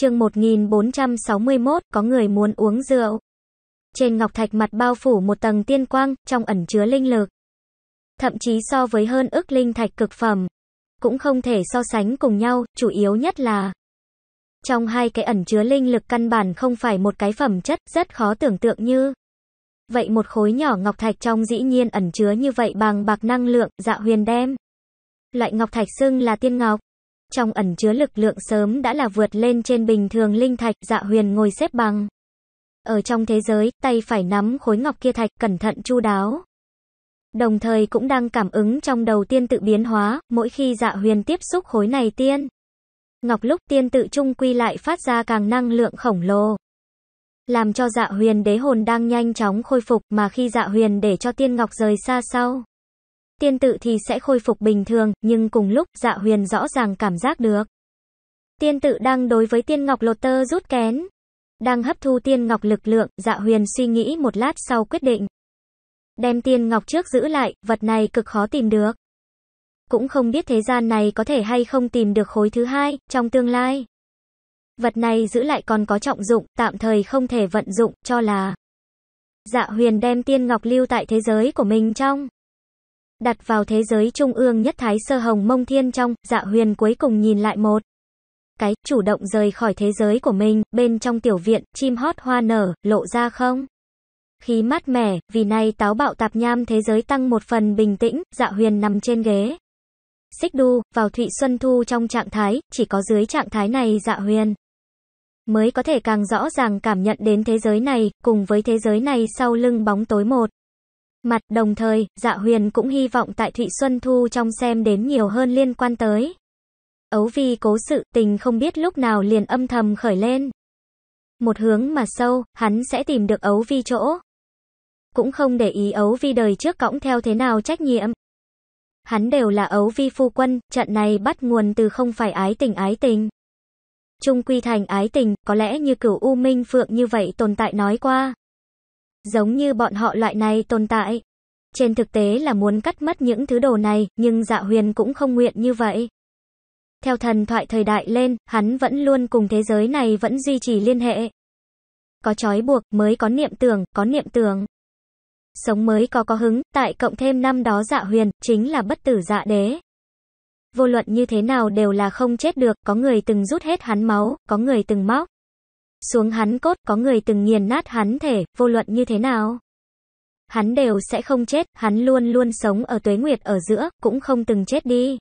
chương 1461, có người muốn uống rượu. Trên ngọc thạch mặt bao phủ một tầng tiên quang, trong ẩn chứa linh lực. Thậm chí so với hơn ức linh thạch cực phẩm, cũng không thể so sánh cùng nhau, chủ yếu nhất là trong hai cái ẩn chứa linh lực căn bản không phải một cái phẩm chất, rất khó tưởng tượng như Vậy một khối nhỏ ngọc thạch trong dĩ nhiên ẩn chứa như vậy bằng bạc năng lượng, dạ huyền đem. Loại ngọc thạch xưng là tiên ngọc trong ẩn chứa lực lượng sớm đã là vượt lên trên bình thường linh thạch, dạ huyền ngồi xếp bằng. Ở trong thế giới, tay phải nắm khối ngọc kia thạch cẩn thận chu đáo. Đồng thời cũng đang cảm ứng trong đầu tiên tự biến hóa, mỗi khi dạ huyền tiếp xúc khối này tiên. Ngọc lúc tiên tự trung quy lại phát ra càng năng lượng khổng lồ. Làm cho dạ huyền đế hồn đang nhanh chóng khôi phục mà khi dạ huyền để cho tiên ngọc rời xa sau tiên tự thì sẽ khôi phục bình thường, nhưng cùng lúc dạ huyền rõ ràng cảm giác được. Tiên tự đang đối với tiên ngọc lột tơ rút kén. Đang hấp thu tiên ngọc lực lượng, dạ huyền suy nghĩ một lát sau quyết định. Đem tiên ngọc trước giữ lại, vật này cực khó tìm được. Cũng không biết thế gian này có thể hay không tìm được khối thứ hai, trong tương lai. Vật này giữ lại còn có trọng dụng, tạm thời không thể vận dụng, cho là. Dạ huyền đem tiên ngọc lưu tại thế giới của mình trong đặt vào thế giới trung ương nhất thái sơ hồng mông thiên trong, dạ huyền cuối cùng nhìn lại một cái, chủ động rời khỏi thế giới của mình, bên trong tiểu viện, chim hót hoa nở, lộ ra không? Khí mát mẻ, vì nay táo bạo tạp nham thế giới tăng một phần bình tĩnh, dạ huyền nằm trên ghế. Xích đu, vào thụy xuân thu trong trạng thái, chỉ có dưới trạng thái này dạ huyền. Mới có thể càng rõ ràng cảm nhận đến thế giới này, cùng với thế giới này sau lưng bóng tối một mặt. Đồng thời, Dạ Huyền cũng hy vọng tại Thụy Xuân Thu trong xem đến nhiều hơn liên quan tới. Ấu vi cố sự, tình không biết lúc nào liền âm thầm khởi lên. Một hướng mà sâu, hắn sẽ tìm được ấu vi chỗ. Cũng không để ý ấu vi đời trước cõng theo thế nào trách nhiệm. Hắn đều là ấu vi phu quân, trận này bắt nguồn từ không phải ái tình ái tình. Trung quy thành ái tình, có lẽ như cửu U Minh Phượng như vậy tồn tại nói qua giống như bọn họ loại này tồn tại. Trên thực tế là muốn cắt mất những thứ đồ này, nhưng dạ huyền cũng không nguyện như vậy. Theo thần thoại thời đại lên, hắn vẫn luôn cùng thế giới này vẫn duy trì liên hệ. Có trói buộc mới có niệm tưởng, có niệm tưởng. Sống mới có có hứng, tại cộng thêm năm đó dạ huyền, chính là bất tử dạ đế. Vô luận như thế nào đều là không chết được, có người từng rút hết hắn máu, có người từng móc xuống hắn cốt, có người từng nghiền nát hắn thể, vô luận như thế nào. Hắn đều sẽ không chết, hắn luôn luôn sống ở tuế nguyệt ở giữa, cũng không từng chết đi.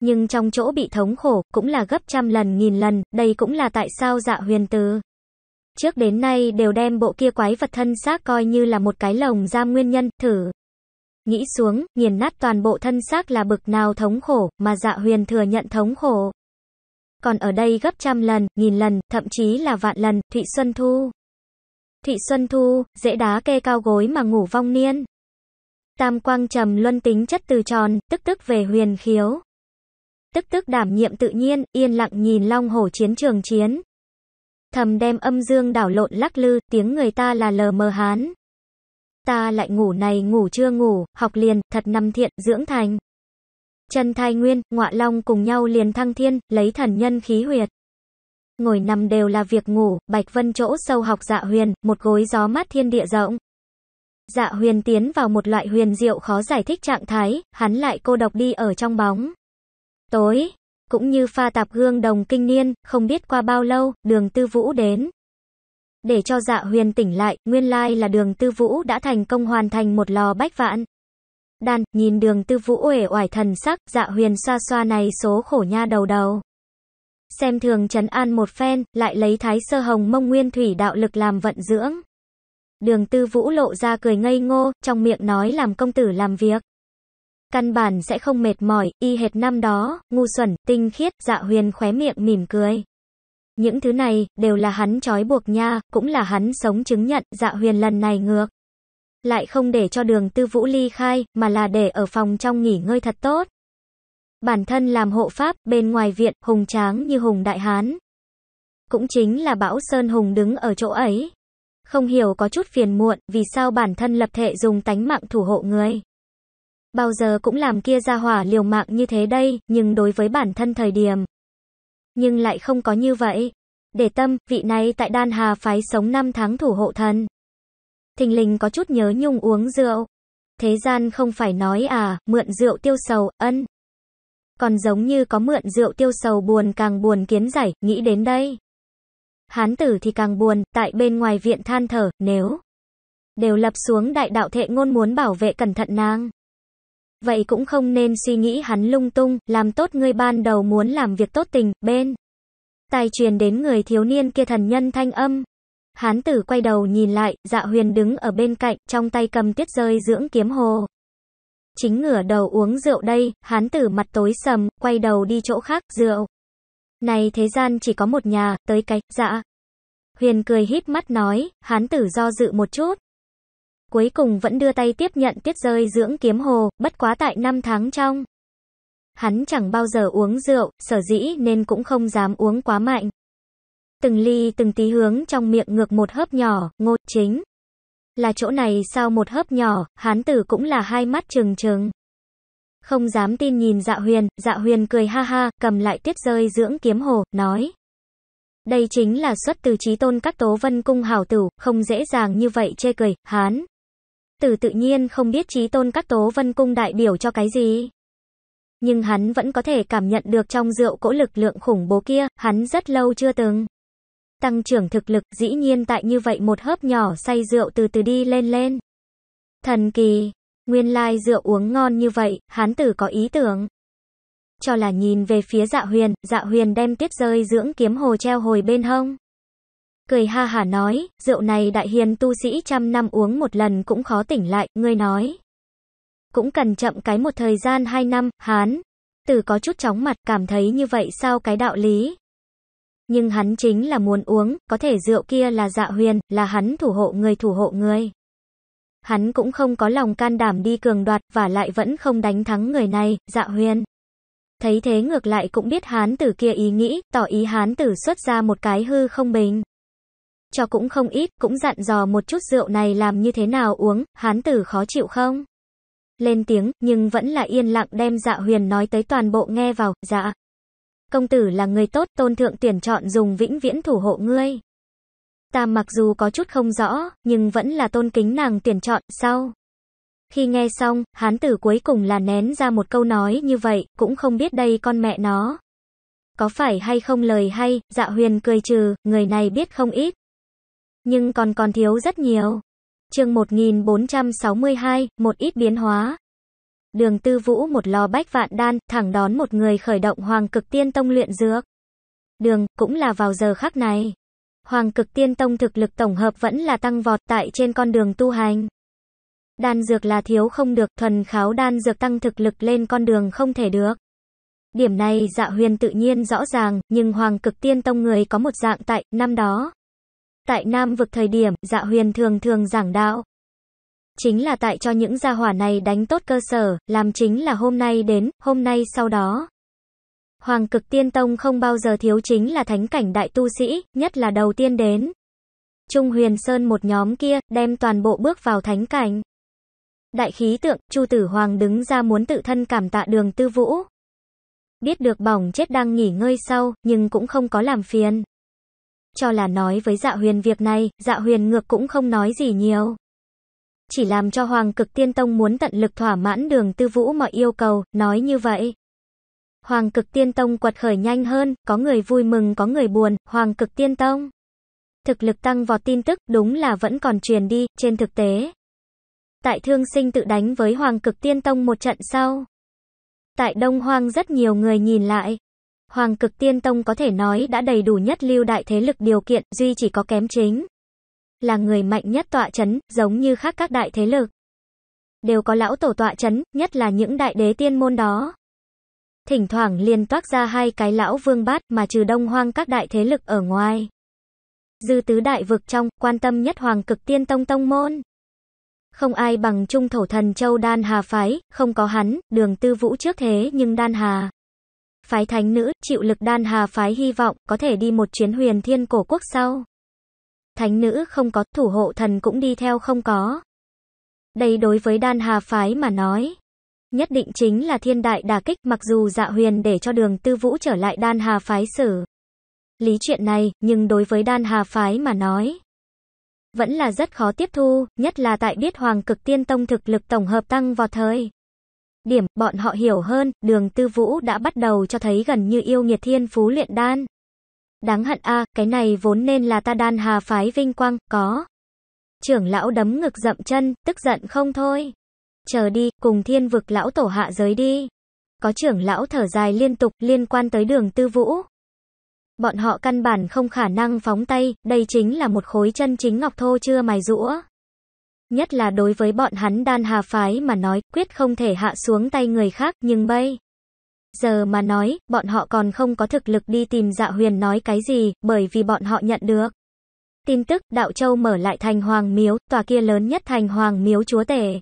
Nhưng trong chỗ bị thống khổ, cũng là gấp trăm lần nghìn lần, đây cũng là tại sao dạ huyền từ. Trước đến nay đều đem bộ kia quái vật thân xác coi như là một cái lồng giam nguyên nhân, thử. Nghĩ xuống, nghiền nát toàn bộ thân xác là bực nào thống khổ, mà dạ huyền thừa nhận thống khổ còn ở đây gấp trăm lần, nghìn lần, thậm chí là vạn lần, Thụy Xuân Thu. Thụy Xuân Thu, dễ đá kê cao gối mà ngủ vong niên. Tam quang trầm luân tính chất từ tròn, tức tức về huyền khiếu. Tức tức đảm nhiệm tự nhiên, yên lặng nhìn long hổ chiến trường chiến. Thầm đem âm dương đảo lộn lắc lư, tiếng người ta là lờ mờ hán. Ta lại ngủ này ngủ chưa ngủ, học liền, thật nằm thiện, dưỡng thành chân thai Nguyên, Ngọa Long cùng nhau liền thăng thiên, lấy thần nhân khí huyệt. Ngồi nằm đều là việc ngủ, Bạch Vân chỗ sâu học dạ huyền, một gối gió mát thiên địa rộng. Dạ huyền tiến vào một loại huyền diệu khó giải thích trạng thái, hắn lại cô độc đi ở trong bóng. Tối, cũng như pha tạp gương đồng kinh niên, không biết qua bao lâu, đường tư vũ đến. Để cho dạ huyền tỉnh lại, nguyên lai là đường tư vũ đã thành công hoàn thành một lò bách vạn đan nhìn đường tư vũ uể oải thần sắc, dạ huyền xoa xoa này số khổ nha đầu đầu. Xem thường trấn an một phen, lại lấy thái sơ hồng mông nguyên thủy đạo lực làm vận dưỡng. Đường tư vũ lộ ra cười ngây ngô, trong miệng nói làm công tử làm việc. Căn bản sẽ không mệt mỏi, y hệt năm đó, ngu xuẩn, tinh khiết, dạ huyền khóe miệng mỉm cười. Những thứ này, đều là hắn trói buộc nha, cũng là hắn sống chứng nhận, dạ huyền lần này ngược lại không để cho đường tư vũ ly khai, mà là để ở phòng trong nghỉ ngơi thật tốt. Bản thân làm hộ pháp, bên ngoài viện, hùng tráng như hùng đại hán. Cũng chính là bão Sơn Hùng đứng ở chỗ ấy. Không hiểu có chút phiền muộn, vì sao bản thân lập thể dùng tánh mạng thủ hộ người. Bao giờ cũng làm kia ra hỏa liều mạng như thế đây, nhưng đối với bản thân thời điểm. Nhưng lại không có như vậy. Để tâm, vị này tại đan hà phái sống 5 tháng thủ hộ thần thình lình có chút nhớ nhung uống rượu. Thế gian không phải nói à, mượn rượu tiêu sầu, ân. Còn giống như có mượn rượu tiêu sầu buồn càng buồn kiến giải, nghĩ đến đây. Hán tử thì càng buồn, tại bên ngoài viện than thở, nếu đều lập xuống đại đạo thệ ngôn muốn bảo vệ cẩn thận nàng. Vậy cũng không nên suy nghĩ hắn lung tung, làm tốt ngươi ban đầu muốn làm việc tốt tình, bên. Tài truyền đến người thiếu niên kia thần nhân thanh âm. Hán tử quay đầu nhìn lại, dạ huyền đứng ở bên cạnh, trong tay cầm tiết rơi dưỡng kiếm hồ. Chính ngửa đầu uống rượu đây, hán tử mặt tối sầm, quay đầu đi chỗ khác, rượu. Này thế gian chỉ có một nhà, tới cái, dạ. Huyền cười híp mắt nói, hán tử do dự một chút. Cuối cùng vẫn đưa tay tiếp nhận tiết rơi dưỡng kiếm hồ, bất quá tại năm tháng trong. Hắn chẳng bao giờ uống rượu, sở dĩ nên cũng không dám uống quá mạnh từng ly từng tí hướng trong miệng ngược một hớp nhỏ, ngô chính. Là chỗ này sau một hớp nhỏ, hán tử cũng là hai mắt trừng trừng. Không dám tin nhìn dạ huyền, dạ huyền cười ha ha, cầm lại tiết rơi dưỡng kiếm hồ, nói. Đây chính là xuất từ trí tôn các tố vân cung hảo tử, không dễ dàng như vậy chê cười, hán. Tử tự nhiên không biết trí tôn các tố vân cung đại biểu cho cái gì. Nhưng hắn vẫn có thể cảm nhận được trong rượu cỗ lực lượng khủng bố kia, hắn rất lâu chưa từng tăng trưởng thực lực, dĩ nhiên tại như vậy một hớp nhỏ say rượu từ từ đi lên lên. Thần kỳ, nguyên lai rượu uống ngon như vậy, hán tử có ý tưởng. Cho là nhìn về phía dạ huyền, dạ huyền đem tiết rơi dưỡng kiếm hồ treo hồi bên hông. Cười ha hả nói, rượu này đại hiền tu sĩ trăm năm uống một lần cũng khó tỉnh lại, ngươi nói. Cũng cần chậm cái một thời gian hai năm, hán. tử có chút chóng mặt cảm thấy như vậy sao cái đạo lý. Nhưng hắn chính là muốn uống, có thể rượu kia là dạ huyền, là hắn thủ hộ người thủ hộ người. Hắn cũng không có lòng can đảm đi cường đoạt, và lại vẫn không đánh thắng người này, dạ huyền. Thấy thế ngược lại cũng biết hán tử kia ý nghĩ, tỏ ý hán tử xuất ra một cái hư không bình. Cho cũng không ít, cũng dặn dò một chút rượu này làm như thế nào uống, hán tử khó chịu không? Lên tiếng, nhưng vẫn là yên lặng đem dạ huyền nói tới toàn bộ nghe vào, dạ công tử là người tốt, tôn thượng tuyển chọn dùng vĩnh viễn thủ hộ ngươi. Ta mặc dù có chút không rõ, nhưng vẫn là tôn kính nàng tuyển chọn, sau. Khi nghe xong, hán tử cuối cùng là nén ra một câu nói như vậy, cũng không biết đây con mẹ nó. Có phải hay không lời hay, dạ huyền cười trừ, người này biết không ít. Nhưng còn còn thiếu rất nhiều. chương 1462, một ít biến hóa đường tư vũ một lò bách vạn đan, thẳng đón một người khởi động hoàng cực tiên tông luyện dược. Đường, cũng là vào giờ khắc này. Hoàng cực tiên tông thực lực tổng hợp vẫn là tăng vọt tại trên con đường tu hành. Đan dược là thiếu không được, thuần kháo đan dược tăng thực lực lên con đường không thể được. Điểm này dạ huyền tự nhiên rõ ràng, nhưng hoàng cực tiên tông người có một dạng tại, năm đó. Tại Nam vực thời điểm, dạ huyền thường thường giảng đạo. Chính là tại cho những gia hỏa này đánh tốt cơ sở, làm chính là hôm nay đến, hôm nay sau đó. Hoàng cực tiên tông không bao giờ thiếu chính là thánh cảnh đại tu sĩ, nhất là đầu tiên đến. Trung huyền sơn một nhóm kia, đem toàn bộ bước vào thánh cảnh. Đại khí tượng, Chu Tử Hoàng đứng ra muốn tự thân cảm tạ đường tư vũ. Biết được bỏng chết đang nghỉ ngơi sau, nhưng cũng không có làm phiền. Cho là nói với dạ huyền việc này, dạ huyền ngược cũng không nói gì nhiều chỉ làm cho Hoàng Cực Tiên Tông muốn tận lực thỏa mãn đường tư vũ mọi yêu cầu, nói như vậy. Hoàng Cực Tiên Tông quật khởi nhanh hơn, có người vui mừng có người buồn, Hoàng Cực Tiên Tông. Thực lực tăng vọt tin tức đúng là vẫn còn truyền đi, trên thực tế. Tại Thương Sinh tự đánh với Hoàng Cực Tiên Tông một trận sau. Tại Đông Hoang rất nhiều người nhìn lại. Hoàng Cực Tiên Tông có thể nói đã đầy đủ nhất lưu đại thế lực điều kiện, duy chỉ có kém chính là người mạnh nhất tọa chấn, giống như khác các đại thế lực. Đều có lão tổ tọa chấn, nhất là những đại đế tiên môn đó. Thỉnh thoảng liền toát ra hai cái lão vương bát mà trừ đông hoang các đại thế lực ở ngoài. Dư tứ đại vực trong, quan tâm nhất hoàng cực tiên tông tông môn. Không ai bằng trung thổ thần châu đan hà phái, không có hắn, đường tư vũ trước thế nhưng đan hà. Phái thánh nữ, chịu lực đan hà phái hy vọng, có thể đi một chuyến huyền thiên cổ quốc sau thánh nữ không có, thủ hộ thần cũng đi theo không có. Đây đối với đan hà phái mà nói, nhất định chính là thiên đại đà kích mặc dù dạ huyền để cho đường tư vũ trở lại đan hà phái xử. Lý chuyện này, nhưng đối với đan hà phái mà nói, vẫn là rất khó tiếp thu, nhất là tại biết hoàng cực tiên tông thực lực tổng hợp tăng vào thời. Điểm, bọn họ hiểu hơn, đường tư vũ đã bắt đầu cho thấy gần như yêu nghiệt thiên phú luyện đan. Đáng hận a, cái này vốn nên là ta đan hà phái vinh quang, có. Trưởng lão đấm ngực dậm chân, tức giận không thôi. Chờ đi, cùng thiên vực lão tổ hạ giới đi. Có trưởng lão thở dài liên tục liên quan tới đường tư vũ. Bọn họ căn bản không khả năng phóng tay, đây chính là một khối chân chính ngọc thô chưa mài rũa. Nhất là đối với bọn hắn đan hà phái mà nói, quyết không thể hạ xuống tay người khác, nhưng bây. Giờ mà nói, bọn họ còn không có thực lực đi tìm dạ huyền nói cái gì, bởi vì bọn họ nhận được. Tin tức, Đạo Châu mở lại thành Hoàng Miếu, tòa kia lớn nhất thành Hoàng Miếu chúa tể.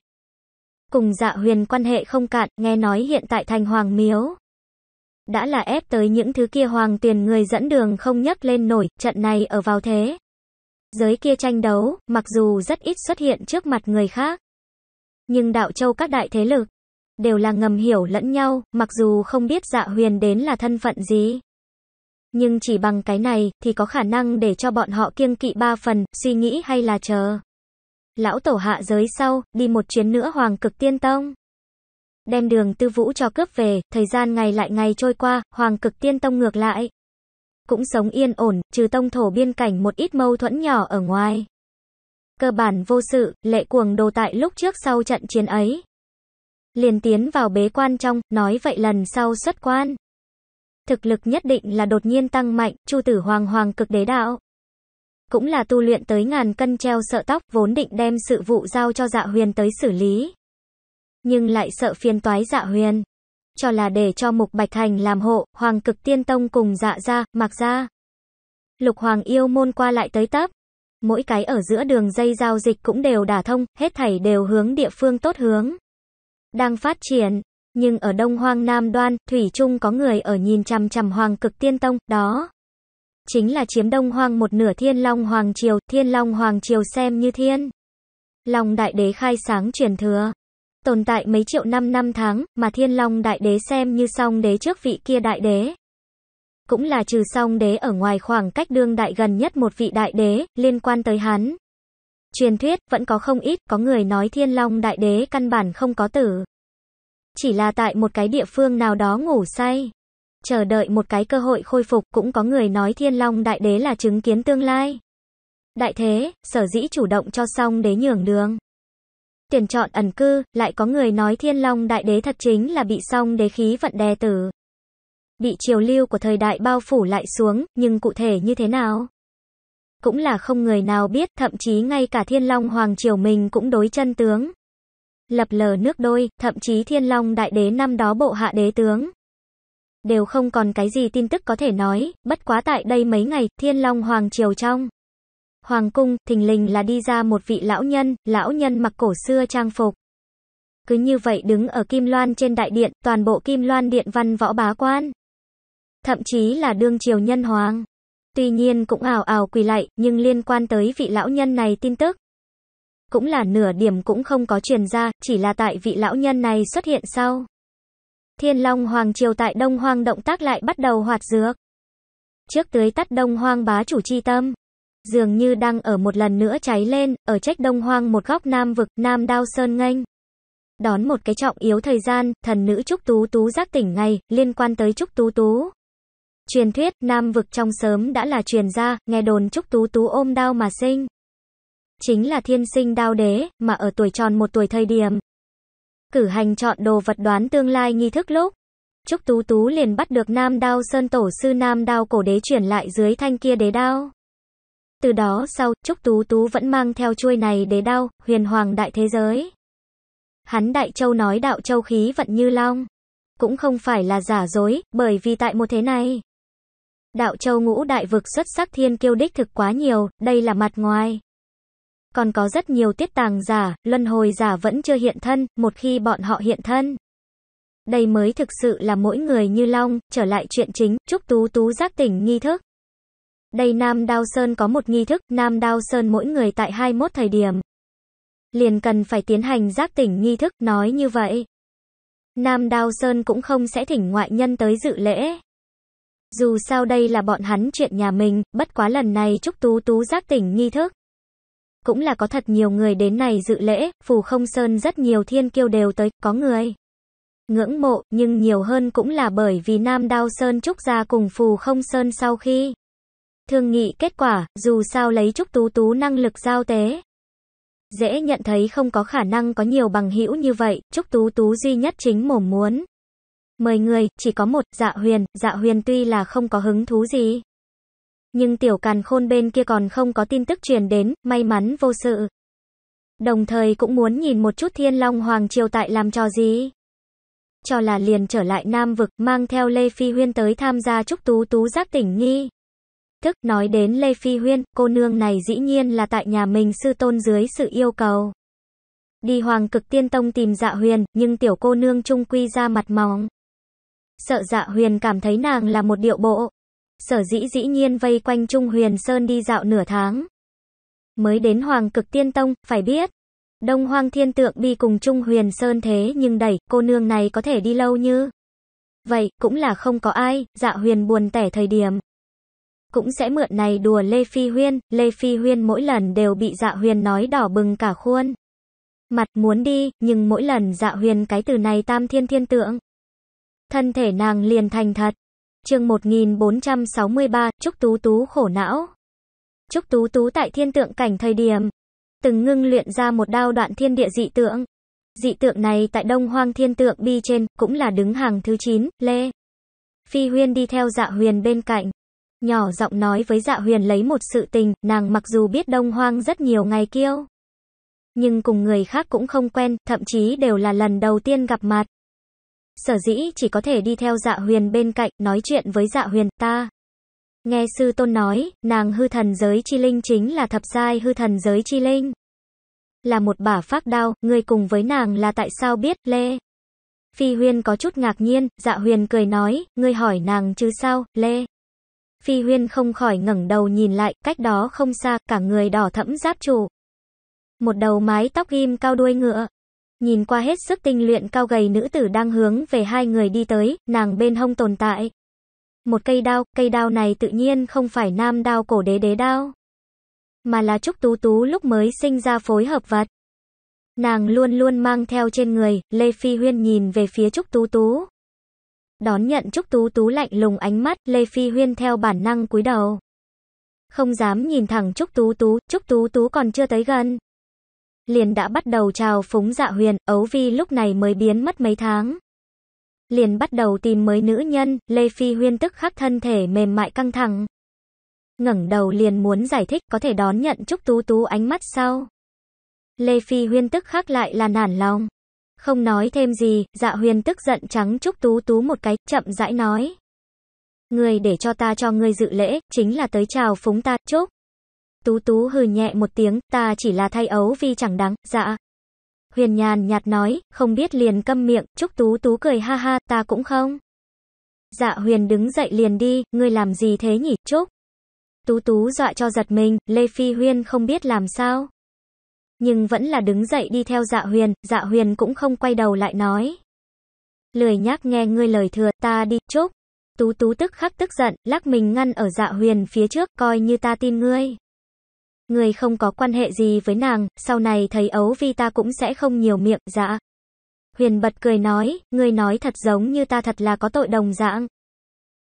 Cùng dạ huyền quan hệ không cạn, nghe nói hiện tại thành Hoàng Miếu. Đã là ép tới những thứ kia hoàng tiền người dẫn đường không nhấc lên nổi, trận này ở vào thế. Giới kia tranh đấu, mặc dù rất ít xuất hiện trước mặt người khác. Nhưng đạo châu các đại thế lực, đều là ngầm hiểu lẫn nhau, mặc dù không biết dạ huyền đến là thân phận gì. Nhưng chỉ bằng cái này, thì có khả năng để cho bọn họ kiêng kỵ ba phần, suy nghĩ hay là chờ. Lão tổ hạ giới sau, đi một chuyến nữa hoàng cực tiên tông. Đem đường tư vũ cho cướp về, thời gian ngày lại ngày trôi qua, hoàng cực tiên tông ngược lại. Cũng sống yên ổn, trừ tông thổ biên cảnh một ít mâu thuẫn nhỏ ở ngoài. Cơ bản vô sự, lệ cuồng đồ tại lúc trước sau trận chiến ấy. Liền tiến vào bế quan trong, nói vậy lần sau xuất quan. Thực lực nhất định là đột nhiên tăng mạnh, chu tử hoàng hoàng cực đế đạo. Cũng là tu luyện tới ngàn cân treo sợ tóc, vốn định đem sự vụ giao cho dạ huyền tới xử lý. Nhưng lại sợ phiền toái dạ huyền. Cho là để cho mục bạch thành làm hộ, hoàng cực tiên tông cùng dạ ra, mặc ra. Lục hoàng yêu môn qua lại tới tấp mỗi cái ở giữa đường dây giao dịch cũng đều đả thông, hết thảy đều hướng địa phương tốt hướng đang phát triển. Nhưng ở Đông Hoang Nam Đoan, Thủy trung có người ở nhìn chằm chằm Hoàng cực tiên tông, đó. Chính là chiếm Đông Hoang một nửa Thiên Long Hoàng Triều, Thiên Long Hoàng Triều xem như thiên. Long Đại Đế khai sáng truyền thừa. Tồn tại mấy triệu năm năm tháng, mà Thiên Long Đại Đế xem như song đế trước vị kia Đại Đế. Cũng là trừ song đế ở ngoài khoảng cách đương đại gần nhất một vị Đại Đế, liên quan tới hắn. Truyền thuyết vẫn có không ít, có người nói Thiên Long Đại Đế căn bản không có tử. Chỉ là tại một cái địa phương nào đó ngủ say. Chờ đợi một cái cơ hội khôi phục cũng có người nói Thiên Long Đại Đế là chứng kiến tương lai. Đại thế, sở dĩ chủ động cho xong đế nhường đường. Tuyển chọn ẩn cư, lại có người nói Thiên Long Đại Đế thật chính là bị xong đế khí vận đè tử. Bị triều lưu của thời đại bao phủ lại xuống, nhưng cụ thể như thế nào? cũng là không người nào biết, thậm chí ngay cả Thiên Long Hoàng Triều mình cũng đối chân tướng. Lập lờ nước đôi, thậm chí Thiên Long Đại Đế năm đó bộ hạ đế tướng. Đều không còn cái gì tin tức có thể nói, bất quá tại đây mấy ngày, Thiên Long Hoàng Triều trong. Hoàng cung, thình lình là đi ra một vị lão nhân, lão nhân mặc cổ xưa trang phục. Cứ như vậy đứng ở Kim Loan trên đại điện, toàn bộ Kim Loan điện văn võ bá quan. Thậm chí là đương triều nhân hoàng. Tuy nhiên cũng ảo ảo quỳ lại, nhưng liên quan tới vị lão nhân này tin tức. Cũng là nửa điểm cũng không có truyền ra, chỉ là tại vị lão nhân này xuất hiện sau. Thiên Long Hoàng Triều tại Đông Hoang động tác lại bắt đầu hoạt dược. Trước tới tắt Đông Hoang bá chủ chi tâm. Dường như đang ở một lần nữa cháy lên, ở trách Đông Hoang một góc Nam vực, Nam Đao Sơn nghênh. Đón một cái trọng yếu thời gian, thần nữ Trúc Tú Tú giác tỉnh ngay liên quan tới Trúc Tú Tú. Truyền thuyết Nam vực trong sớm đã là truyền ra, nghe đồn Trúc Tú Tú ôm đao mà sinh. Chính là thiên sinh đao đế, mà ở tuổi tròn một tuổi thời điểm. Cử hành chọn đồ vật đoán tương lai nghi thức lúc. Trúc Tú Tú liền bắt được Nam đao sơn tổ sư Nam đao cổ đế chuyển lại dưới thanh kia đế đao. Từ đó sau, Trúc Tú Tú vẫn mang theo chuôi này đế đao, huyền hoàng đại thế giới. Hắn Đại Châu nói đạo châu khí vận như long. Cũng không phải là giả dối, bởi vì tại một thế này. Đạo châu ngũ đại vực xuất sắc thiên kiêu đích thực quá nhiều, đây là mặt ngoài. Còn có rất nhiều tiết tàng giả, luân hồi giả vẫn chưa hiện thân, một khi bọn họ hiện thân. Đây mới thực sự là mỗi người như long, trở lại chuyện chính, chúc tú tú giác tỉnh nghi thức. Đây Nam Đao Sơn có một nghi thức, Nam Đao Sơn mỗi người tại 21 thời điểm. Liền cần phải tiến hành giác tỉnh nghi thức, nói như vậy. Nam Đao Sơn cũng không sẽ thỉnh ngoại nhân tới dự lễ. Dù sao đây là bọn hắn chuyện nhà mình, bất quá lần này Trúc Tú Tú giác tỉnh nghi thức. Cũng là có thật nhiều người đến này dự lễ, Phù Không Sơn rất nhiều thiên kiêu đều tới, có người ngưỡng mộ, nhưng nhiều hơn cũng là bởi vì Nam Đao Sơn Trúc gia cùng Phù Không Sơn sau khi thương nghị kết quả, dù sao lấy Trúc Tú Tú năng lực giao tế. Dễ nhận thấy không có khả năng có nhiều bằng hữu như vậy, Trúc Tú Tú duy nhất chính mồm muốn mời người, chỉ có một, dạ huyền, dạ huyền tuy là không có hứng thú gì. Nhưng tiểu càn khôn bên kia còn không có tin tức truyền đến, may mắn vô sự. Đồng thời cũng muốn nhìn một chút thiên long hoàng triều tại làm trò gì. Cho là liền trở lại Nam Vực, mang theo Lê Phi Huyên tới tham gia trúc tú tú giác tỉnh nghi. Thức nói đến Lê Phi Huyên, cô nương này dĩ nhiên là tại nhà mình sư tôn dưới sự yêu cầu. Đi hoàng cực tiên tông tìm dạ huyền, nhưng tiểu cô nương trung quy ra mặt mỏng. Sợ dạ huyền cảm thấy nàng là một điệu bộ. Sở dĩ dĩ nhiên vây quanh Trung Huyền Sơn đi dạo nửa tháng. Mới đến Hoàng cực tiên tông, phải biết. Đông Hoang thiên tượng đi cùng Trung Huyền Sơn thế nhưng đẩy, cô nương này có thể đi lâu như. Vậy, cũng là không có ai, dạ huyền buồn tẻ thời điểm. Cũng sẽ mượn này đùa Lê Phi Huyên, Lê Phi Huyên mỗi lần đều bị dạ huyền nói đỏ bừng cả khuôn. Mặt muốn đi, nhưng mỗi lần dạ huyền cái từ này tam thiên thiên tượng, thân thể nàng liền thành thật. Chương 1463, Trúc Tú Tú khổ não. Trúc Tú Tú tại thiên tượng cảnh thời điểm, từng ngưng luyện ra một đao đoạn thiên địa dị tượng. Dị tượng này tại Đông Hoang Thiên Tượng Bi trên, cũng là đứng hàng thứ 9, Lê. Phi Huyên đi theo dạ huyền bên cạnh. Nhỏ giọng nói với dạ huyền lấy một sự tình, nàng mặc dù biết Đông Hoang rất nhiều ngày kiêu. Nhưng cùng người khác cũng không quen, thậm chí đều là lần đầu tiên gặp mặt. Sở dĩ chỉ có thể đi theo dạ huyền bên cạnh, nói chuyện với dạ huyền, ta. Nghe sư tôn nói, nàng hư thần giới chi linh chính là thập giai hư thần giới chi linh. Là một bả phác đao, người cùng với nàng là tại sao biết, Lê. Phi huyền có chút ngạc nhiên, dạ huyền cười nói, ngươi hỏi nàng chứ sao, Lê. Phi huyền không khỏi ngẩng đầu nhìn lại, cách đó không xa, cả người đỏ thẫm giáp trụ. Một đầu mái tóc ghim cao đuôi ngựa nhìn qua hết sức tinh luyện cao gầy nữ tử đang hướng về hai người đi tới, nàng bên hông tồn tại. Một cây đao, cây đao này tự nhiên không phải nam đao cổ đế đế đao, mà là Trúc Tú Tú lúc mới sinh ra phối hợp vật Nàng luôn luôn mang theo trên người, Lê Phi Huyên nhìn về phía Trúc Tú Tú. Đón nhận Trúc Tú Tú lạnh lùng ánh mắt, Lê Phi Huyên theo bản năng cúi đầu. Không dám nhìn thẳng Trúc Tú Tú, Trúc Tú Tú còn chưa tới gần, liền đã bắt đầu chào phúng dạ huyền, ấu vi lúc này mới biến mất mấy tháng. Liền bắt đầu tìm mới nữ nhân, Lê Phi Huyên tức khắc thân thể mềm mại căng thẳng. ngẩng đầu liền muốn giải thích có thể đón nhận Trúc Tú Tú ánh mắt sau. Lê Phi Huyên tức khắc lại là nản lòng. Không nói thêm gì, dạ huyền tức giận trắng Trúc Tú Tú một cái, chậm rãi nói. Người để cho ta cho ngươi dự lễ, chính là tới chào phúng ta, chúc Tú tú hừ nhẹ một tiếng, ta chỉ là thay ấu vì chẳng đáng, dạ. Huyền nhàn nhạt nói, không biết liền câm miệng, Trúc tú tú cười ha ha, ta cũng không. Dạ huyền đứng dậy liền đi, ngươi làm gì thế nhỉ, Trúc? Tú tú dọa cho giật mình, Lê Phi Huyên không biết làm sao. Nhưng vẫn là đứng dậy đi theo dạ huyền, dạ huyền cũng không quay đầu lại nói. Lười nhắc nghe ngươi lời thừa, ta đi, Trúc. Tú tú tức khắc tức giận, lắc mình ngăn ở dạ huyền phía trước, coi như ta tin ngươi người không có quan hệ gì với nàng, sau này thấy ấu vi ta cũng sẽ không nhiều miệng, dạ. Huyền bật cười nói, người nói thật giống như ta thật là có tội đồng dạng.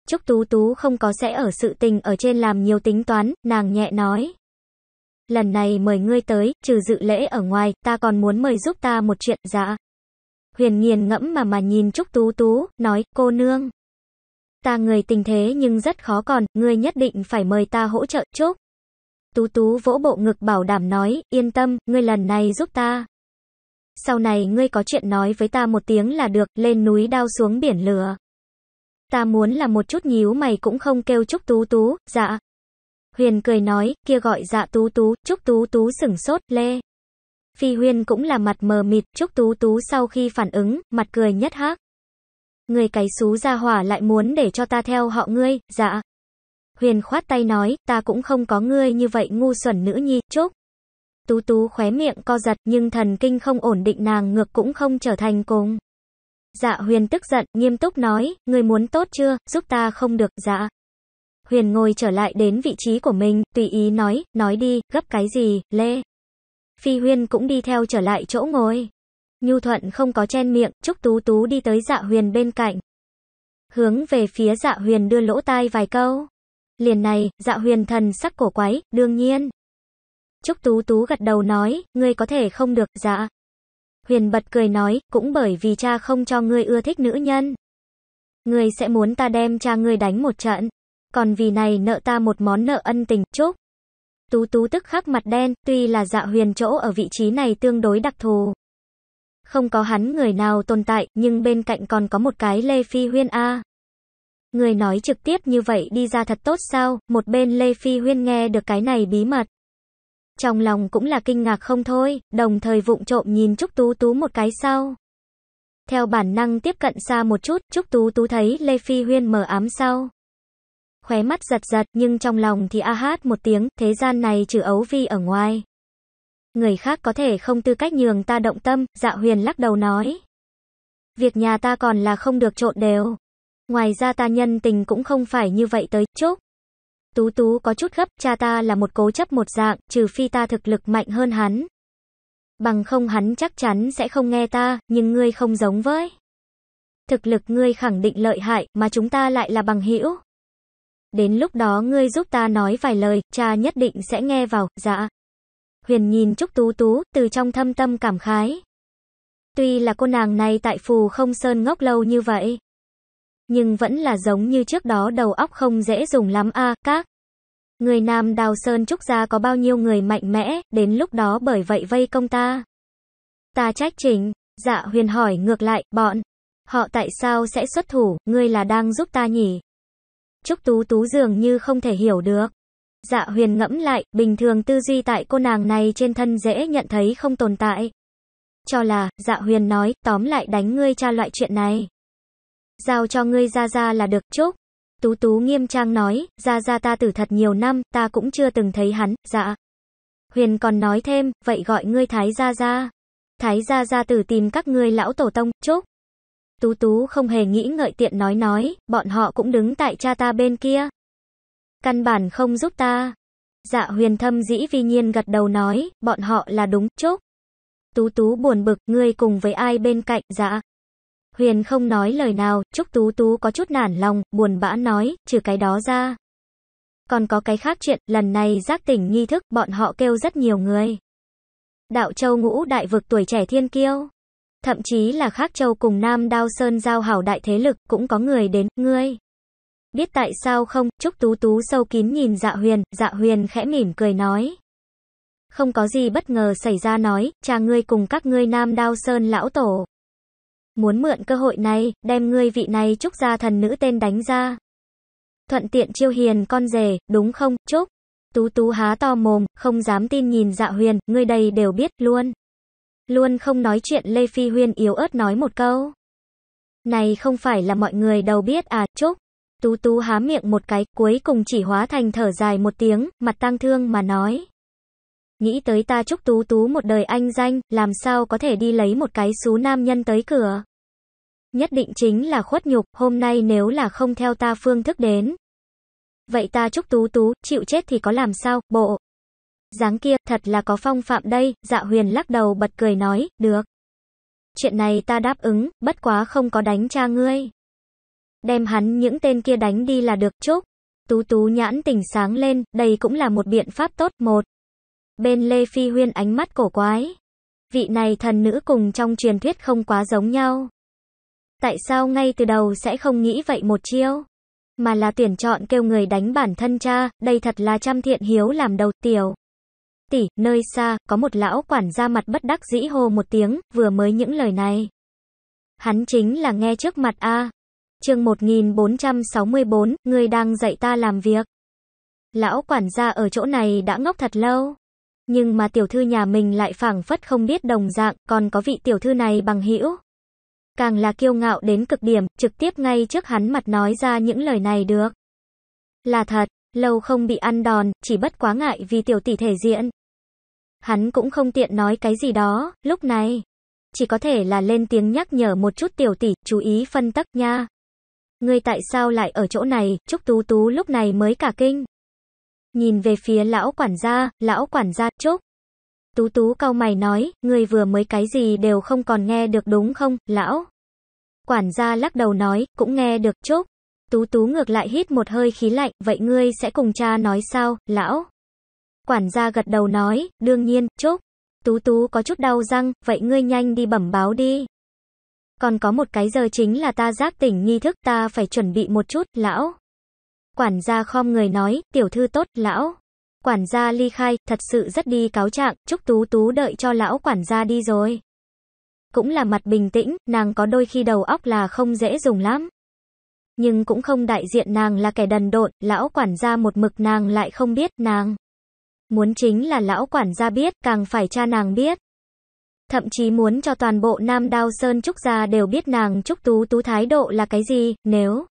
Trúc Tú Tú không có sẽ ở sự tình ở trên làm nhiều tính toán, nàng nhẹ nói. Lần này mời ngươi tới, trừ dự lễ ở ngoài, ta còn muốn mời giúp ta một chuyện, dạ. Huyền nghiền ngẫm mà mà nhìn Trúc Tú Tú, nói, cô nương. Ta người tình thế nhưng rất khó còn, ngươi nhất định phải mời ta hỗ trợ, Trúc tú tú vỗ bộ ngực bảo đảm nói, yên tâm, ngươi lần này giúp ta. Sau này ngươi có chuyện nói với ta một tiếng là được, lên núi đao xuống biển lửa. Ta muốn là một chút nhíu mày cũng không kêu Trúc Tú Tú, dạ. Huyền cười nói, kia gọi dạ Tú Tú, Trúc Tú Tú sửng sốt, lê. Phi Huyền cũng là mặt mờ mịt, Trúc Tú Tú sau khi phản ứng, mặt cười nhất hác. Người cái xú ra hỏa lại muốn để cho ta theo họ ngươi, dạ. Huyền khoát tay nói, ta cũng không có ngươi như vậy ngu xuẩn nữ nhi, chúc. Tú tú khóe miệng co giật, nhưng thần kinh không ổn định nàng ngược cũng không trở thành cùng. Dạ huyền tức giận, nghiêm túc nói, ngươi muốn tốt chưa, giúp ta không được, dạ. Huyền ngồi trở lại đến vị trí của mình, tùy ý nói, nói đi, gấp cái gì, lê. Phi huyền cũng đi theo trở lại chỗ ngồi. Nhu thuận không có chen miệng, chúc tú tú đi tới dạ huyền bên cạnh. Hướng về phía dạ huyền đưa lỗ tai vài câu. Liền này, dạ huyền thần sắc cổ quái, đương nhiên. Trúc Tú Tú gật đầu nói, ngươi có thể không được, dạ. Huyền bật cười nói, cũng bởi vì cha không cho ngươi ưa thích nữ nhân. Ngươi sẽ muốn ta đem cha ngươi đánh một trận. Còn vì này nợ ta một món nợ ân tình, Trúc. Tú Tú tức khắc mặt đen, tuy là dạ huyền chỗ ở vị trí này tương đối đặc thù. Không có hắn người nào tồn tại, nhưng bên cạnh còn có một cái Lê Phi Huyên A. Người nói trực tiếp như vậy đi ra thật tốt sao, một bên Lê Phi Huyên nghe được cái này bí mật. Trong lòng cũng là kinh ngạc không thôi, đồng thời vụng trộm nhìn Trúc Tú Tú một cái sau. Theo bản năng tiếp cận xa một chút, Trúc Tú Tú thấy Lê Phi Huyên mờ ám sau. Khóe mắt giật giật nhưng trong lòng thì a hát một tiếng, thế gian này trừ ấu vi ở ngoài. Người khác có thể không tư cách nhường ta động tâm, dạ huyền lắc đầu nói. Việc nhà ta còn là không được trộn đều, Ngoài ra ta nhân tình cũng không phải như vậy tới chốc. Tú Tú có chút gấp, cha ta là một cố chấp một dạng, trừ phi ta thực lực mạnh hơn hắn. Bằng không hắn chắc chắn sẽ không nghe ta, nhưng ngươi không giống với. Thực lực ngươi khẳng định lợi hại, mà chúng ta lại là bằng hữu. Đến lúc đó ngươi giúp ta nói vài lời, cha nhất định sẽ nghe vào, dạ. Huyền nhìn Trúc Tú Tú, từ trong thâm tâm cảm khái. Tuy là cô nàng này tại phù không sơn ngốc lâu như vậy, nhưng vẫn là giống như trước đó đầu óc không dễ dùng lắm a các. Người Nam Đào Sơn Trúc Gia có bao nhiêu người mạnh mẽ, đến lúc đó bởi vậy vây công ta. Ta trách trình, dạ huyền hỏi ngược lại, bọn. Họ tại sao sẽ xuất thủ, ngươi là đang giúp ta nhỉ? Trúc Tú Tú dường như không thể hiểu được. Dạ huyền ngẫm lại, bình thường tư duy tại cô nàng này trên thân dễ nhận thấy không tồn tại. Cho là, dạ huyền nói, tóm lại đánh ngươi cha loại chuyện này giao cho ngươi ra ra là được, chúc. Tú Tú nghiêm trang nói, ra ra ta tử thật nhiều năm, ta cũng chưa từng thấy hắn, dạ. Huyền còn nói thêm, vậy gọi ngươi Thái Gia Gia. Thái Gia Gia tử tìm các ngươi lão tổ tông, chúc. Tú Tú không hề nghĩ ngợi tiện nói nói, bọn họ cũng đứng tại cha ta bên kia. Căn bản không giúp ta. Dạ huyền thâm dĩ vi nhiên gật đầu nói, bọn họ là đúng, chúc. Tú Tú buồn bực, ngươi cùng với ai bên cạnh, dạ. Huyền không nói lời nào, Trúc Tú Tú có chút nản lòng, buồn bã nói, trừ cái đó ra. Còn có cái khác chuyện, lần này giác tỉnh nghi thức, bọn họ kêu rất nhiều người. Đạo Châu ngũ đại vực tuổi trẻ thiên kiêu. Thậm chí là khác châu cùng Nam Đao Sơn giao hảo đại thế lực, cũng có người đến, ngươi. Biết tại sao không, Trúc Tú Tú sâu kín nhìn dạ huyền, dạ huyền khẽ mỉm cười nói. Không có gì bất ngờ xảy ra nói, cha ngươi cùng các ngươi Nam Đao Sơn lão tổ muốn mượn cơ hội này, đem ngươi vị này trúc gia thần nữ tên đánh ra. Thuận tiện chiêu hiền con rể, đúng không, trúc? Tú tú há to mồm, không dám tin nhìn dạ huyền, ngươi đây đều biết, luôn. Luôn không nói chuyện Lê Phi Huyên yếu ớt nói một câu. Này không phải là mọi người đâu biết à, trúc. Tú tú há miệng một cái, cuối cùng chỉ hóa thành thở dài một tiếng, mặt tang thương mà nói. Nghĩ tới ta chúc tú tú một đời anh danh, làm sao có thể đi lấy một cái xú nam nhân tới cửa. Nhất định chính là khuất nhục, hôm nay nếu là không theo ta phương thức đến. Vậy ta chúc tú tú, chịu chết thì có làm sao, bộ. dáng kia, thật là có phong phạm đây, dạ huyền lắc đầu bật cười nói, được. Chuyện này ta đáp ứng, bất quá không có đánh cha ngươi. Đem hắn những tên kia đánh đi là được chúc. Tú tú nhãn tỉnh sáng lên, đây cũng là một biện pháp tốt. Một. Bên Lê Phi Huyên ánh mắt cổ quái. Vị này thần nữ cùng trong truyền thuyết không quá giống nhau. Tại sao ngay từ đầu sẽ không nghĩ vậy một chiêu? Mà là tuyển chọn kêu người đánh bản thân cha, đây thật là trăm thiện hiếu làm đầu tiểu. Tỷ, nơi xa, có một lão quản gia mặt bất đắc dĩ hồ một tiếng, vừa mới những lời này. Hắn chính là nghe trước mặt A. À. chương 1464, người đang dạy ta làm việc. Lão quản gia ở chỗ này đã ngốc thật lâu. Nhưng mà tiểu thư nhà mình lại phảng phất không biết đồng dạng, còn có vị tiểu thư này bằng hữu càng là kiêu ngạo đến cực điểm, trực tiếp ngay trước hắn mặt nói ra những lời này được. Là thật, lâu không bị ăn đòn, chỉ bất quá ngại vì tiểu tỷ thể diện. Hắn cũng không tiện nói cái gì đó, lúc này. Chỉ có thể là lên tiếng nhắc nhở một chút tiểu tỷ, chú ý phân tắc nha. Ngươi tại sao lại ở chỗ này, Trúc Tú Tú lúc này mới cả kinh. Nhìn về phía lão quản gia, lão quản gia, Trúc. Tú tú cau mày nói, người vừa mới cái gì đều không còn nghe được đúng không, lão? Quản gia lắc đầu nói, cũng nghe được chút. Tú tú ngược lại hít một hơi khí lạnh, vậy ngươi sẽ cùng cha nói sao, lão? Quản gia gật đầu nói, đương nhiên, chốc. Tú tú có chút đau răng, vậy ngươi nhanh đi bẩm báo đi. Còn có một cái giờ chính là ta giác tỉnh nghi thức ta phải chuẩn bị một chút, lão. Quản gia khom người nói, tiểu thư tốt, lão. Quản gia ly khai, thật sự rất đi cáo trạng, Trúc Tú Tú đợi cho lão quản gia đi rồi. Cũng là mặt bình tĩnh, nàng có đôi khi đầu óc là không dễ dùng lắm. Nhưng cũng không đại diện nàng là kẻ đần độn, lão quản gia một mực nàng lại không biết nàng. Muốn chính là lão quản gia biết, càng phải cha nàng biết. Thậm chí muốn cho toàn bộ Nam Đao Sơn Trúc gia đều biết nàng Trúc Tú Tú thái độ là cái gì, nếu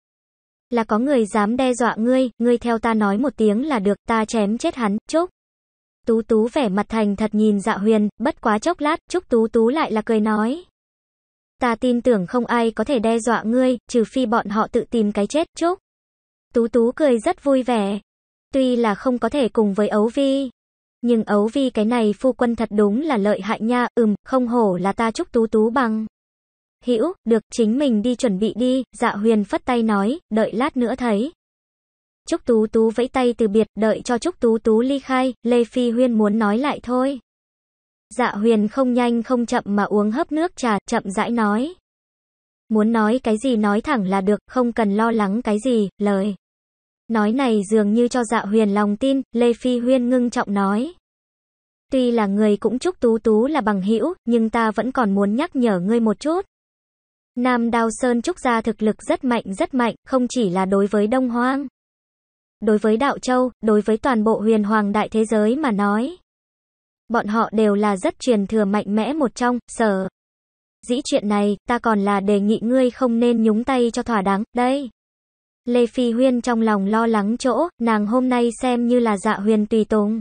là có người dám đe dọa ngươi, ngươi theo ta nói một tiếng là được, ta chém chết hắn, chúc. Tú Tú vẻ mặt thành thật nhìn dạ huyền, bất quá chốc lát, Trúc Tú Tú lại là cười nói. Ta tin tưởng không ai có thể đe dọa ngươi, trừ phi bọn họ tự tìm cái chết, chúc. Tú Tú cười rất vui vẻ. Tuy là không có thể cùng với Ấu Vi. Nhưng Ấu Vi cái này phu quân thật đúng là lợi hại nha, ừm, không hổ là ta Trúc Tú Tú bằng. Hữu, được, chính mình đi chuẩn bị đi, dạ huyền phất tay nói, đợi lát nữa thấy. Trúc Tú Tú vẫy tay từ biệt, đợi cho Trúc Tú Tú ly khai, Lê Phi Huyên muốn nói lại thôi. Dạ huyền không nhanh không chậm mà uống hớp nước trà, chậm rãi nói. Muốn nói cái gì nói thẳng là được, không cần lo lắng cái gì, lời. Nói này dường như cho dạ huyền lòng tin, Lê Phi Huyên ngưng trọng nói. Tuy là người cũng chúc tú tú là bằng hữu, nhưng ta vẫn còn muốn nhắc nhở ngươi một chút. Nam Đao Sơn Trúc gia thực lực rất mạnh rất mạnh, không chỉ là đối với Đông Hoang. Đối với Đạo Châu, đối với toàn bộ huyền hoàng đại thế giới mà nói. Bọn họ đều là rất truyền thừa mạnh mẽ một trong, sở. Dĩ chuyện này, ta còn là đề nghị ngươi không nên nhúng tay cho thỏa đáng, đây. Lê Phi Huyên trong lòng lo lắng chỗ, nàng hôm nay xem như là dạ huyền tùy tùng.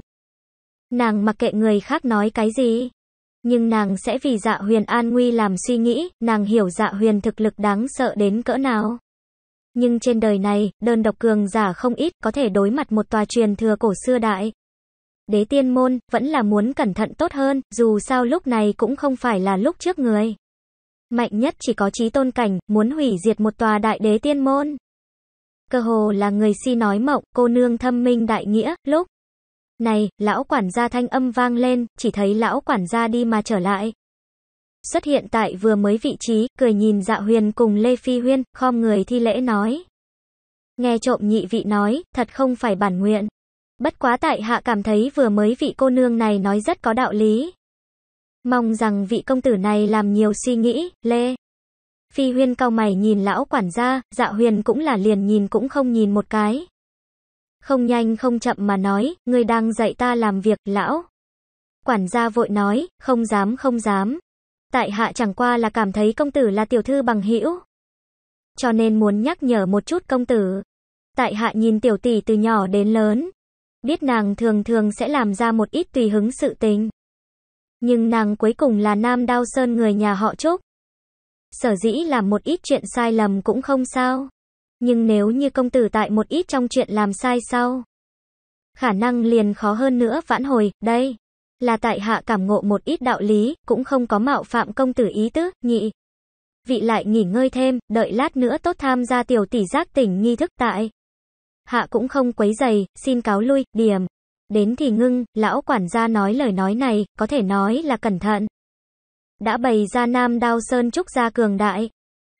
Nàng mặc kệ người khác nói cái gì nhưng nàng sẽ vì dạ huyền an nguy làm suy nghĩ, nàng hiểu dạ huyền thực lực đáng sợ đến cỡ nào. Nhưng trên đời này, đơn độc cường giả không ít, có thể đối mặt một tòa truyền thừa cổ xưa đại. Đế tiên môn, vẫn là muốn cẩn thận tốt hơn, dù sao lúc này cũng không phải là lúc trước người. Mạnh nhất chỉ có trí tôn cảnh, muốn hủy diệt một tòa đại đế tiên môn. Cơ hồ là người si nói mộng, cô nương thâm minh đại nghĩa, lúc. Này, lão quản gia thanh âm vang lên, chỉ thấy lão quản gia đi mà trở lại. Xuất hiện tại vừa mới vị trí, cười nhìn dạ huyền cùng Lê Phi Huyên, khom người thi lễ nói. Nghe trộm nhị vị nói, thật không phải bản nguyện. Bất quá tại hạ cảm thấy vừa mới vị cô nương này nói rất có đạo lý. Mong rằng vị công tử này làm nhiều suy nghĩ, Lê. Phi Huyên cau mày nhìn lão quản gia, dạ huyền cũng là liền nhìn cũng không nhìn một cái không nhanh không chậm mà nói, ngươi đang dạy ta làm việc, lão. Quản gia vội nói, không dám không dám. Tại hạ chẳng qua là cảm thấy công tử là tiểu thư bằng hữu. Cho nên muốn nhắc nhở một chút công tử. Tại hạ nhìn tiểu tỷ từ nhỏ đến lớn. Biết nàng thường thường sẽ làm ra một ít tùy hứng sự tình. Nhưng nàng cuối cùng là nam đao sơn người nhà họ Trúc. Sở dĩ làm một ít chuyện sai lầm cũng không sao. Nhưng nếu như công tử tại một ít trong chuyện làm sai sau, khả năng liền khó hơn nữa vãn hồi, đây. Là tại hạ cảm ngộ một ít đạo lý, cũng không có mạo phạm công tử ý tứ, nhị. Vị lại nghỉ ngơi thêm, đợi lát nữa tốt tham gia tiểu tỷ giác tỉnh nghi thức tại. Hạ cũng không quấy giày, xin cáo lui, điểm. Đến thì ngưng, lão quản gia nói lời nói này, có thể nói là cẩn thận. Đã bày ra nam đao sơn trúc gia cường đại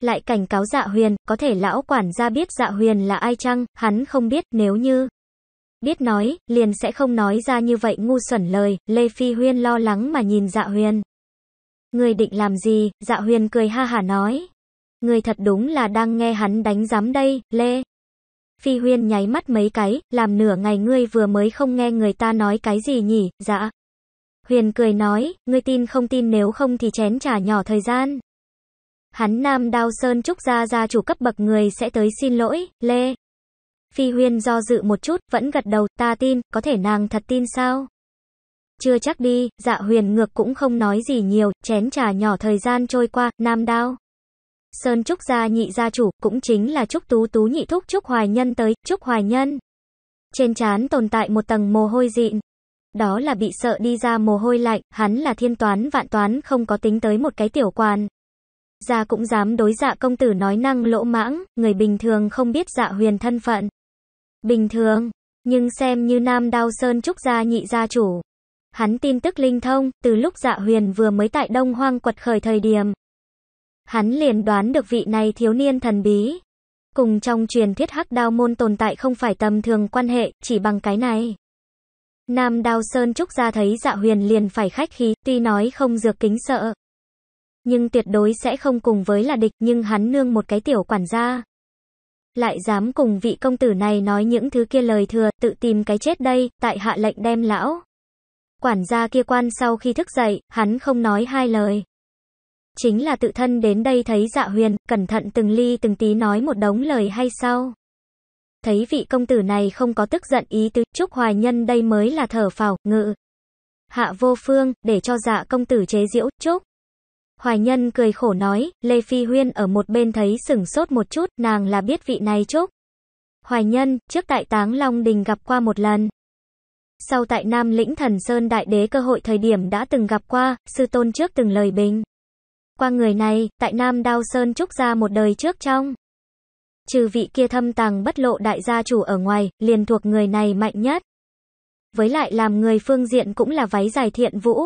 lại cảnh cáo dạ huyền, có thể lão quản gia biết dạ huyền là ai chăng, hắn không biết, nếu như biết nói, liền sẽ không nói ra như vậy ngu xuẩn lời, Lê Phi Huyên lo lắng mà nhìn dạ huyền. Người định làm gì, dạ huyền cười ha hả nói. Người thật đúng là đang nghe hắn đánh giám đây, Lê. Phi Huyên nháy mắt mấy cái, làm nửa ngày ngươi vừa mới không nghe người ta nói cái gì nhỉ, dạ. Huyền cười nói, ngươi tin không tin nếu không thì chén trà nhỏ thời gian. Hắn Nam Đao Sơn Trúc gia gia chủ cấp bậc người sẽ tới xin lỗi, Lê. Phi Huyên do dự một chút, vẫn gật đầu, ta tin, có thể nàng thật tin sao? Chưa chắc đi, dạ huyền ngược cũng không nói gì nhiều, chén trà nhỏ thời gian trôi qua, Nam Đao. Sơn Trúc gia nhị gia chủ, cũng chính là Trúc Tú Tú nhị thúc Trúc Hoài Nhân tới, Trúc Hoài Nhân. Trên trán tồn tại một tầng mồ hôi dịn. Đó là bị sợ đi ra mồ hôi lạnh, hắn là thiên toán vạn toán không có tính tới một cái tiểu quan ra cũng dám đối dạ công tử nói năng lỗ mãng, người bình thường không biết dạ huyền thân phận. Bình thường, nhưng xem như nam đao sơn trúc gia nhị gia chủ. Hắn tin tức linh thông, từ lúc dạ huyền vừa mới tại đông hoang quật khởi thời điểm. Hắn liền đoán được vị này thiếu niên thần bí. Cùng trong truyền thuyết hắc đao môn tồn tại không phải tầm thường quan hệ, chỉ bằng cái này. Nam đao sơn trúc gia thấy dạ huyền liền phải khách khí, tuy nói không dược kính sợ, nhưng tuyệt đối sẽ không cùng với là địch, nhưng hắn nương một cái tiểu quản gia. Lại dám cùng vị công tử này nói những thứ kia lời thừa, tự tìm cái chết đây, tại hạ lệnh đem lão. Quản gia kia quan sau khi thức dậy, hắn không nói hai lời. Chính là tự thân đến đây thấy dạ huyền, cẩn thận từng ly từng tí nói một đống lời hay sao. Thấy vị công tử này không có tức giận ý tứ, chúc hoài nhân đây mới là thở phào, ngự. Hạ vô phương, để cho dạ công tử chế diễu, chúc. Hoài Nhân cười khổ nói, Lê Phi Huyên ở một bên thấy sửng sốt một chút, nàng là biết vị này chúc. Hoài Nhân, trước tại Táng Long Đình gặp qua một lần. Sau tại Nam Lĩnh Thần Sơn Đại Đế cơ hội thời điểm đã từng gặp qua, sư tôn trước từng lời bình. Qua người này, tại Nam Đao Sơn trúc ra một đời trước trong. Trừ vị kia thâm tàng bất lộ đại gia chủ ở ngoài, liền thuộc người này mạnh nhất. Với lại làm người phương diện cũng là váy dài thiện vũ,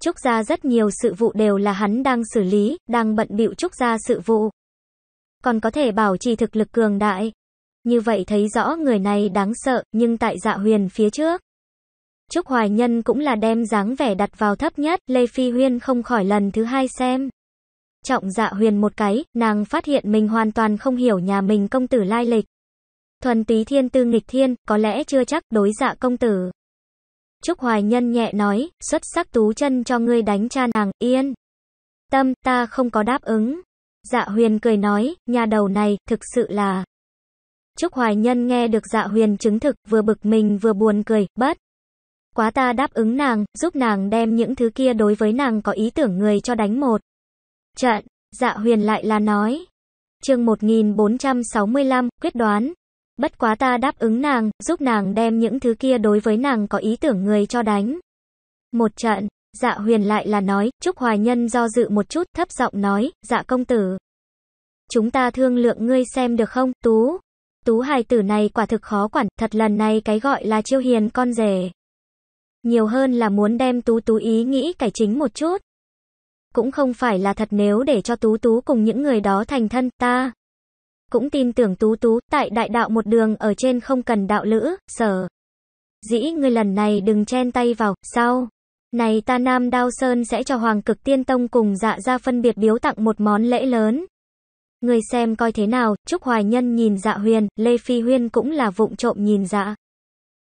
Trúc Gia rất nhiều sự vụ đều là hắn đang xử lý, đang bận bịu Trúc Gia sự vụ. Còn có thể bảo trì thực lực cường đại. Như vậy thấy rõ người này đáng sợ, nhưng tại dạ huyền phía trước. Trúc Hoài Nhân cũng là đem dáng vẻ đặt vào thấp nhất, Lê Phi Huyên không khỏi lần thứ hai xem. Trọng dạ huyền một cái, nàng phát hiện mình hoàn toàn không hiểu nhà mình công tử lai lịch. Thuần tí thiên tư nghịch thiên, có lẽ chưa chắc đối dạ công tử. Trúc Hoài Nhân nhẹ nói, xuất sắc tú chân cho ngươi đánh cha nàng, yên. Tâm, ta không có đáp ứng. Dạ huyền cười nói, nhà đầu này, thực sự là. Trúc Hoài Nhân nghe được dạ huyền chứng thực, vừa bực mình vừa buồn cười, bất. Quá ta đáp ứng nàng, giúp nàng đem những thứ kia đối với nàng có ý tưởng người cho đánh một. Trận, dạ huyền lại là nói. chương 1465, quyết đoán, Bất quá ta đáp ứng nàng, giúp nàng đem những thứ kia đối với nàng có ý tưởng người cho đánh. Một trận, dạ huyền lại là nói, Trúc Hoài Nhân do dự một chút thấp giọng nói, dạ công tử. Chúng ta thương lượng ngươi xem được không, Tú. Tú hài tử này quả thực khó quản, thật lần này cái gọi là chiêu hiền con rể. Nhiều hơn là muốn đem Tú Tú ý nghĩ cải chính một chút. Cũng không phải là thật nếu để cho Tú Tú cùng những người đó thành thân, ta cũng tin tưởng Tú Tú, tại đại đạo một đường ở trên không cần đạo lữ, sở. Dĩ ngươi lần này đừng chen tay vào, sao? Này ta Nam Đao Sơn sẽ cho Hoàng Cực Tiên Tông cùng dạ ra phân biệt biếu tặng một món lễ lớn. Người xem coi thế nào, Trúc Hoài Nhân nhìn dạ huyền, Lê Phi Huyên cũng là vụng trộm nhìn dạ.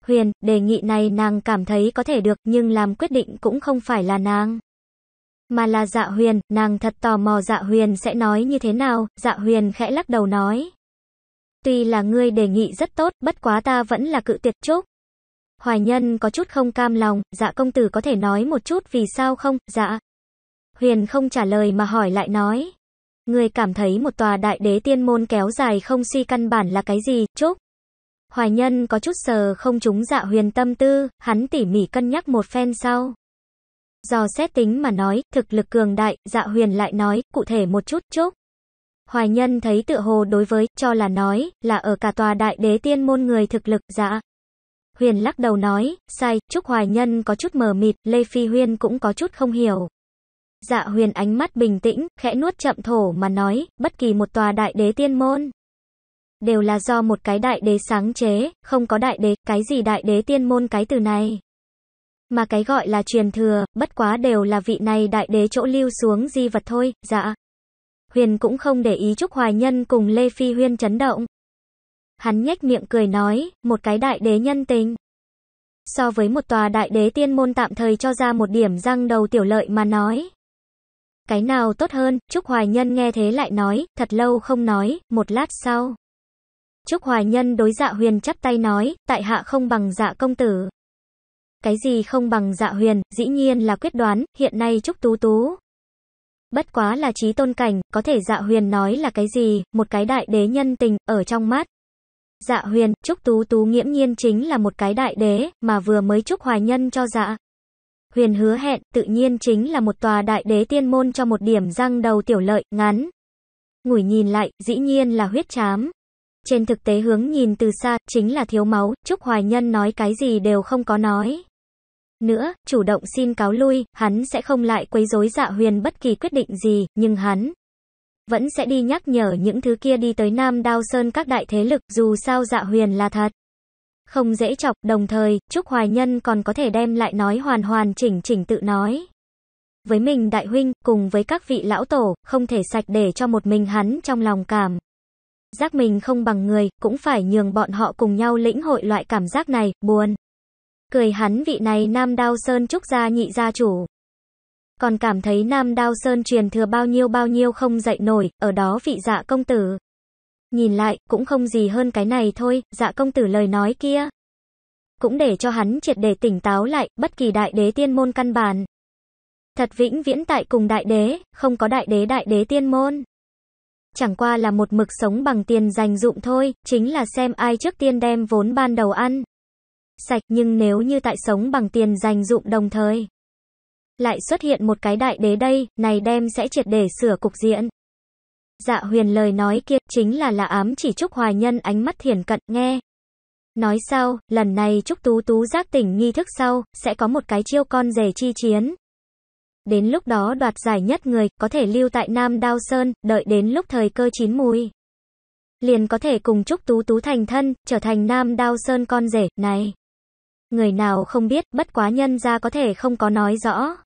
Huyền, đề nghị này nàng cảm thấy có thể được nhưng làm quyết định cũng không phải là nàng mà là dạ huyền, nàng thật tò mò dạ huyền sẽ nói như thế nào, dạ huyền khẽ lắc đầu nói. Tuy là ngươi đề nghị rất tốt, bất quá ta vẫn là cự tuyệt chúc. Hoài nhân có chút không cam lòng, dạ công tử có thể nói một chút vì sao không, dạ. Huyền không trả lời mà hỏi lại nói. Ngươi cảm thấy một tòa đại đế tiên môn kéo dài không suy căn bản là cái gì, chúc. Hoài nhân có chút sờ không trúng dạ huyền tâm tư, hắn tỉ mỉ cân nhắc một phen sau. Do xét tính mà nói, thực lực cường đại, dạ huyền lại nói, cụ thể một chút, chốc. Hoài nhân thấy tựa hồ đối với, cho là nói, là ở cả tòa đại đế tiên môn người thực lực, dạ. Huyền lắc đầu nói, sai, chúc Hoài Nhân có chút mờ mịt, Lê Phi Huyên cũng có chút không hiểu. Dạ huyền ánh mắt bình tĩnh, khẽ nuốt chậm thổ mà nói, bất kỳ một tòa đại đế tiên môn. Đều là do một cái đại đế sáng chế, không có đại đế, cái gì đại đế tiên môn cái từ này mà cái gọi là truyền thừa, bất quá đều là vị này đại đế chỗ lưu xuống di vật thôi, dạ. Huyền cũng không để ý Trúc Hoài Nhân cùng Lê Phi Huyên chấn động. Hắn nhếch miệng cười nói, một cái đại đế nhân tình. So với một tòa đại đế tiên môn tạm thời cho ra một điểm răng đầu tiểu lợi mà nói. Cái nào tốt hơn, Trúc Hoài Nhân nghe thế lại nói, thật lâu không nói, một lát sau. Trúc Hoài Nhân đối dạ huyền chắp tay nói, tại hạ không bằng dạ công tử. Cái gì không bằng dạ huyền, dĩ nhiên là quyết đoán, hiện nay Trúc Tú Tú. Bất quá là trí tôn cảnh, có thể dạ huyền nói là cái gì, một cái đại đế nhân tình, ở trong mắt. Dạ huyền, Trúc Tú Tú nghiễm nhiên chính là một cái đại đế, mà vừa mới Trúc Hoài Nhân cho dạ. Huyền hứa hẹn, tự nhiên chính là một tòa đại đế tiên môn cho một điểm răng đầu tiểu lợi, ngắn. Ngủi nhìn lại, dĩ nhiên là huyết chám. Trên thực tế hướng nhìn từ xa, chính là thiếu máu, Trúc Hoài Nhân nói cái gì đều không có nói nữa, chủ động xin cáo lui, hắn sẽ không lại quấy rối dạ huyền bất kỳ quyết định gì, nhưng hắn vẫn sẽ đi nhắc nhở những thứ kia đi tới Nam Đao Sơn các đại thế lực, dù sao dạ huyền là thật. Không dễ chọc, đồng thời, Trúc Hoài Nhân còn có thể đem lại nói hoàn hoàn chỉnh chỉnh tự nói. Với mình đại huynh, cùng với các vị lão tổ, không thể sạch để cho một mình hắn trong lòng cảm. Giác mình không bằng người, cũng phải nhường bọn họ cùng nhau lĩnh hội loại cảm giác này, buồn. Cười hắn vị này Nam Đao Sơn trúc gia nhị gia chủ. Còn cảm thấy Nam Đao Sơn truyền thừa bao nhiêu bao nhiêu không dậy nổi, ở đó vị dạ công tử. Nhìn lại, cũng không gì hơn cái này thôi, dạ công tử lời nói kia. Cũng để cho hắn triệt để tỉnh táo lại, bất kỳ đại đế tiên môn căn bản. Thật vĩnh viễn tại cùng đại đế, không có đại đế đại đế tiên môn. Chẳng qua là một mực sống bằng tiền dành dụng thôi, chính là xem ai trước tiên đem vốn ban đầu ăn sạch nhưng nếu như tại sống bằng tiền dành dụng đồng thời lại xuất hiện một cái đại đế đây, này đem sẽ triệt để sửa cục diện. Dạ huyền lời nói kia chính là là ám chỉ Trúc Hoài Nhân ánh mắt thiền cận nghe. Nói sau lần này Trúc Tú Tú giác tỉnh nghi thức sau, sẽ có một cái chiêu con rể chi chiến. Đến lúc đó đoạt giải nhất người, có thể lưu tại Nam Đao Sơn, đợi đến lúc thời cơ chín mùi. Liền có thể cùng Trúc Tú Tú thành thân, trở thành Nam Đao Sơn con rể, này. Người nào không biết, bất quá nhân ra có thể không có nói rõ.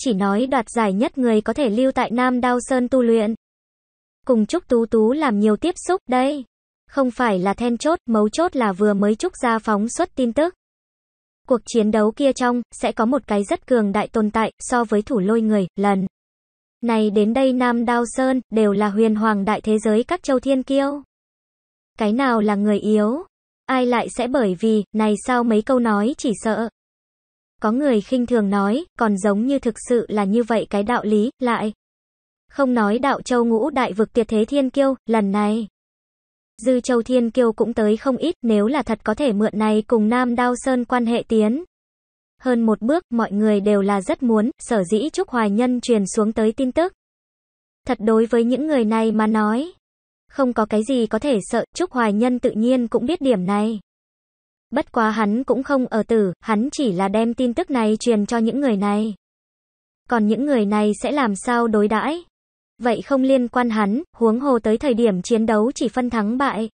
Chỉ nói đoạt giải nhất người có thể lưu tại Nam Đao Sơn tu luyện. Cùng Trúc Tú Tú làm nhiều tiếp xúc, đây. Không phải là then chốt, mấu chốt là vừa mới Trúc ra phóng xuất tin tức. Cuộc chiến đấu kia trong, sẽ có một cái rất cường đại tồn tại, so với thủ lôi người, lần. Này đến đây Nam Đao Sơn, đều là huyền hoàng đại thế giới các châu thiên kiêu. Cái nào là người yếu, Ai lại sẽ bởi vì, này sao mấy câu nói chỉ sợ. Có người khinh thường nói, còn giống như thực sự là như vậy cái đạo lý, lại. Không nói đạo châu ngũ đại vực tiệt thế thiên kiêu, lần này. Dư châu thiên kiêu cũng tới không ít, nếu là thật có thể mượn này cùng Nam Đao Sơn quan hệ tiến. Hơn một bước, mọi người đều là rất muốn, sở dĩ chúc Hoài Nhân truyền xuống tới tin tức. Thật đối với những người này mà nói, không có cái gì có thể sợ, Trúc Hoài Nhân tự nhiên cũng biết điểm này. Bất quá hắn cũng không ở tử, hắn chỉ là đem tin tức này truyền cho những người này. Còn những người này sẽ làm sao đối đãi? Vậy không liên quan hắn, huống hồ tới thời điểm chiến đấu chỉ phân thắng bại.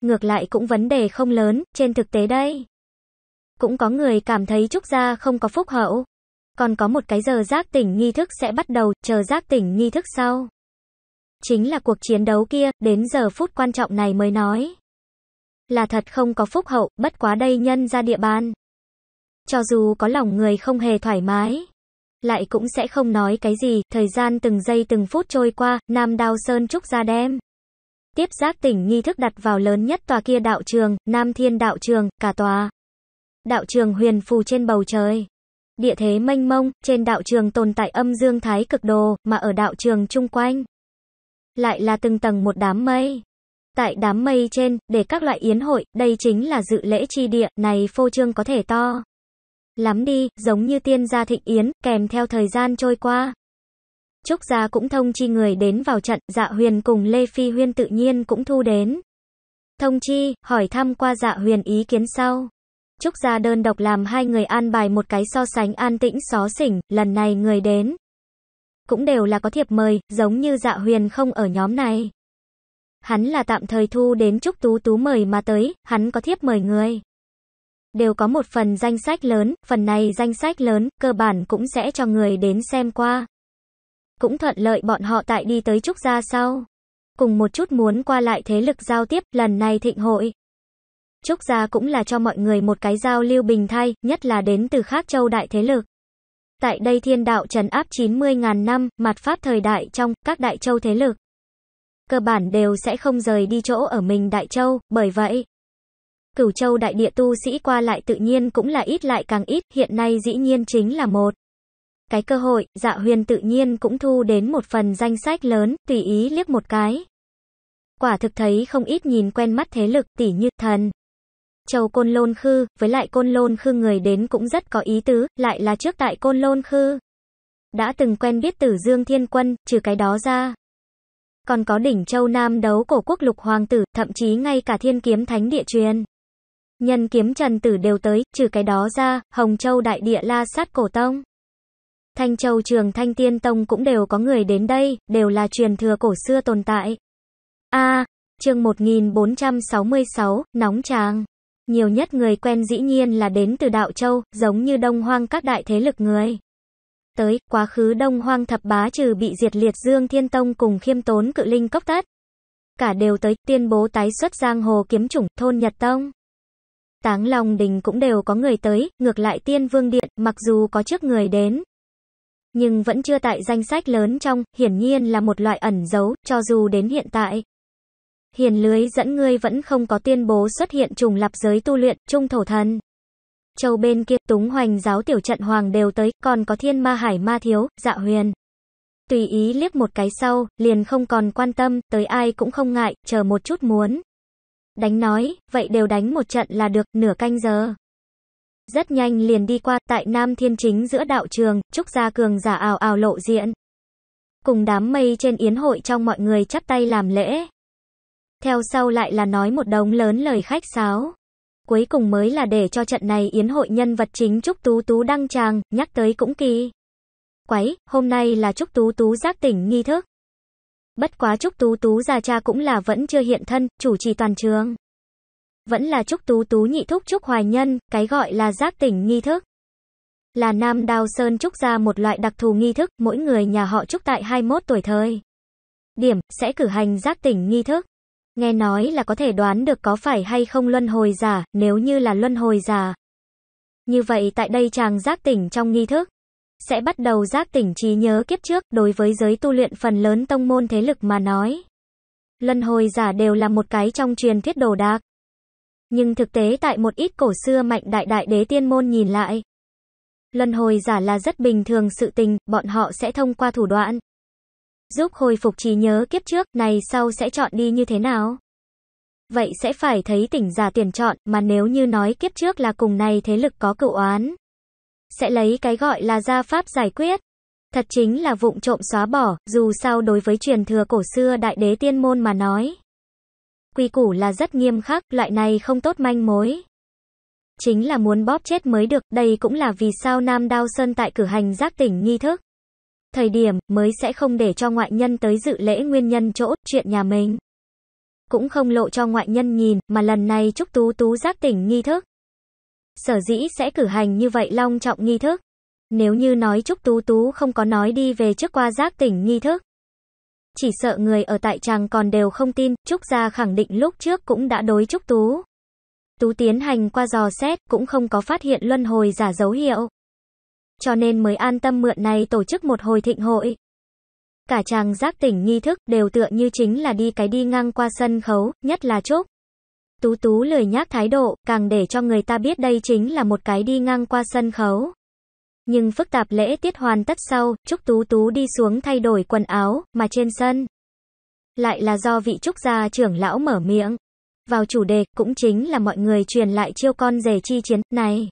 Ngược lại cũng vấn đề không lớn, trên thực tế đây. Cũng có người cảm thấy Trúc Gia không có phúc hậu. Còn có một cái giờ giác tỉnh nghi thức sẽ bắt đầu, chờ giác tỉnh nghi thức sau. Chính là cuộc chiến đấu kia, đến giờ phút quan trọng này mới nói. Là thật không có phúc hậu, bất quá đây nhân ra địa bàn. Cho dù có lòng người không hề thoải mái, lại cũng sẽ không nói cái gì, thời gian từng giây từng phút trôi qua, Nam Đao Sơn Trúc ra đem. Tiếp giác tỉnh nghi thức đặt vào lớn nhất tòa kia đạo trường, Nam Thiên đạo trường, cả tòa. Đạo trường huyền phù trên bầu trời. Địa thế mênh mông, trên đạo trường tồn tại âm dương thái cực đồ, mà ở đạo trường chung quanh lại là từng tầng một đám mây. Tại đám mây trên, để các loại yến hội, đây chính là dự lễ chi địa, này phô trương có thể to. Lắm đi, giống như tiên gia thịnh yến, kèm theo thời gian trôi qua. Trúc gia cũng thông chi người đến vào trận, dạ huyền cùng Lê Phi Huyên tự nhiên cũng thu đến. Thông chi, hỏi thăm qua dạ huyền ý kiến sau. Trúc gia đơn độc làm hai người an bài một cái so sánh an tĩnh xó xỉnh, lần này người đến cũng đều là có thiệp mời, giống như dạ huyền không ở nhóm này. Hắn là tạm thời thu đến Trúc Tú Tú mời mà tới, hắn có thiệp mời người. Đều có một phần danh sách lớn, phần này danh sách lớn, cơ bản cũng sẽ cho người đến xem qua. Cũng thuận lợi bọn họ tại đi tới Trúc Gia sau. Cùng một chút muốn qua lại thế lực giao tiếp, lần này thịnh hội. Trúc gia cũng là cho mọi người một cái giao lưu bình thay, nhất là đến từ khác châu đại thế lực. Tại đây thiên đạo trần áp 90.000 năm, mặt pháp thời đại trong, các đại châu thế lực. Cơ bản đều sẽ không rời đi chỗ ở mình đại châu, bởi vậy. Cửu châu đại địa tu sĩ qua lại tự nhiên cũng là ít lại càng ít, hiện nay dĩ nhiên chính là một. Cái cơ hội, dạ huyền tự nhiên cũng thu đến một phần danh sách lớn, tùy ý liếc một cái. Quả thực thấy không ít nhìn quen mắt thế lực tỷ như thần châu Côn Lôn Khư, với lại Côn Lôn Khư người đến cũng rất có ý tứ, lại là trước tại Côn Lôn Khư. Đã từng quen biết Tử Dương Thiên Quân, trừ cái đó ra. Còn có đỉnh châu Nam đấu cổ quốc lục hoàng tử, thậm chí ngay cả thiên kiếm thánh địa truyền. Nhân kiếm trần tử đều tới, trừ cái đó ra, Hồng Châu đại địa la sát cổ tông. Thanh Châu trường Thanh Tiên Tông cũng đều có người đến đây, đều là truyền thừa cổ xưa tồn tại. A, à, chương 1466, nóng tràng. Nhiều nhất người quen dĩ nhiên là đến từ đạo châu, giống như đông hoang các đại thế lực người. Tới, quá khứ đông hoang thập bá trừ bị diệt liệt dương thiên tông cùng khiêm tốn cự linh cốc tát. Cả đều tới, tuyên bố tái xuất giang hồ kiếm chủng, thôn Nhật Tông. Táng lòng đình cũng đều có người tới, ngược lại tiên vương điện, mặc dù có trước người đến. Nhưng vẫn chưa tại danh sách lớn trong, hiển nhiên là một loại ẩn giấu, cho dù đến hiện tại, hiền lưới dẫn ngươi vẫn không có tuyên bố xuất hiện trùng lập giới tu luyện, trung thổ thần. Châu bên kia, túng hoành giáo tiểu trận hoàng đều tới, còn có thiên ma hải ma thiếu, dạ huyền. Tùy ý liếc một cái sau, liền không còn quan tâm, tới ai cũng không ngại, chờ một chút muốn. Đánh nói, vậy đều đánh một trận là được, nửa canh giờ. Rất nhanh liền đi qua, tại Nam Thiên Chính giữa đạo trường, trúc gia cường giả ảo ảo lộ diện. Cùng đám mây trên yến hội trong mọi người chắp tay làm lễ, theo sau lại là nói một đống lớn lời khách sáo. Cuối cùng mới là để cho trận này yến hội nhân vật chính Trúc Tú Tú đăng tràng, nhắc tới cũng kỳ. Quấy, hôm nay là Trúc Tú Tú giác tỉnh nghi thức. Bất quá Trúc Tú Tú già cha cũng là vẫn chưa hiện thân, chủ trì toàn trường. Vẫn là Trúc Tú Tú nhị thúc Trúc Hoài Nhân, cái gọi là giác tỉnh nghi thức là Nam đào Sơn Trúc ra một loại đặc thù nghi thức, mỗi người nhà họ Trúc tại 21 tuổi thời. Điểm, sẽ cử hành giác tỉnh nghi thức. Nghe nói là có thể đoán được có phải hay không luân hồi giả, nếu như là luân hồi giả. Như vậy tại đây chàng giác tỉnh trong nghi thức, sẽ bắt đầu giác tỉnh trí nhớ kiếp trước đối với giới tu luyện phần lớn tông môn thế lực mà nói. Luân hồi giả đều là một cái trong truyền thuyết đồ đạc. Nhưng thực tế tại một ít cổ xưa mạnh đại đại đế tiên môn nhìn lại. Luân hồi giả là rất bình thường sự tình, bọn họ sẽ thông qua thủ đoạn, giúp hồi phục trí nhớ kiếp trước này sau sẽ chọn đi như thế nào? Vậy sẽ phải thấy tỉnh giả tiền chọn, mà nếu như nói kiếp trước là cùng này thế lực có cựu oán, sẽ lấy cái gọi là gia pháp giải quyết. Thật chính là vụng trộm xóa bỏ, dù sao đối với truyền thừa cổ xưa đại đế tiên môn mà nói. Quy củ là rất nghiêm khắc, loại này không tốt manh mối. Chính là muốn bóp chết mới được, đây cũng là vì sao Nam Đao Sơn tại cử hành giác tỉnh nghi thức thời điểm mới sẽ không để cho ngoại nhân tới dự lễ nguyên nhân chỗ chuyện nhà mình. Cũng không lộ cho ngoại nhân nhìn, mà lần này Trúc Tú Tú giác tỉnh nghi thức. Sở dĩ sẽ cử hành như vậy long trọng nghi thức. Nếu như nói Trúc Tú Tú không có nói đi về trước qua giác tỉnh nghi thức. Chỉ sợ người ở tại tràng còn đều không tin, Trúc gia khẳng định lúc trước cũng đã đối Trúc Tú. Tú tiến hành qua dò xét, cũng không có phát hiện luân hồi giả dấu hiệu cho nên mới an tâm mượn này tổ chức một hồi thịnh hội. Cả chàng giác tỉnh nghi thức đều tựa như chính là đi cái đi ngang qua sân khấu, nhất là trúc Tú tú lười nhác thái độ, càng để cho người ta biết đây chính là một cái đi ngang qua sân khấu. Nhưng phức tạp lễ tiết hoàn tất sau, Trúc Tú Tú đi xuống thay đổi quần áo, mà trên sân. Lại là do vị Trúc gia trưởng lão mở miệng. Vào chủ đề, cũng chính là mọi người truyền lại chiêu con rể chi chiến, này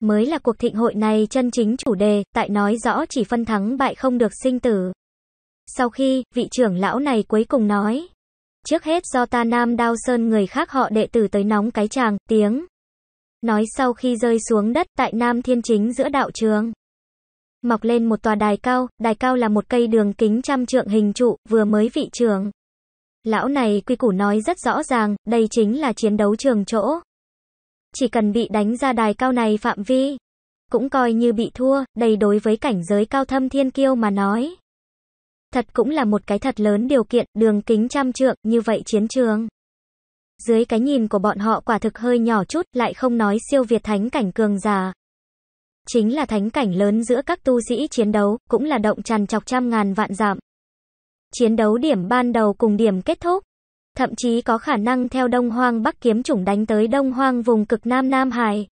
mới là cuộc thịnh hội này chân chính chủ đề, tại nói rõ chỉ phân thắng bại không được sinh tử. Sau khi, vị trưởng lão này cuối cùng nói, trước hết do ta Nam Đao Sơn người khác họ đệ tử tới nóng cái chàng, tiếng. Nói sau khi rơi xuống đất tại Nam Thiên Chính giữa đạo trường. Mọc lên một tòa đài cao, đài cao là một cây đường kính trăm trượng hình trụ, vừa mới vị trưởng. Lão này quy củ nói rất rõ ràng, đây chính là chiến đấu trường chỗ chỉ cần bị đánh ra đài cao này phạm vi, cũng coi như bị thua, đây đối với cảnh giới cao thâm thiên kiêu mà nói. Thật cũng là một cái thật lớn điều kiện, đường kính trăm trượng, như vậy chiến trường. Dưới cái nhìn của bọn họ quả thực hơi nhỏ chút, lại không nói siêu việt thánh cảnh cường già. Chính là thánh cảnh lớn giữa các tu sĩ chiến đấu, cũng là động tràn chọc trăm ngàn vạn giảm. Chiến đấu điểm ban đầu cùng điểm kết thúc, thậm chí có khả năng theo Đông Hoang Bắc kiếm chủng đánh tới Đông Hoang vùng cực Nam Nam Hải.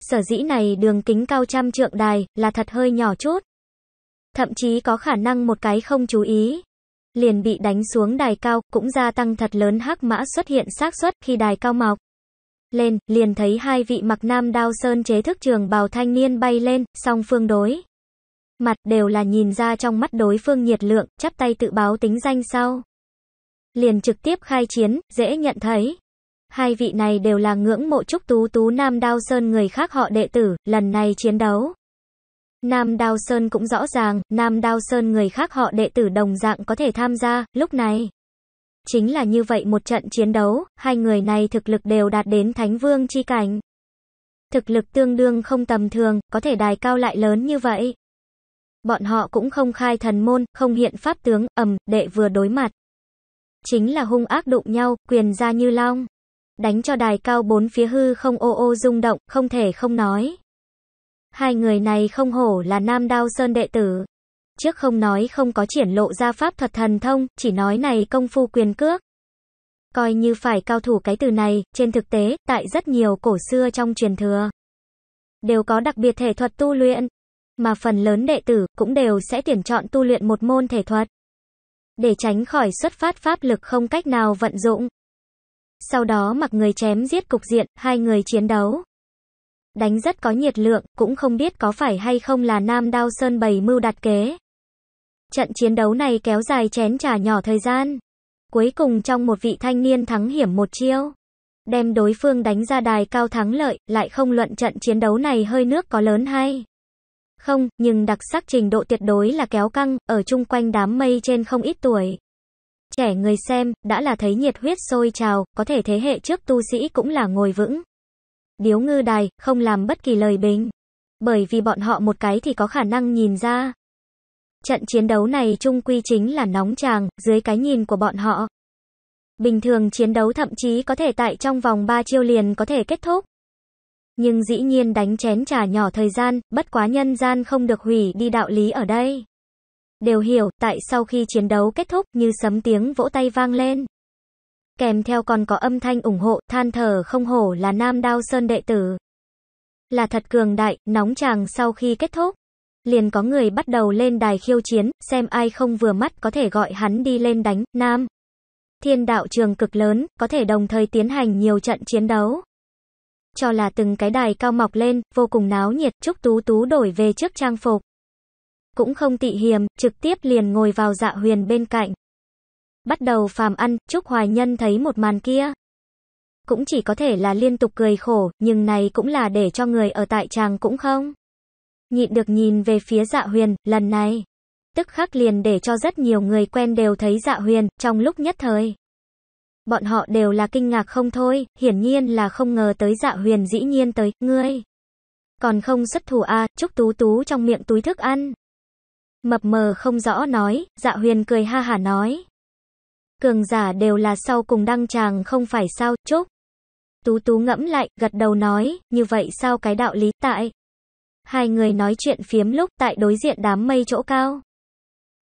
Sở dĩ này đường kính cao trăm trượng đài là thật hơi nhỏ chút. Thậm chí có khả năng một cái không chú ý. Liền bị đánh xuống đài cao cũng gia tăng thật lớn hắc mã xuất hiện xác suất khi đài cao mọc. Lên, liền thấy hai vị mặc nam đao sơn chế thức trường bào thanh niên bay lên, song phương đối. Mặt đều là nhìn ra trong mắt đối phương nhiệt lượng, chắp tay tự báo tính danh sau liền trực tiếp khai chiến, dễ nhận thấy. Hai vị này đều là ngưỡng mộ trúc tú tú Nam Đao Sơn người khác họ đệ tử, lần này chiến đấu. Nam Đao Sơn cũng rõ ràng, Nam Đao Sơn người khác họ đệ tử đồng dạng có thể tham gia, lúc này. Chính là như vậy một trận chiến đấu, hai người này thực lực đều đạt đến Thánh Vương chi cảnh. Thực lực tương đương không tầm thường, có thể đài cao lại lớn như vậy. Bọn họ cũng không khai thần môn, không hiện pháp tướng, ầm, đệ vừa đối mặt chính là hung ác đụng nhau, quyền ra như long. Đánh cho đài cao bốn phía hư không ô ô rung động, không thể không nói. Hai người này không hổ là nam đao sơn đệ tử. Trước không nói không có triển lộ ra pháp thuật thần thông, chỉ nói này công phu quyền cước. Coi như phải cao thủ cái từ này, trên thực tế, tại rất nhiều cổ xưa trong truyền thừa. Đều có đặc biệt thể thuật tu luyện, mà phần lớn đệ tử cũng đều sẽ tuyển chọn tu luyện một môn thể thuật để tránh khỏi xuất phát pháp lực không cách nào vận dụng. Sau đó mặc người chém giết cục diện, hai người chiến đấu. Đánh rất có nhiệt lượng, cũng không biết có phải hay không là Nam Đao Sơn bày mưu đặt kế. Trận chiến đấu này kéo dài chén trà nhỏ thời gian. Cuối cùng trong một vị thanh niên thắng hiểm một chiêu. Đem đối phương đánh ra đài cao thắng lợi, lại không luận trận chiến đấu này hơi nước có lớn hay không, nhưng đặc sắc trình độ tuyệt đối là kéo căng, ở chung quanh đám mây trên không ít tuổi. Trẻ người xem, đã là thấy nhiệt huyết sôi trào, có thể thế hệ trước tu sĩ cũng là ngồi vững. Điếu ngư đài, không làm bất kỳ lời bình. Bởi vì bọn họ một cái thì có khả năng nhìn ra. Trận chiến đấu này chung quy chính là nóng tràng, dưới cái nhìn của bọn họ. Bình thường chiến đấu thậm chí có thể tại trong vòng 3 chiêu liền có thể kết thúc. Nhưng dĩ nhiên đánh chén trà nhỏ thời gian, bất quá nhân gian không được hủy đi đạo lý ở đây. Đều hiểu, tại sau khi chiến đấu kết thúc như sấm tiếng vỗ tay vang lên. Kèm theo còn có âm thanh ủng hộ, than thở không hổ là nam đao sơn đệ tử. Là thật cường đại, nóng chàng sau khi kết thúc. Liền có người bắt đầu lên đài khiêu chiến, xem ai không vừa mắt có thể gọi hắn đi lên đánh, nam. Thiên đạo trường cực lớn, có thể đồng thời tiến hành nhiều trận chiến đấu cho là từng cái đài cao mọc lên, vô cùng náo nhiệt, Trúc Tú Tú đổi về trước trang phục. Cũng không tị hiềm, trực tiếp liền ngồi vào dạ huyền bên cạnh. Bắt đầu phàm ăn, Trúc Hoài Nhân thấy một màn kia. Cũng chỉ có thể là liên tục cười khổ, nhưng này cũng là để cho người ở tại chàng cũng không. Nhịn được nhìn về phía dạ huyền, lần này. Tức khắc liền để cho rất nhiều người quen đều thấy dạ huyền, trong lúc nhất thời. Bọn họ đều là kinh ngạc không thôi, hiển nhiên là không ngờ tới dạ huyền dĩ nhiên tới, ngươi. Còn không xuất thủ a trúc tú tú trong miệng túi thức ăn. Mập mờ không rõ nói, dạ huyền cười ha hả nói. Cường giả đều là sau cùng đăng tràng không phải sao, trúc Tú tú ngẫm lại, gật đầu nói, như vậy sao cái đạo lý tại. Hai người nói chuyện phiếm lúc tại đối diện đám mây chỗ cao.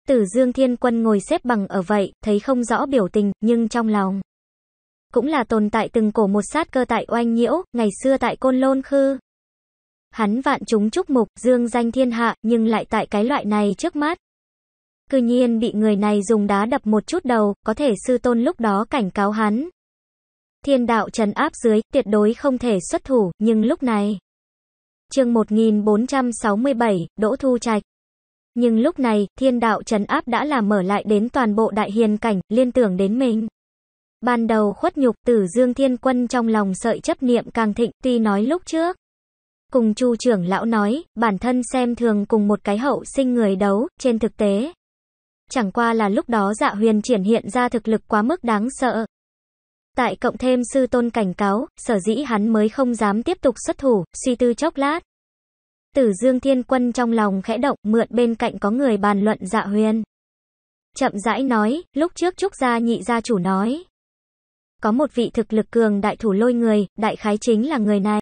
Tử Dương Thiên Quân ngồi xếp bằng ở vậy, thấy không rõ biểu tình, nhưng trong lòng cũng là tồn tại từng cổ một sát cơ tại oanh nhiễu, ngày xưa tại côn lôn khư. Hắn vạn chúng chúc mục, dương danh thiên hạ, nhưng lại tại cái loại này trước mắt. Cư nhiên bị người này dùng đá đập một chút đầu, có thể sư tôn lúc đó cảnh cáo hắn. Thiên đạo trần áp dưới, tuyệt đối không thể xuất thủ, nhưng lúc này. chương 1467, Đỗ Thu Trạch. Nhưng lúc này, thiên đạo trần áp đã làm mở lại đến toàn bộ đại hiền cảnh, liên tưởng đến mình. Ban đầu khuất nhục tử Dương Thiên Quân trong lòng sợi chấp niệm càng thịnh tuy nói lúc trước. Cùng chu trưởng lão nói, bản thân xem thường cùng một cái hậu sinh người đấu, trên thực tế. Chẳng qua là lúc đó dạ huyền triển hiện ra thực lực quá mức đáng sợ. Tại cộng thêm sư tôn cảnh cáo, sở dĩ hắn mới không dám tiếp tục xuất thủ, suy tư chốc lát. Tử Dương Thiên Quân trong lòng khẽ động, mượn bên cạnh có người bàn luận dạ huyền. Chậm rãi nói, lúc trước Trúc Gia nhị gia chủ nói. Có một vị thực lực cường đại thủ lôi người, đại khái chính là người này.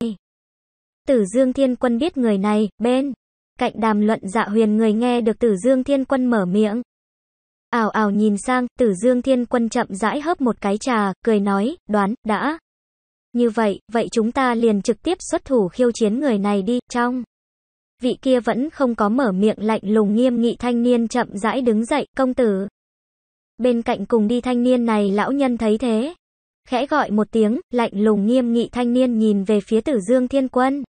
Tử Dương Thiên Quân biết người này, bên. Cạnh đàm luận dạ huyền người nghe được Tử Dương Thiên Quân mở miệng. Ảo ảo nhìn sang, Tử Dương Thiên Quân chậm rãi hớp một cái trà, cười nói, đoán, đã. Như vậy, vậy chúng ta liền trực tiếp xuất thủ khiêu chiến người này đi, trong. Vị kia vẫn không có mở miệng lạnh lùng nghiêm nghị thanh niên chậm rãi đứng dậy, công tử. Bên cạnh cùng đi thanh niên này lão nhân thấy thế, Khẽ gọi một tiếng, lạnh lùng nghiêm nghị thanh niên nhìn về phía tử dương thiên quân.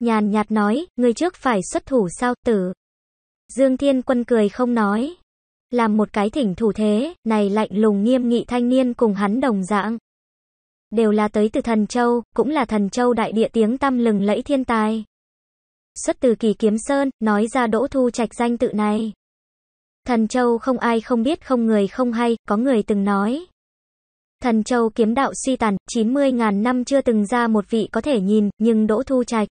Nhàn nhạt nói, người trước phải xuất thủ sao tử. Dương thiên quân cười không nói. Làm một cái thỉnh thủ thế, này lạnh lùng nghiêm nghị thanh niên cùng hắn đồng dạng. Đều là tới từ thần châu, cũng là thần châu đại địa tiếng tăm lừng lẫy thiên tài. Xuất từ kỳ kiếm sơn, nói ra đỗ thu trạch danh tự này. Thần châu không ai không biết không người không hay, có người từng nói. Thần Châu kiếm đạo suy tàn, 90.000 năm chưa từng ra một vị có thể nhìn, nhưng Đỗ Thu Trạch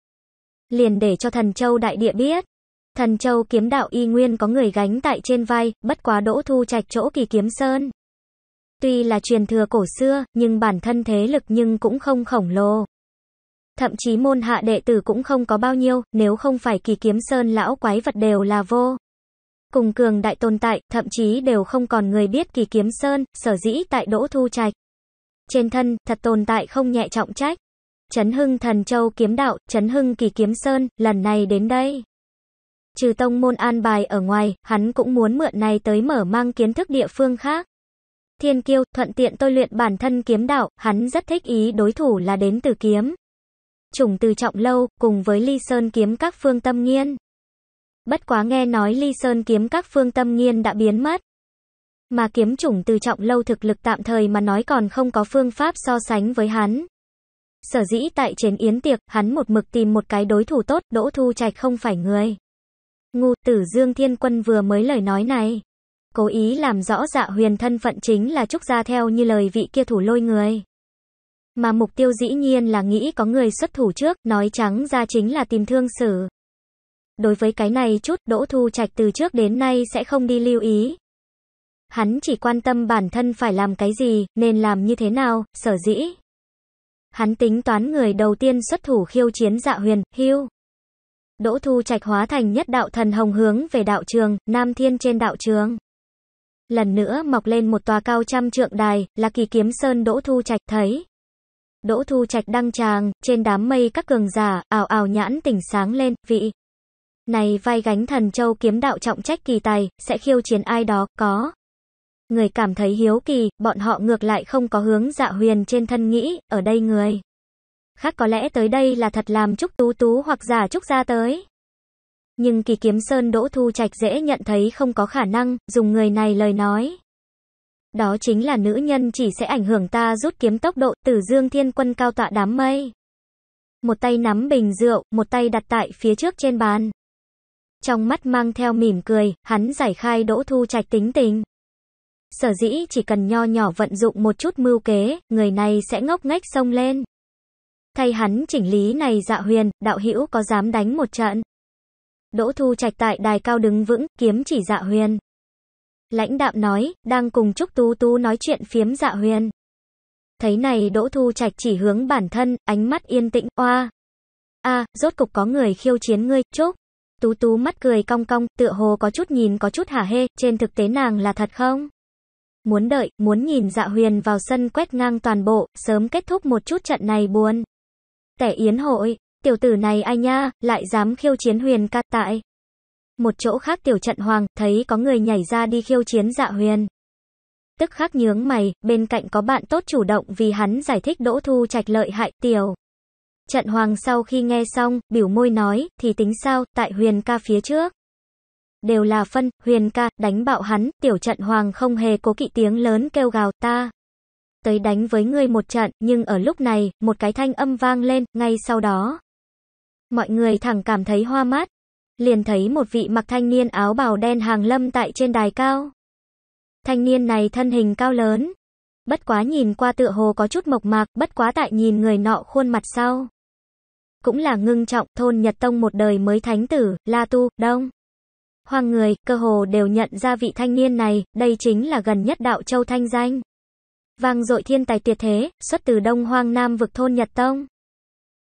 liền để cho Thần Châu đại địa biết. Thần Châu kiếm đạo y nguyên có người gánh tại trên vai, bất quá Đỗ Thu Trạch chỗ kỳ kiếm sơn. Tuy là truyền thừa cổ xưa, nhưng bản thân thế lực nhưng cũng không khổng lồ. Thậm chí môn hạ đệ tử cũng không có bao nhiêu, nếu không phải kỳ kiếm sơn lão quái vật đều là vô. Cùng cường đại tồn tại, thậm chí đều không còn người biết kỳ kiếm sơn, sở dĩ tại Đỗ Thu Trạch trên thân, thật tồn tại không nhẹ trọng trách. Trấn Hưng Thần Châu Kiếm Đạo, Trấn Hưng Kỳ Kiếm Sơn, lần này đến đây. Trừ tông môn an bài ở ngoài, hắn cũng muốn mượn này tới mở mang kiến thức địa phương khác. Thiên kiêu, thuận tiện tôi luyện bản thân kiếm đạo, hắn rất thích ý đối thủ là đến từ kiếm. Chủng từ trọng lâu, cùng với ly sơn kiếm các phương tâm nghiên. Bất quá nghe nói ly sơn kiếm các phương tâm nghiên đã biến mất mà kiếm chủng từ trọng lâu thực lực tạm thời mà nói còn không có phương pháp so sánh với hắn. Sở dĩ tại chiến yến tiệc, hắn một mực tìm một cái đối thủ tốt, Đỗ Thu Trạch không phải người. Ngu tử Dương Thiên Quân vừa mới lời nói này. Cố ý làm rõ dạ huyền thân phận chính là trúc gia theo như lời vị kia thủ lôi người. Mà mục tiêu dĩ nhiên là nghĩ có người xuất thủ trước, nói trắng ra chính là tìm thương xử. Đối với cái này chút, Đỗ Thu Trạch từ trước đến nay sẽ không đi lưu ý. Hắn chỉ quan tâm bản thân phải làm cái gì, nên làm như thế nào, sở dĩ. Hắn tính toán người đầu tiên xuất thủ khiêu chiến dạ huyền, hưu. Đỗ Thu Trạch hóa thành nhất đạo thần hồng hướng về đạo trường, Nam Thiên trên đạo trường. Lần nữa mọc lên một tòa cao trăm trượng đài, là kỳ kiếm sơn Đỗ Thu Trạch thấy. Đỗ Thu Trạch đăng tràng, trên đám mây các cường giả, ảo ảo nhãn tỉnh sáng lên, vị. Này vai gánh thần châu kiếm đạo trọng trách kỳ tài, sẽ khiêu chiến ai đó, có người cảm thấy hiếu kỳ, bọn họ ngược lại không có hướng dạ huyền trên thân nghĩ, ở đây người. Khác có lẽ tới đây là thật làm Trúc Tú Tú hoặc giả Trúc ra tới. Nhưng kỳ kiếm sơn đỗ thu trạch dễ nhận thấy không có khả năng, dùng người này lời nói. Đó chính là nữ nhân chỉ sẽ ảnh hưởng ta rút kiếm tốc độ, từ dương thiên quân cao tọa đám mây. Một tay nắm bình rượu, một tay đặt tại phía trước trên bàn. Trong mắt mang theo mỉm cười, hắn giải khai đỗ thu trạch tính tình. Sở dĩ chỉ cần nho nhỏ vận dụng một chút mưu kế, người này sẽ ngốc nghếch xông lên. Thay hắn chỉnh lý này dạ huyền, đạo hữu có dám đánh một trận. Đỗ Thu Trạch tại đài cao đứng vững, kiếm chỉ dạ huyền. Lãnh đạo nói, đang cùng Trúc Tu Tu nói chuyện phiếm dạ huyền. Thấy này Đỗ Thu Trạch chỉ hướng bản thân, ánh mắt yên tĩnh, oa. a rốt cục có người khiêu chiến ngươi, Trúc. Tú Tú mắt cười cong cong, tựa hồ có chút nhìn có chút hả hê, trên thực tế nàng là thật không? Muốn đợi, muốn nhìn dạ huyền vào sân quét ngang toàn bộ, sớm kết thúc một chút trận này buồn. Tẻ yến hội, tiểu tử này ai nha, lại dám khiêu chiến huyền ca tại. Một chỗ khác tiểu trận hoàng, thấy có người nhảy ra đi khiêu chiến dạ huyền. Tức khắc nhướng mày, bên cạnh có bạn tốt chủ động vì hắn giải thích đỗ thu trạch lợi hại tiểu. Trận hoàng sau khi nghe xong, biểu môi nói, thì tính sao, tại huyền ca phía trước đều là phân, huyền ca, đánh bạo hắn, tiểu trận hoàng không hề cố kỵ tiếng lớn kêu gào ta. Tới đánh với ngươi một trận, nhưng ở lúc này, một cái thanh âm vang lên, ngay sau đó. Mọi người thẳng cảm thấy hoa mát, liền thấy một vị mặc thanh niên áo bào đen hàng lâm tại trên đài cao. Thanh niên này thân hình cao lớn, bất quá nhìn qua tựa hồ có chút mộc mạc, bất quá tại nhìn người nọ khuôn mặt sau. Cũng là ngưng trọng, thôn Nhật Tông một đời mới thánh tử, La Tu, Đông. Hoàng người, cơ hồ đều nhận ra vị thanh niên này, đây chính là gần nhất đạo châu thanh danh. Vang dội thiên tài tuyệt thế, xuất từ đông hoang nam vực thôn Nhật Tông.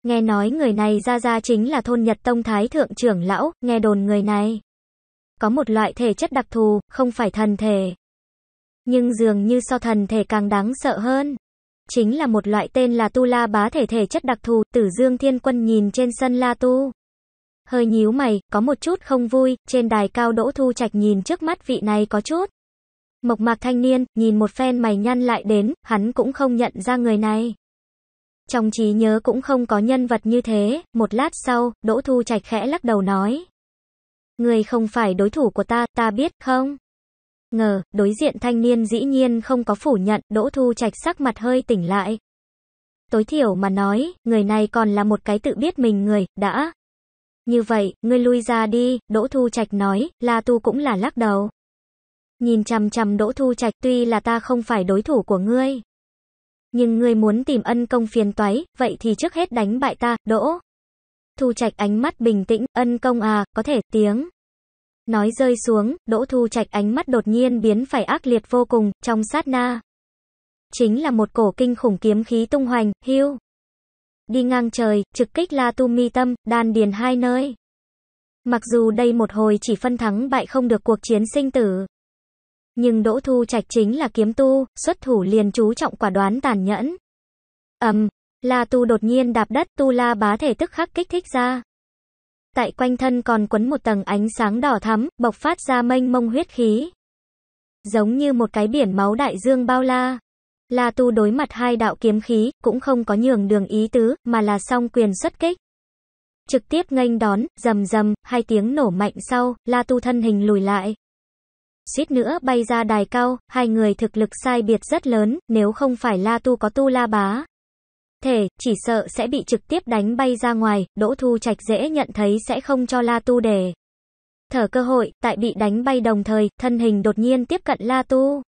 Nghe nói người này ra ra chính là thôn Nhật Tông Thái Thượng trưởng lão, nghe đồn người này. Có một loại thể chất đặc thù, không phải thần thể. Nhưng dường như so thần thể càng đáng sợ hơn. Chính là một loại tên là Tu La Bá thể thể chất đặc thù, Tử Dương Thiên Quân nhìn trên sân La Tu hơi nhíu mày, có một chút không vui, trên đài cao Đỗ Thu Trạch nhìn trước mắt vị này có chút. Mộc mạc thanh niên, nhìn một phen mày nhăn lại đến, hắn cũng không nhận ra người này. Trong trí nhớ cũng không có nhân vật như thế, một lát sau, Đỗ Thu Trạch khẽ lắc đầu nói. Người không phải đối thủ của ta, ta biết không? Ngờ, đối diện thanh niên dĩ nhiên không có phủ nhận, Đỗ Thu Trạch sắc mặt hơi tỉnh lại. Tối thiểu mà nói, người này còn là một cái tự biết mình người, đã như vậy, ngươi lui ra đi, Đỗ Thu Trạch nói, La Tu cũng là lắc đầu. Nhìn chằm chằm Đỗ Thu Trạch tuy là ta không phải đối thủ của ngươi. Nhưng ngươi muốn tìm ân công phiền toái, vậy thì trước hết đánh bại ta, Đỗ. Thu Trạch ánh mắt bình tĩnh, ân công à, có thể, tiếng. Nói rơi xuống, Đỗ Thu Trạch ánh mắt đột nhiên biến phải ác liệt vô cùng, trong sát na. Chính là một cổ kinh khủng kiếm khí tung hoành, hưu đi ngang trời, trực kích La Tu Mi Tâm, đan điền hai nơi. Mặc dù đây một hồi chỉ phân thắng bại không được cuộc chiến sinh tử. Nhưng Đỗ Thu Trạch chính là kiếm tu, xuất thủ liền chú trọng quả đoán tàn nhẫn. Ầm, um, La Tu đột nhiên đạp đất, Tu La bá thể tức khắc kích thích ra. Tại quanh thân còn quấn một tầng ánh sáng đỏ thắm, bộc phát ra mênh mông huyết khí. Giống như một cái biển máu đại dương bao la. La Tu đối mặt hai đạo kiếm khí, cũng không có nhường đường ý tứ, mà là song quyền xuất kích. Trực tiếp nghênh đón, rầm rầm, hai tiếng nổ mạnh sau, La Tu thân hình lùi lại. Suýt nữa bay ra đài cao, hai người thực lực sai biệt rất lớn, nếu không phải La Tu có tu la bá. Thể, chỉ sợ sẽ bị trực tiếp đánh bay ra ngoài, Đỗ Thu Trạch dễ nhận thấy sẽ không cho La Tu để. Thở cơ hội, tại bị đánh bay đồng thời, thân hình đột nhiên tiếp cận La Tu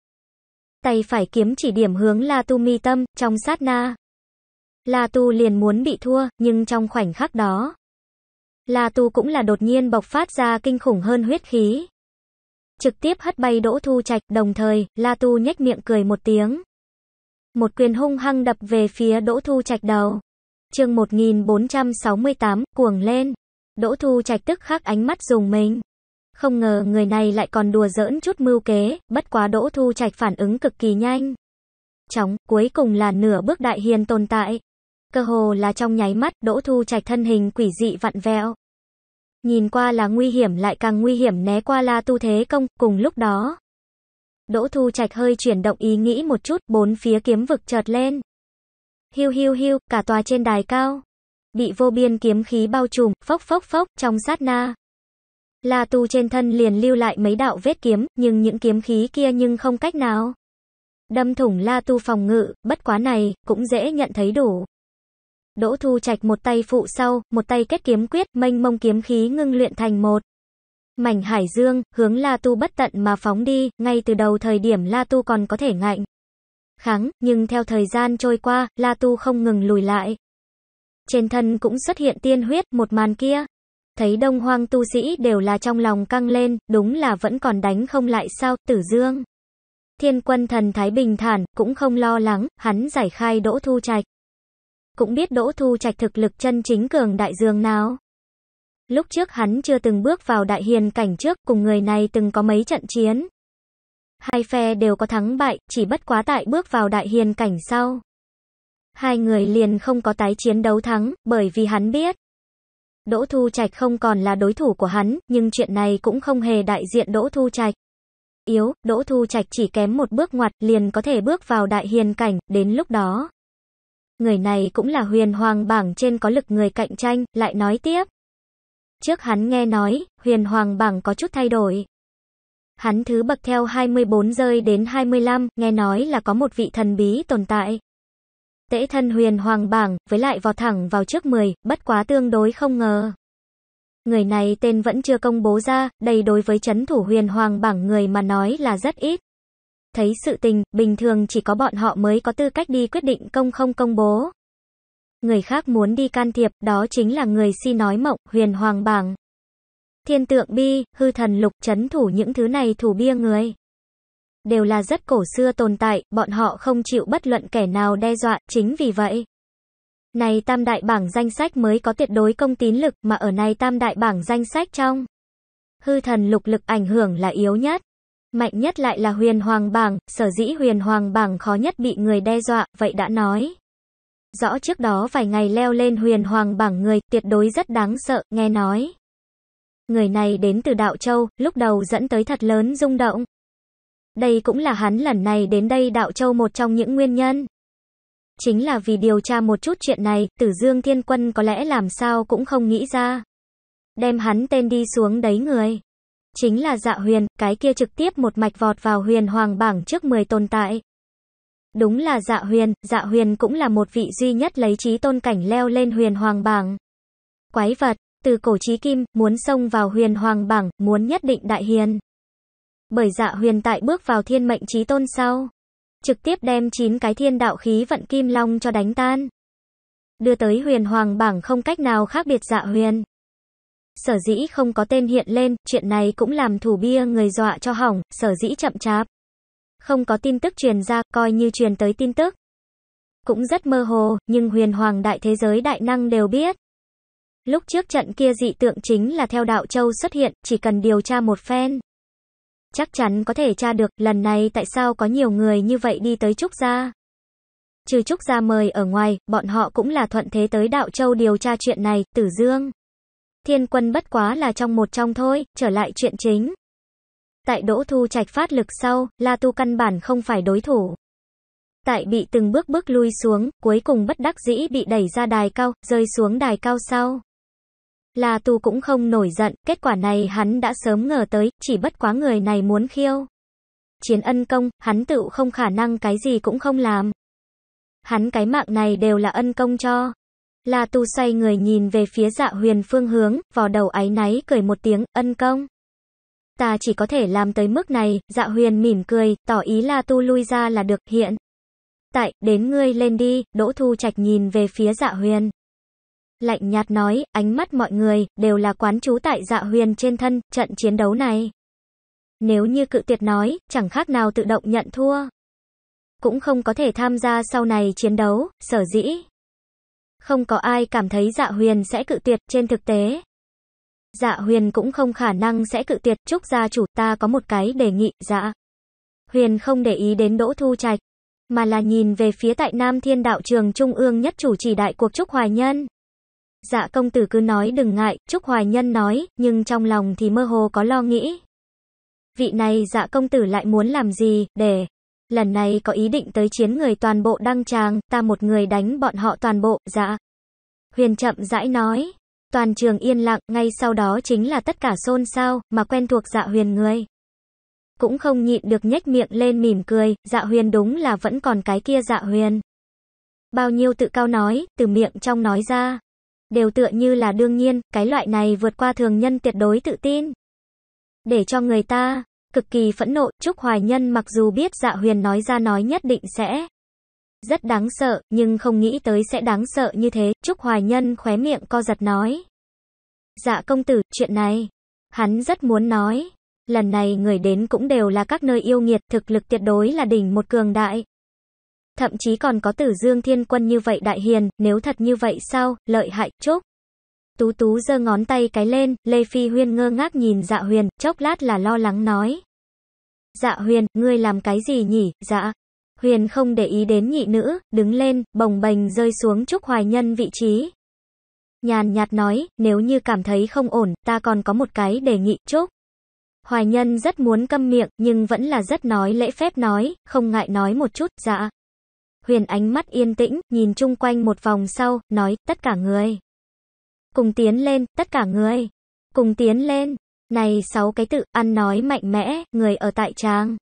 tay phải kiếm chỉ điểm hướng La Tu mi tâm, trong sát na. La Tu liền muốn bị thua, nhưng trong khoảnh khắc đó. La Tu cũng là đột nhiên bộc phát ra kinh khủng hơn huyết khí. Trực tiếp hất bay đỗ thu trạch, đồng thời, La Tu nhếch miệng cười một tiếng. Một quyền hung hăng đập về phía đỗ thu trạch đầu. chương 1468, cuồng lên. Đỗ thu trạch tức khắc ánh mắt dùng mình. Không ngờ người này lại còn đùa giỡn chút mưu kế, bất quá Đỗ Thu Trạch phản ứng cực kỳ nhanh. Chóng, cuối cùng là nửa bước đại hiền tồn tại. Cơ hồ là trong nháy mắt, Đỗ Thu Trạch thân hình quỷ dị vặn vẹo. Nhìn qua là nguy hiểm lại càng nguy hiểm né qua la tu thế công, cùng lúc đó. Đỗ Thu Trạch hơi chuyển động ý nghĩ một chút, bốn phía kiếm vực chợt lên. Hiu hiu hiu, cả tòa trên đài cao. Bị vô biên kiếm khí bao trùm, phốc phốc phốc, trong sát na, La Tu trên thân liền lưu lại mấy đạo vết kiếm, nhưng những kiếm khí kia nhưng không cách nào. Đâm thủng La Tu phòng ngự, bất quá này, cũng dễ nhận thấy đủ. Đỗ Thu Trạch một tay phụ sau, một tay kết kiếm quyết, mênh mông kiếm khí ngưng luyện thành một. Mảnh hải dương, hướng La Tu bất tận mà phóng đi, ngay từ đầu thời điểm La Tu còn có thể ngạnh. Kháng, nhưng theo thời gian trôi qua, La Tu không ngừng lùi lại. Trên thân cũng xuất hiện tiên huyết, một màn kia, thấy đông hoang tu sĩ đều là trong lòng căng lên, đúng là vẫn còn đánh không lại sao, tử dương. Thiên quân thần thái bình thản, cũng không lo lắng, hắn giải khai đỗ thu trạch. Cũng biết đỗ thu trạch thực lực chân chính cường đại dương nào. Lúc trước hắn chưa từng bước vào đại hiền cảnh trước, cùng người này từng có mấy trận chiến. Hai phe đều có thắng bại, chỉ bất quá tại bước vào đại hiền cảnh sau. Hai người liền không có tái chiến đấu thắng, bởi vì hắn biết. Đỗ Thu Trạch không còn là đối thủ của hắn, nhưng chuyện này cũng không hề đại diện Đỗ Thu Trạch. Yếu, Đỗ Thu Trạch chỉ kém một bước ngoặt, liền có thể bước vào đại hiền cảnh, đến lúc đó. Người này cũng là huyền hoàng bảng trên có lực người cạnh tranh, lại nói tiếp. Trước hắn nghe nói, huyền hoàng bảng có chút thay đổi. Hắn thứ bậc theo 24 rơi đến 25, nghe nói là có một vị thần bí tồn tại. Tễ thân huyền hoàng bảng, với lại vọt thẳng vào trước 10, bất quá tương đối không ngờ. Người này tên vẫn chưa công bố ra, đây đối với chấn thủ huyền hoàng bảng người mà nói là rất ít. Thấy sự tình, bình thường chỉ có bọn họ mới có tư cách đi quyết định công không công bố. Người khác muốn đi can thiệp, đó chính là người si nói mộng, huyền hoàng bảng. Thiên tượng bi, hư thần lục chấn thủ những thứ này thủ bia người đều là rất cổ xưa tồn tại, bọn họ không chịu bất luận kẻ nào đe dọa, chính vì vậy. Này tam đại bảng danh sách mới có tuyệt đối công tín lực mà ở này tam đại bảng danh sách trong. Hư thần lục lực ảnh hưởng là yếu nhất. Mạnh nhất lại là huyền hoàng bảng, sở dĩ huyền hoàng bảng khó nhất bị người đe dọa, vậy đã nói. Rõ trước đó vài ngày leo lên huyền hoàng bảng người, tuyệt đối rất đáng sợ, nghe nói. Người này đến từ Đạo Châu, lúc đầu dẫn tới thật lớn rung động. Đây cũng là hắn lần này đến đây đạo châu một trong những nguyên nhân. Chính là vì điều tra một chút chuyện này, tử dương thiên quân có lẽ làm sao cũng không nghĩ ra. Đem hắn tên đi xuống đấy người. Chính là dạ huyền, cái kia trực tiếp một mạch vọt vào huyền hoàng bảng trước 10 tồn tại. Đúng là dạ huyền, dạ huyền cũng là một vị duy nhất lấy trí tôn cảnh leo lên huyền hoàng bảng. Quái vật, từ cổ trí kim, muốn xông vào huyền hoàng bảng, muốn nhất định đại hiền. Bởi dạ huyền tại bước vào thiên mệnh trí tôn sau. Trực tiếp đem 9 cái thiên đạo khí vận kim long cho đánh tan. Đưa tới huyền hoàng bảng không cách nào khác biệt dạ huyền. Sở dĩ không có tên hiện lên, chuyện này cũng làm thủ bia người dọa cho hỏng, sở dĩ chậm chạp. Không có tin tức truyền ra, coi như truyền tới tin tức. Cũng rất mơ hồ, nhưng huyền hoàng đại thế giới đại năng đều biết. Lúc trước trận kia dị tượng chính là theo đạo châu xuất hiện, chỉ cần điều tra một phen chắc chắn có thể tra được lần này tại sao có nhiều người như vậy đi tới Trúc Gia. Trừ Trúc Gia mời ở ngoài, bọn họ cũng là thuận thế tới Đạo Châu điều tra chuyện này, Tử Dương. Thiên quân bất quá là trong một trong thôi, trở lại chuyện chính. Tại Đỗ Thu Trạch phát lực sau, La Tu căn bản không phải đối thủ. Tại bị từng bước bước lui xuống, cuối cùng bất đắc dĩ bị đẩy ra đài cao, rơi xuống đài cao sau. La Tu cũng không nổi giận, kết quả này hắn đã sớm ngờ tới, chỉ bất quá người này muốn khiêu. Chiến ân công, hắn tự không khả năng cái gì cũng không làm. Hắn cái mạng này đều là ân công cho. La Tu say người nhìn về phía dạ huyền phương hướng, vò đầu áy náy cười một tiếng, ân công. Ta chỉ có thể làm tới mức này, dạ huyền mỉm cười, tỏ ý La Tu lui ra là được, hiện. Tại, đến ngươi lên đi, Đỗ Thu Trạch nhìn về phía dạ huyền lạnh nhạt nói, ánh mắt mọi người, đều là quán chú tại dạ huyền trên thân, trận chiến đấu này. Nếu như cự tuyệt nói, chẳng khác nào tự động nhận thua. Cũng không có thể tham gia sau này chiến đấu, sở dĩ. Không có ai cảm thấy dạ huyền sẽ cự tuyệt trên thực tế. Dạ huyền cũng không khả năng sẽ cự tuyệt, chúc gia chủ ta có một cái đề nghị, dạ. Huyền không để ý đến đỗ thu trạch, mà là nhìn về phía tại Nam Thiên Đạo Trường Trung ương nhất chủ chỉ đại cuộc trúc hoài nhân. Dạ công tử cứ nói đừng ngại, Trúc Hoài Nhân nói, nhưng trong lòng thì mơ hồ có lo nghĩ. Vị này dạ công tử lại muốn làm gì, để... Lần này có ý định tới chiến người toàn bộ đăng tràng, ta một người đánh bọn họ toàn bộ, dạ. Huyền chậm rãi nói. Toàn trường yên lặng, ngay sau đó chính là tất cả xôn xao, mà quen thuộc dạ huyền người. Cũng không nhịn được nhếch miệng lên mỉm cười, dạ huyền đúng là vẫn còn cái kia dạ huyền. Bao nhiêu tự cao nói, từ miệng trong nói ra đều tựa như là đương nhiên, cái loại này vượt qua thường nhân tuyệt đối tự tin. Để cho người ta cực kỳ phẫn nộ, Trúc Hoài Nhân mặc dù biết Dạ Huyền nói ra nói nhất định sẽ rất đáng sợ, nhưng không nghĩ tới sẽ đáng sợ như thế, Trúc Hoài Nhân khóe miệng co giật nói. Dạ công tử, chuyện này, hắn rất muốn nói. Lần này người đến cũng đều là các nơi yêu nghiệt, thực lực tuyệt đối là đỉnh một cường đại thậm chí còn có tử dương thiên quân như vậy đại hiền, nếu thật như vậy sao, lợi hại, chốc. Tú tú giơ ngón tay cái lên, Lê Phi Huyên ngơ ngác nhìn dạ huyền, chốc lát là lo lắng nói. Dạ huyền, ngươi làm cái gì nhỉ, dạ. Huyền không để ý đến nhị nữ, đứng lên, bồng bềnh rơi xuống Trúc Hoài Nhân vị trí. Nhàn nhạt nói, nếu như cảm thấy không ổn, ta còn có một cái đề nghị, Trúc. Hoài Nhân rất muốn câm miệng, nhưng vẫn là rất nói lễ phép nói, không ngại nói một chút, dạ. Huyền ánh mắt yên tĩnh, nhìn chung quanh một vòng sau, nói, tất cả người. Cùng tiến lên, tất cả người. Cùng tiến lên. Này sáu cái tự, ăn nói mạnh mẽ, người ở tại trang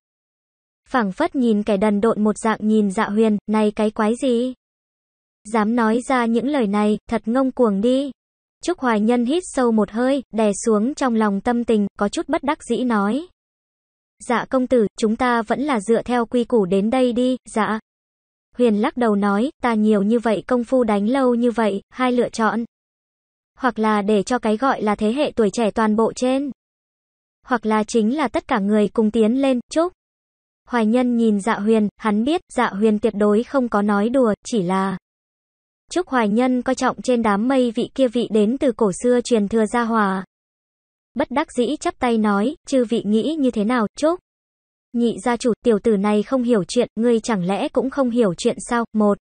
phảng phất nhìn kẻ đần độn một dạng nhìn dạ huyền, này cái quái gì? Dám nói ra những lời này, thật ngông cuồng đi. Trúc Hoài Nhân hít sâu một hơi, đè xuống trong lòng tâm tình, có chút bất đắc dĩ nói. Dạ công tử, chúng ta vẫn là dựa theo quy củ đến đây đi, dạ. Huyền lắc đầu nói, ta nhiều như vậy công phu đánh lâu như vậy, hai lựa chọn. Hoặc là để cho cái gọi là thế hệ tuổi trẻ toàn bộ trên. Hoặc là chính là tất cả người cùng tiến lên, chúc. Hoài nhân nhìn dạ huyền, hắn biết dạ huyền tuyệt đối không có nói đùa, chỉ là... Chúc hoài nhân coi trọng trên đám mây vị kia vị đến từ cổ xưa truyền thừa gia hòa. Bất đắc dĩ chắp tay nói, chư vị nghĩ như thế nào, chúc. Nhị gia chủ, tiểu tử này không hiểu chuyện, ngươi chẳng lẽ cũng không hiểu chuyện sao? Một.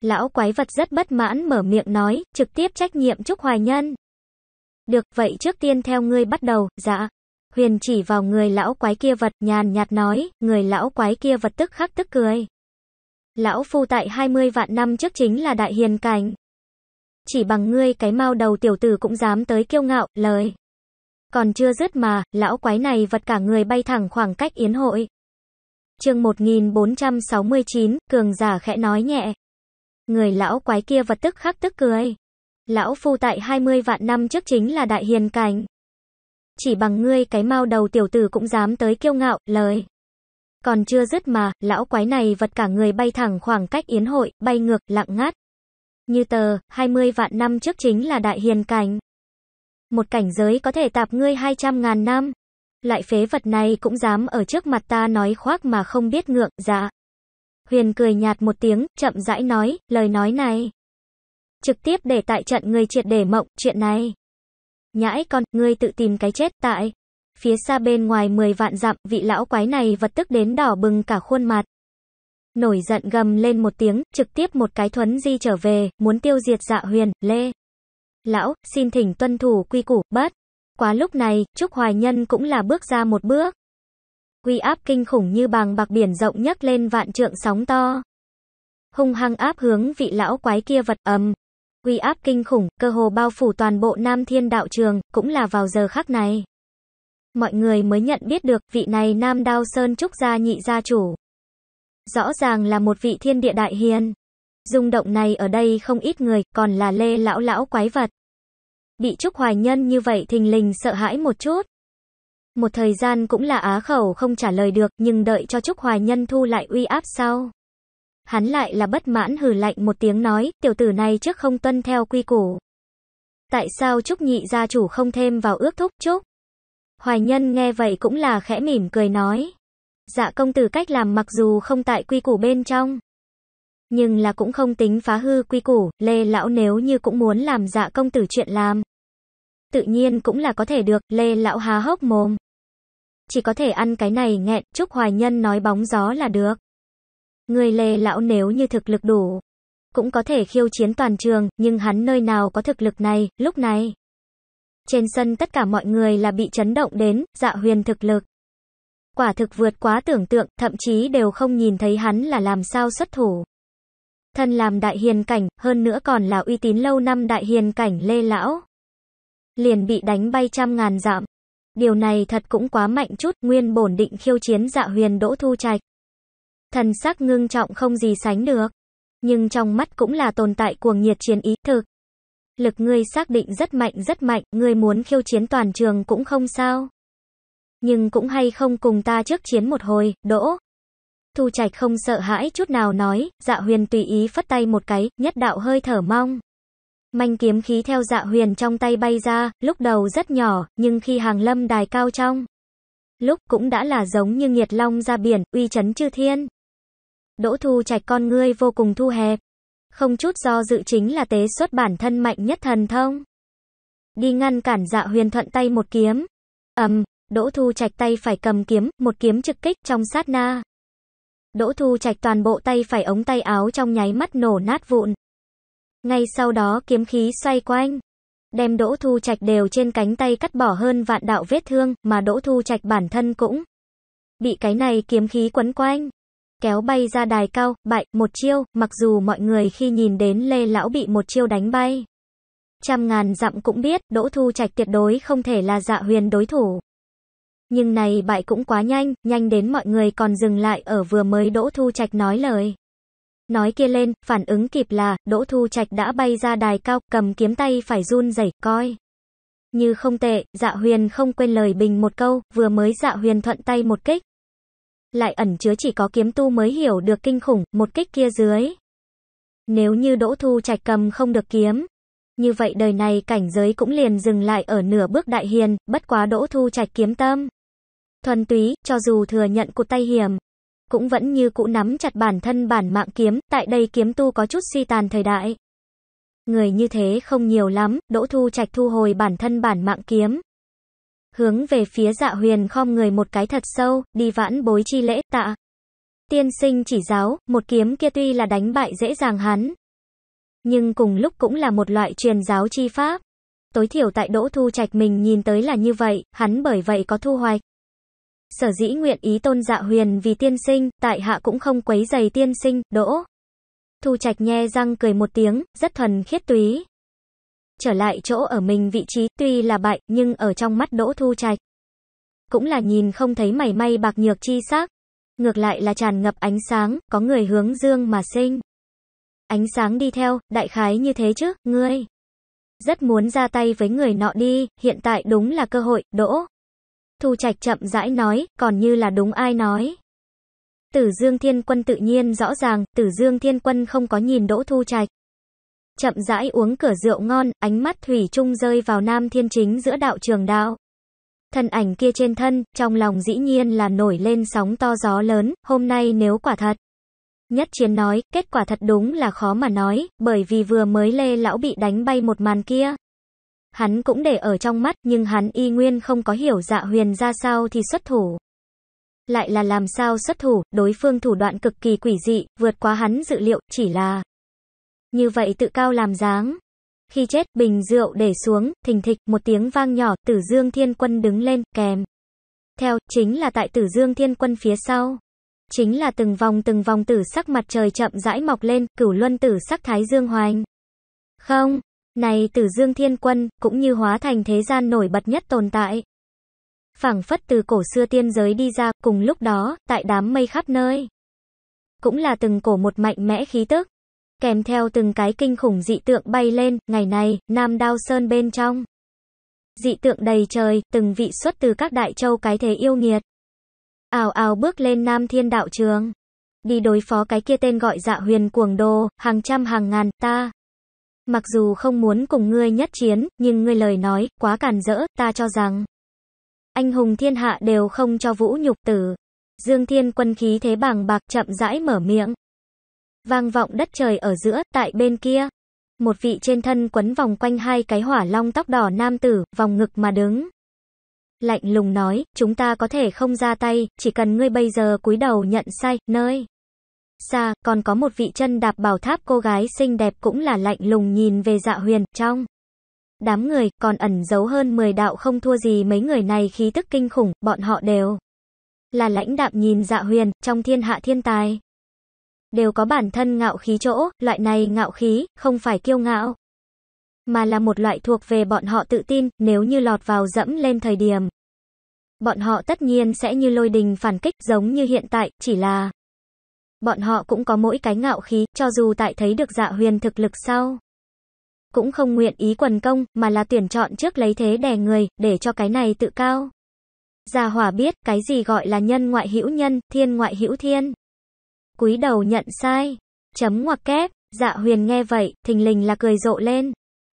Lão quái vật rất bất mãn mở miệng nói, trực tiếp trách nhiệm Trúc Hoài Nhân. Được, vậy trước tiên theo ngươi bắt đầu, dạ. Huyền chỉ vào người lão quái kia vật, nhàn nhạt nói, người lão quái kia vật tức khắc tức cười. Lão phu tại 20 vạn năm trước chính là đại hiền cảnh. Chỉ bằng ngươi cái mau đầu tiểu tử cũng dám tới kiêu ngạo, lời. Còn chưa dứt mà, lão quái này vật cả người bay thẳng khoảng cách yến hội. chương 1469, cường giả khẽ nói nhẹ. Người lão quái kia vật tức khắc tức cười. Lão phu tại 20 vạn năm trước chính là đại hiền cảnh. Chỉ bằng ngươi cái mau đầu tiểu tử cũng dám tới kiêu ngạo, lời. Còn chưa dứt mà, lão quái này vật cả người bay thẳng khoảng cách yến hội, bay ngược, lặng ngắt. Như tờ, 20 vạn năm trước chính là đại hiền cảnh. Một cảnh giới có thể tạp ngươi 200 ngàn năm. Lại phế vật này cũng dám ở trước mặt ta nói khoác mà không biết ngượng, dạ. Huyền cười nhạt một tiếng, chậm rãi nói, lời nói này. Trực tiếp để tại trận người triệt để mộng, chuyện này. Nhãi con, ngươi tự tìm cái chết tại. Phía xa bên ngoài 10 vạn dặm, vị lão quái này vật tức đến đỏ bừng cả khuôn mặt. Nổi giận gầm lên một tiếng, trực tiếp một cái thuấn di trở về, muốn tiêu diệt dạ huyền, lê lão, xin thỉnh tuân thủ quy củ, bắt. Quá lúc này, Trúc Hoài Nhân cũng là bước ra một bước. Quy áp kinh khủng như bàng bạc biển rộng nhấc lên vạn trượng sóng to. Hung hăng áp hướng vị lão quái kia vật ầm. Quy áp kinh khủng, cơ hồ bao phủ toàn bộ Nam Thiên Đạo Trường, cũng là vào giờ khắc này. Mọi người mới nhận biết được vị này Nam Đao Sơn Trúc gia nhị gia chủ. Rõ ràng là một vị thiên địa đại hiền dung động này ở đây không ít người, còn là lê lão lão quái vật. Bị Trúc Hoài Nhân như vậy thình lình sợ hãi một chút. Một thời gian cũng là á khẩu không trả lời được, nhưng đợi cho Trúc Hoài Nhân thu lại uy áp sau. Hắn lại là bất mãn hừ lạnh một tiếng nói, tiểu tử này trước không tuân theo quy củ. Tại sao Trúc nhị gia chủ không thêm vào ước thúc Trúc? Hoài Nhân nghe vậy cũng là khẽ mỉm cười nói. Dạ công tử cách làm mặc dù không tại quy củ bên trong nhưng là cũng không tính phá hư quy củ, Lê lão nếu như cũng muốn làm dạ công tử chuyện làm. Tự nhiên cũng là có thể được, Lê lão há hốc mồm. Chỉ có thể ăn cái này nghẹn, Trúc Hoài Nhân nói bóng gió là được. Người Lê lão nếu như thực lực đủ, cũng có thể khiêu chiến toàn trường, nhưng hắn nơi nào có thực lực này, lúc này. Trên sân tất cả mọi người là bị chấn động đến, dạ huyền thực lực. Quả thực vượt quá tưởng tượng, thậm chí đều không nhìn thấy hắn là làm sao xuất thủ thân làm đại hiền cảnh, hơn nữa còn là uy tín lâu năm đại hiền cảnh Lê Lão. Liền bị đánh bay trăm ngàn dặm. Điều này thật cũng quá mạnh chút, nguyên bổn định khiêu chiến dạ huyền Đỗ Thu Trạch. Thần sắc ngưng trọng không gì sánh được. Nhưng trong mắt cũng là tồn tại cuồng nhiệt chiến ý thực. Lực ngươi xác định rất mạnh rất mạnh, ngươi muốn khiêu chiến toàn trường cũng không sao. Nhưng cũng hay không cùng ta trước chiến một hồi, Đỗ. Thu Trạch không sợ hãi chút nào nói, Dạ Huyền tùy ý phất tay một cái, nhất đạo hơi thở mong. Manh kiếm khí theo Dạ Huyền trong tay bay ra, lúc đầu rất nhỏ, nhưng khi hàng lâm đài cao trong, lúc cũng đã là giống như nghiệt long ra biển, uy chấn chư thiên. Đỗ Thu Trạch con ngươi vô cùng thu hẹp, không chút do dự chính là tế xuất bản thân mạnh nhất thần thông. Đi ngăn cản Dạ Huyền thuận tay một kiếm. Ầm, Đỗ Thu Trạch tay phải cầm kiếm, một kiếm trực kích trong sát na. Đỗ Thu Trạch toàn bộ tay phải ống tay áo trong nháy mắt nổ nát vụn. Ngay sau đó kiếm khí xoay quanh, đem Đỗ Thu Trạch đều trên cánh tay cắt bỏ hơn vạn đạo vết thương, mà Đỗ Thu Trạch bản thân cũng bị cái này kiếm khí quấn quanh, kéo bay ra đài cao, bại một chiêu, mặc dù mọi người khi nhìn đến Lê lão bị một chiêu đánh bay, trăm ngàn dặm cũng biết, Đỗ Thu Trạch tuyệt đối không thể là Dạ Huyền đối thủ. Nhưng này bại cũng quá nhanh, nhanh đến mọi người còn dừng lại ở vừa mới Đỗ Thu Trạch nói lời. Nói kia lên, phản ứng kịp là, Đỗ Thu Trạch đã bay ra đài cao, cầm kiếm tay phải run rẩy coi. Như không tệ, dạ huyền không quên lời bình một câu, vừa mới dạ huyền thuận tay một kích. Lại ẩn chứa chỉ có kiếm tu mới hiểu được kinh khủng, một kích kia dưới. Nếu như Đỗ Thu Trạch cầm không được kiếm, như vậy đời này cảnh giới cũng liền dừng lại ở nửa bước đại hiền, bất quá Đỗ Thu Trạch kiếm tâm thuần túy, cho dù thừa nhận cụt tay hiểm, cũng vẫn như cũ nắm chặt bản thân bản mạng kiếm, tại đây kiếm tu có chút suy tàn thời đại. Người như thế không nhiều lắm, Đỗ Thu Trạch thu hồi bản thân bản mạng kiếm. Hướng về phía dạ huyền khom người một cái thật sâu, đi vãn bối chi lễ, tạ. Tiên sinh chỉ giáo, một kiếm kia tuy là đánh bại dễ dàng hắn. Nhưng cùng lúc cũng là một loại truyền giáo chi pháp. Tối thiểu tại Đỗ Thu Trạch mình nhìn tới là như vậy, hắn bởi vậy có thu hoạch sở dĩ nguyện ý tôn dạ huyền vì tiên sinh, tại hạ cũng không quấy giày tiên sinh, đỗ. Thu Trạch nhe răng cười một tiếng, rất thuần khiết túy. Trở lại chỗ ở mình vị trí, tuy là bại, nhưng ở trong mắt Đỗ Thu Trạch. Cũng là nhìn không thấy mảy may bạc nhược chi sắc. Ngược lại là tràn ngập ánh sáng, có người hướng dương mà sinh. Ánh sáng đi theo, đại khái như thế chứ, ngươi. Rất muốn ra tay với người nọ đi, hiện tại đúng là cơ hội, Đỗ. Thu Trạch chậm rãi nói, còn như là đúng ai nói. Tử Dương Thiên Quân tự nhiên rõ ràng, Tử Dương Thiên Quân không có nhìn Đỗ Thu Trạch. Chậm rãi uống cửa rượu ngon, ánh mắt thủy chung rơi vào Nam Thiên Chính giữa đạo trường đạo. Thần ảnh kia trên thân, trong lòng dĩ nhiên là nổi lên sóng to gió lớn, hôm nay nếu quả thật. Nhất Chiến nói, kết quả thật đúng là khó mà nói, bởi vì vừa mới Lê Lão bị đánh bay một màn kia, hắn cũng để ở trong mắt nhưng hắn y nguyên không có hiểu dạ huyền ra sao thì xuất thủ. Lại là làm sao xuất thủ, đối phương thủ đoạn cực kỳ quỷ dị, vượt quá hắn dự liệu, chỉ là như vậy tự cao làm dáng. Khi chết, bình rượu để xuống, thình thịch, một tiếng vang nhỏ, tử dương thiên quân đứng lên, kèm. Theo, chính là tại tử dương thiên quân phía sau. Chính là từng vòng từng vòng tử sắc mặt trời chậm rãi mọc lên, cửu luân tử sắc thái dương hoành. Không, này Tử Dương Thiên Quân, cũng như hóa thành thế gian nổi bật nhất tồn tại. Phảng phất từ cổ xưa tiên giới đi ra, cùng lúc đó, tại đám mây khắp nơi. Cũng là từng cổ một mạnh mẽ khí tức. Kèm theo từng cái kinh khủng dị tượng bay lên, ngày này, Nam Đao Sơn bên trong. Dị tượng đầy trời, từng vị xuất từ các đại châu cái thế yêu nghiệt. Ào ào bước lên Nam Thiên Đạo Trường đi đối phó cái kia tên gọi dạ huyền cuồng đồ, hàng trăm hàng ngàn, ta. Mặc dù không muốn cùng ngươi nhất chiến, nhưng ngươi lời nói, quá cản rỡ, ta cho rằng. Anh hùng thiên hạ đều không cho vũ nhục tử. Dương thiên quân khí thế bàng bạc chậm rãi mở miệng. Vang vọng đất trời ở giữa, tại bên kia. Một vị trên thân quấn vòng quanh hai cái hỏa long tóc đỏ nam tử, vòng ngực mà đứng. Lạnh lùng nói, chúng ta có thể không ra tay, chỉ cần ngươi bây giờ cúi đầu nhận sai, nơi xa, còn có một vị chân đạp bảo tháp cô gái xinh đẹp cũng là lạnh lùng nhìn về dạ huyền, trong. Đám người, còn ẩn giấu hơn 10 đạo không thua gì mấy người này khí tức kinh khủng, bọn họ đều là lãnh đạm nhìn dạ huyền, trong thiên hạ thiên tài. Đều có bản thân ngạo khí chỗ, loại này ngạo khí, không phải kiêu ngạo. Mà là một loại thuộc về bọn họ tự tin, nếu như lọt vào dẫm lên thời điểm. Bọn họ tất nhiên sẽ như lôi đình phản kích giống như hiện tại, chỉ là Bọn họ cũng có mỗi cái ngạo khí, cho dù tại thấy được dạ huyền thực lực sau. Cũng không nguyện ý quần công, mà là tuyển chọn trước lấy thế đè người, để cho cái này tự cao. già hỏa biết, cái gì gọi là nhân ngoại hữu nhân, thiên ngoại hữu thiên. Cúi đầu nhận sai. Chấm ngoặc kép, dạ huyền nghe vậy, thình lình là cười rộ lên.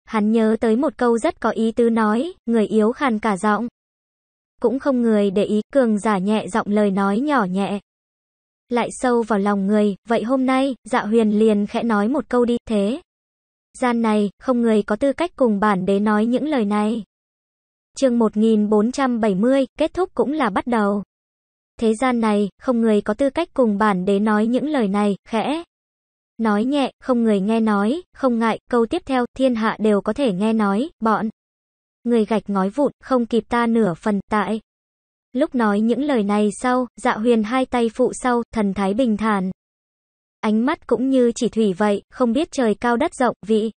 Hắn nhớ tới một câu rất có ý tứ nói, người yếu khàn cả giọng. Cũng không người để ý, cường giả nhẹ giọng lời nói nhỏ nhẹ lại sâu vào lòng người, vậy hôm nay, dạ huyền liền khẽ nói một câu đi, thế. Gian này, không người có tư cách cùng bản đế nói những lời này. chương 1470, kết thúc cũng là bắt đầu. Thế gian này, không người có tư cách cùng bản đế nói những lời này, khẽ. Nói nhẹ, không người nghe nói, không ngại, câu tiếp theo, thiên hạ đều có thể nghe nói, bọn. Người gạch ngói vụn, không kịp ta nửa phần, tại. Lúc nói những lời này sau, dạ huyền hai tay phụ sau, thần thái bình thản. Ánh mắt cũng như chỉ thủy vậy, không biết trời cao đất rộng, vị.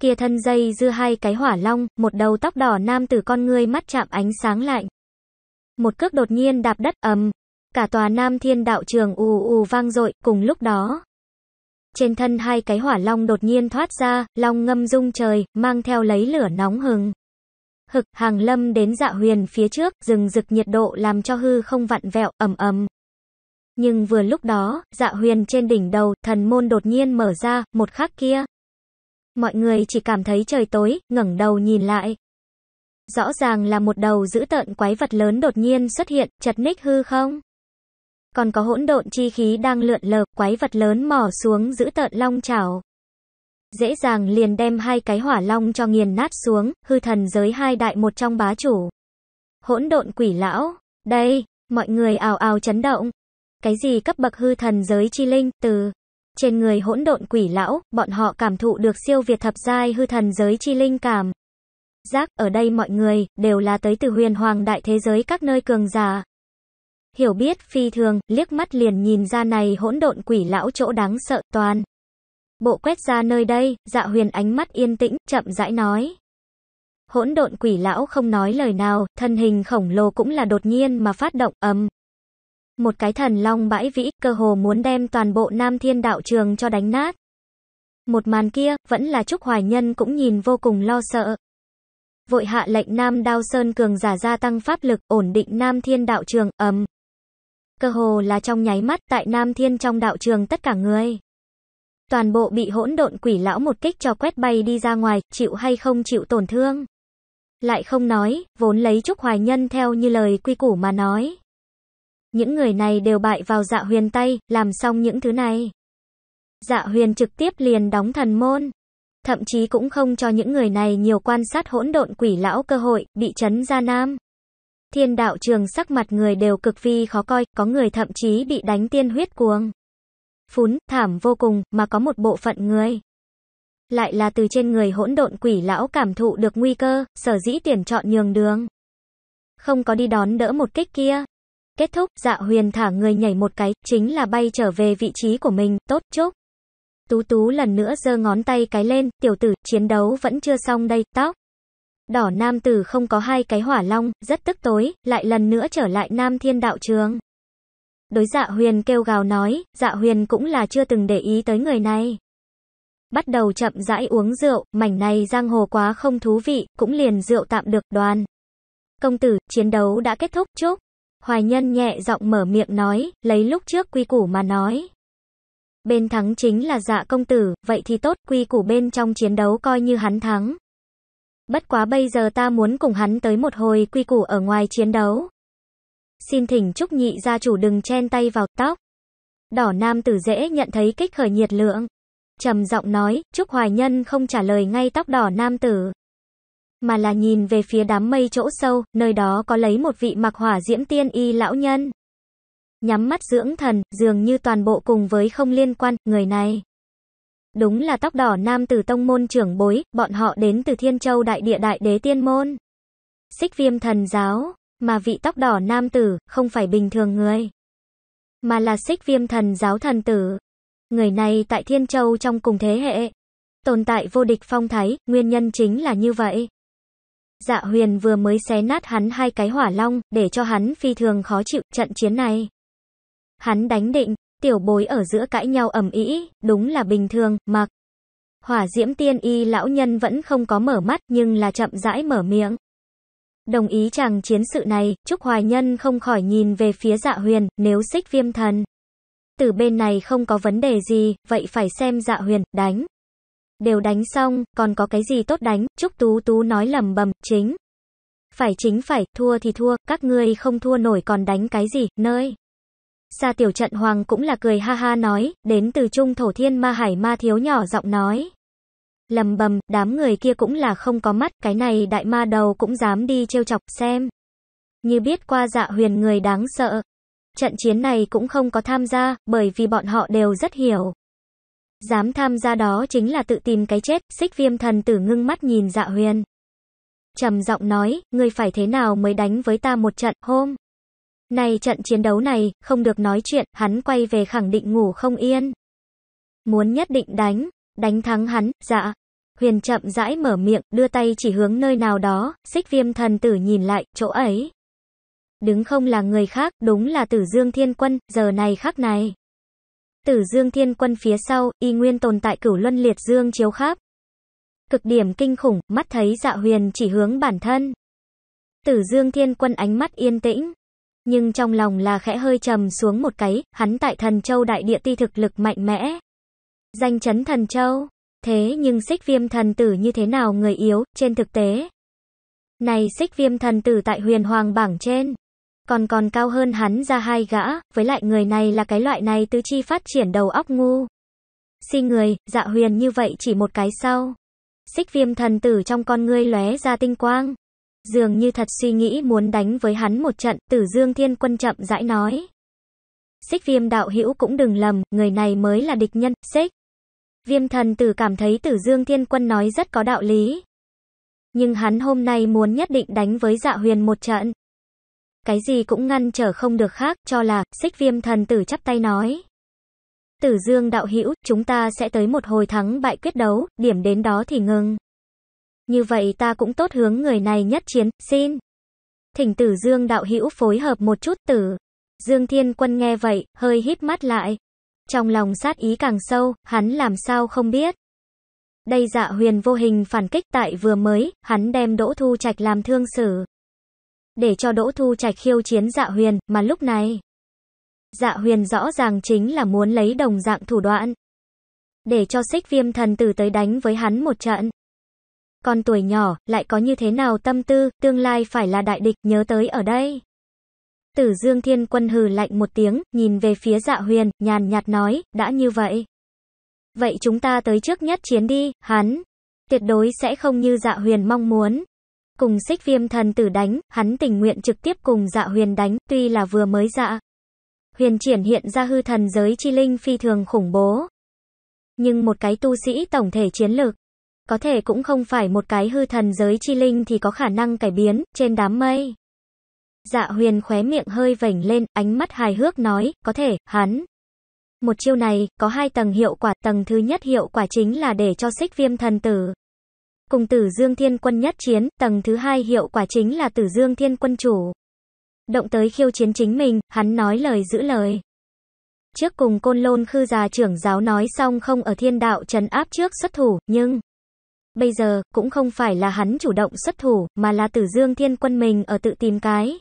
Kia thân dây dư hai cái hỏa long, một đầu tóc đỏ nam từ con ngươi mắt chạm ánh sáng lạnh. Một cước đột nhiên đạp đất ầm. Cả tòa nam thiên đạo trường ù ù vang dội cùng lúc đó. Trên thân hai cái hỏa long đột nhiên thoát ra, long ngâm rung trời, mang theo lấy lửa nóng hừng hực, hàng lâm đến dạ huyền phía trước, rừng rực nhiệt độ làm cho hư không vặn vẹo, ầm ầm. Nhưng vừa lúc đó, dạ huyền trên đỉnh đầu, thần môn đột nhiên mở ra, một khắc kia. Mọi người chỉ cảm thấy trời tối, ngẩng đầu nhìn lại. Rõ ràng là một đầu dữ tợn quái vật lớn đột nhiên xuất hiện, chật ních hư không. Còn có hỗn độn chi khí đang lượn lờ, quái vật lớn mò xuống dữ tợn long chảo dễ dàng liền đem hai cái hỏa long cho nghiền nát xuống, hư thần giới hai đại một trong bá chủ. Hỗn độn quỷ lão, đây, mọi người ào ào chấn động. Cái gì cấp bậc hư thần giới chi linh, từ trên người hỗn độn quỷ lão, bọn họ cảm thụ được siêu việt thập giai hư thần giới chi linh cảm. Giác, ở đây mọi người, đều là tới từ huyền hoàng đại thế giới các nơi cường giả. Hiểu biết, phi thường, liếc mắt liền nhìn ra này hỗn độn quỷ lão chỗ đáng sợ, toàn. Bộ quét ra nơi đây, dạ huyền ánh mắt yên tĩnh, chậm rãi nói. Hỗn độn quỷ lão không nói lời nào, thân hình khổng lồ cũng là đột nhiên mà phát động ầm. Một cái thần long bãi vĩ, cơ hồ muốn đem toàn bộ nam thiên đạo trường cho đánh nát. Một màn kia, vẫn là Trúc Hoài Nhân cũng nhìn vô cùng lo sợ. Vội hạ lệnh Nam Đao Sơn cường giả gia tăng pháp lực, ổn định Nam Thiên đạo trường, ầm. Cơ hồ là trong nháy mắt tại Nam Thiên trong đạo trường tất cả người toàn bộ bị hỗn độn quỷ lão một kích cho quét bay đi ra ngoài, chịu hay không chịu tổn thương. Lại không nói, vốn lấy Trúc Hoài Nhân theo như lời quy củ mà nói. Những người này đều bại vào dạ huyền tay, làm xong những thứ này. Dạ huyền trực tiếp liền đóng thần môn. Thậm chí cũng không cho những người này nhiều quan sát hỗn độn quỷ lão cơ hội, bị chấn ra nam. Thiên đạo trường sắc mặt người đều cực vi khó coi, có người thậm chí bị đánh tiên huyết cuồng phún, thảm vô cùng, mà có một bộ phận người. Lại là từ trên người hỗn độn quỷ lão cảm thụ được nguy cơ, sở dĩ tuyển chọn nhường đường. Không có đi đón đỡ một kích kia. Kết thúc, dạ huyền thả người nhảy một cái, chính là bay trở về vị trí của mình, tốt chúc. Tú tú lần nữa giơ ngón tay cái lên, tiểu tử, chiến đấu vẫn chưa xong đây, tóc. Đỏ nam tử không có hai cái hỏa long, rất tức tối, lại lần nữa trở lại nam thiên đạo trường đối dạ huyền kêu gào nói, dạ huyền cũng là chưa từng để ý tới người này. Bắt đầu chậm rãi uống rượu, mảnh này giang hồ quá không thú vị, cũng liền rượu tạm được đoàn. Công tử, chiến đấu đã kết thúc, chúc. Hoài nhân nhẹ giọng mở miệng nói, lấy lúc trước quy củ mà nói. Bên thắng chính là dạ công tử, vậy thì tốt, quy củ bên trong chiến đấu coi như hắn thắng. Bất quá bây giờ ta muốn cùng hắn tới một hồi quy củ ở ngoài chiến đấu xin thỉnh Trúc Nhị gia chủ đừng chen tay vào tóc. Đỏ nam tử dễ nhận thấy kích khởi nhiệt lượng. Trầm giọng nói, Trúc Hoài Nhân không trả lời ngay tóc đỏ nam tử. Mà là nhìn về phía đám mây chỗ sâu, nơi đó có lấy một vị mặc hỏa diễm tiên y lão nhân. Nhắm mắt dưỡng thần, dường như toàn bộ cùng với không liên quan, người này. Đúng là tóc đỏ nam tử tông môn trưởng bối, bọn họ đến từ Thiên Châu Đại Địa Đại Đế Tiên Môn. Xích viêm thần giáo, mà vị tóc đỏ nam tử, không phải bình thường người. Mà là xích viêm thần giáo thần tử. Người này tại Thiên Châu trong cùng thế hệ. Tồn tại vô địch phong thái, nguyên nhân chính là như vậy. Dạ huyền vừa mới xé nát hắn hai cái hỏa long, để cho hắn phi thường khó chịu trận chiến này. Hắn đánh định, tiểu bối ở giữa cãi nhau ầm ĩ, đúng là bình thường, mặc. Hỏa diễm tiên y lão nhân vẫn không có mở mắt nhưng là chậm rãi mở miệng. Đồng ý chàng chiến sự này, Trúc Hoài Nhân không khỏi nhìn về phía dạ huyền, nếu xích viêm thần. Từ bên này không có vấn đề gì, vậy phải xem dạ huyền, đánh. Đều đánh xong, còn có cái gì tốt đánh, Trúc Tú Tú nói lầm bầm, chính. Phải chính phải, thua thì thua, các ngươi không thua nổi còn đánh cái gì, nơi. Sa tiểu trận hoàng cũng là cười ha ha nói, đến từ trung thổ thiên ma hải ma thiếu nhỏ giọng nói lầm bầm, đám người kia cũng là không có mắt, cái này đại ma đầu cũng dám đi trêu chọc xem. Như biết qua dạ huyền người đáng sợ. Trận chiến này cũng không có tham gia, bởi vì bọn họ đều rất hiểu. Dám tham gia đó chính là tự tìm cái chết, xích viêm thần tử ngưng mắt nhìn dạ huyền. trầm giọng nói, ngươi phải thế nào mới đánh với ta một trận, hôm. Này trận chiến đấu này, không được nói chuyện, hắn quay về khẳng định ngủ không yên. Muốn nhất định đánh, đánh thắng hắn, dạ, Huyền chậm rãi mở miệng, đưa tay chỉ hướng nơi nào đó, xích viêm thần tử nhìn lại, chỗ ấy. Đứng không là người khác, đúng là tử dương thiên quân, giờ này khắc này. Tử dương thiên quân phía sau, y nguyên tồn tại cửu luân liệt dương chiếu khắp. Cực điểm kinh khủng, mắt thấy dạ huyền chỉ hướng bản thân. Tử dương thiên quân ánh mắt yên tĩnh. Nhưng trong lòng là khẽ hơi trầm xuống một cái, hắn tại thần châu đại địa ti thực lực mạnh mẽ. Danh chấn thần châu Thế nhưng xích viêm thần tử như thế nào người yếu, trên thực tế. Này xích viêm thần tử tại huyền hoàng bảng trên. Còn còn cao hơn hắn ra hai gã, với lại người này là cái loại này tứ chi phát triển đầu óc ngu. Xin người, dạ huyền như vậy chỉ một cái sau. Xích viêm thần tử trong con ngươi lóe ra tinh quang. Dường như thật suy nghĩ muốn đánh với hắn một trận, tử dương thiên quân chậm rãi nói. Xích viêm đạo hữu cũng đừng lầm, người này mới là địch nhân, xích. Viêm thần tử cảm thấy tử dương thiên quân nói rất có đạo lý. Nhưng hắn hôm nay muốn nhất định đánh với dạ huyền một trận. Cái gì cũng ngăn trở không được khác, cho là, xích viêm thần tử chắp tay nói. Tử dương đạo hữu chúng ta sẽ tới một hồi thắng bại quyết đấu, điểm đến đó thì ngừng. Như vậy ta cũng tốt hướng người này nhất chiến, xin. Thỉnh tử dương đạo hữu phối hợp một chút tử. Dương thiên quân nghe vậy, hơi híp mắt lại. Trong lòng sát ý càng sâu, hắn làm sao không biết. Đây dạ huyền vô hình phản kích tại vừa mới, hắn đem Đỗ Thu Trạch làm thương xử. Để cho Đỗ Thu Trạch khiêu chiến dạ huyền, mà lúc này. Dạ huyền rõ ràng chính là muốn lấy đồng dạng thủ đoạn. Để cho xích viêm thần tử tới đánh với hắn một trận. Còn tuổi nhỏ, lại có như thế nào tâm tư, tương lai phải là đại địch, nhớ tới ở đây. Tử Dương Thiên Quân hừ lạnh một tiếng, nhìn về phía Dạ Huyền, nhàn nhạt nói, đã như vậy. Vậy chúng ta tới trước nhất chiến đi, hắn. Tuyệt đối sẽ không như Dạ Huyền mong muốn. Cùng xích viêm thần tử đánh, hắn tình nguyện trực tiếp cùng Dạ Huyền đánh, tuy là vừa mới dạ. Huyền triển hiện ra hư thần giới chi linh phi thường khủng bố. Nhưng một cái tu sĩ tổng thể chiến lược, có thể cũng không phải một cái hư thần giới chi linh thì có khả năng cải biến, trên đám mây. Dạ huyền khóe miệng hơi vểnh lên, ánh mắt hài hước nói, có thể, hắn. Một chiêu này, có hai tầng hiệu quả, tầng thứ nhất hiệu quả chính là để cho xích viêm thần tử. Cùng tử dương thiên quân nhất chiến, tầng thứ hai hiệu quả chính là tử dương thiên quân chủ. Động tới khiêu chiến chính mình, hắn nói lời giữ lời. Trước cùng côn lôn khư già trưởng giáo nói xong không ở thiên đạo trấn áp trước xuất thủ, nhưng... Bây giờ, cũng không phải là hắn chủ động xuất thủ, mà là tử dương thiên quân mình ở tự tìm cái.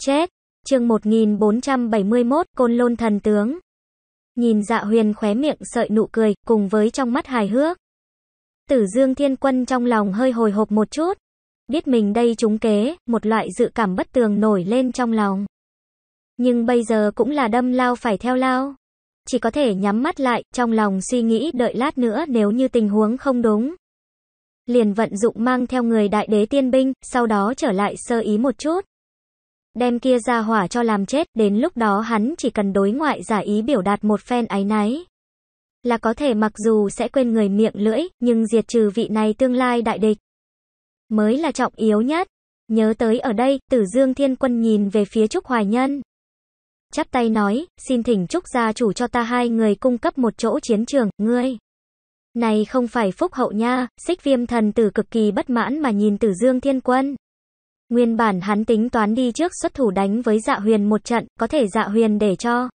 Chết! chương 1471 Côn Lôn Thần Tướng Nhìn dạ huyền khóe miệng sợi nụ cười, cùng với trong mắt hài hước. Tử Dương Thiên Quân trong lòng hơi hồi hộp một chút. Biết mình đây trúng kế, một loại dự cảm bất tường nổi lên trong lòng. Nhưng bây giờ cũng là đâm lao phải theo lao. Chỉ có thể nhắm mắt lại, trong lòng suy nghĩ đợi lát nữa nếu như tình huống không đúng. Liền vận dụng mang theo người đại đế tiên binh, sau đó trở lại sơ ý một chút đem kia ra hỏa cho làm chết, đến lúc đó hắn chỉ cần đối ngoại giả ý biểu đạt một phen ái náy. Là có thể mặc dù sẽ quên người miệng lưỡi, nhưng diệt trừ vị này tương lai đại địch. Mới là trọng yếu nhất. Nhớ tới ở đây, tử dương thiên quân nhìn về phía Trúc Hoài Nhân. Chắp tay nói, xin thỉnh Trúc gia chủ cho ta hai người cung cấp một chỗ chiến trường, ngươi. Này không phải phúc hậu nha, xích viêm thần tử cực kỳ bất mãn mà nhìn tử dương thiên quân. Nguyên bản hắn tính toán đi trước xuất thủ đánh với dạ huyền một trận, có thể dạ huyền để cho.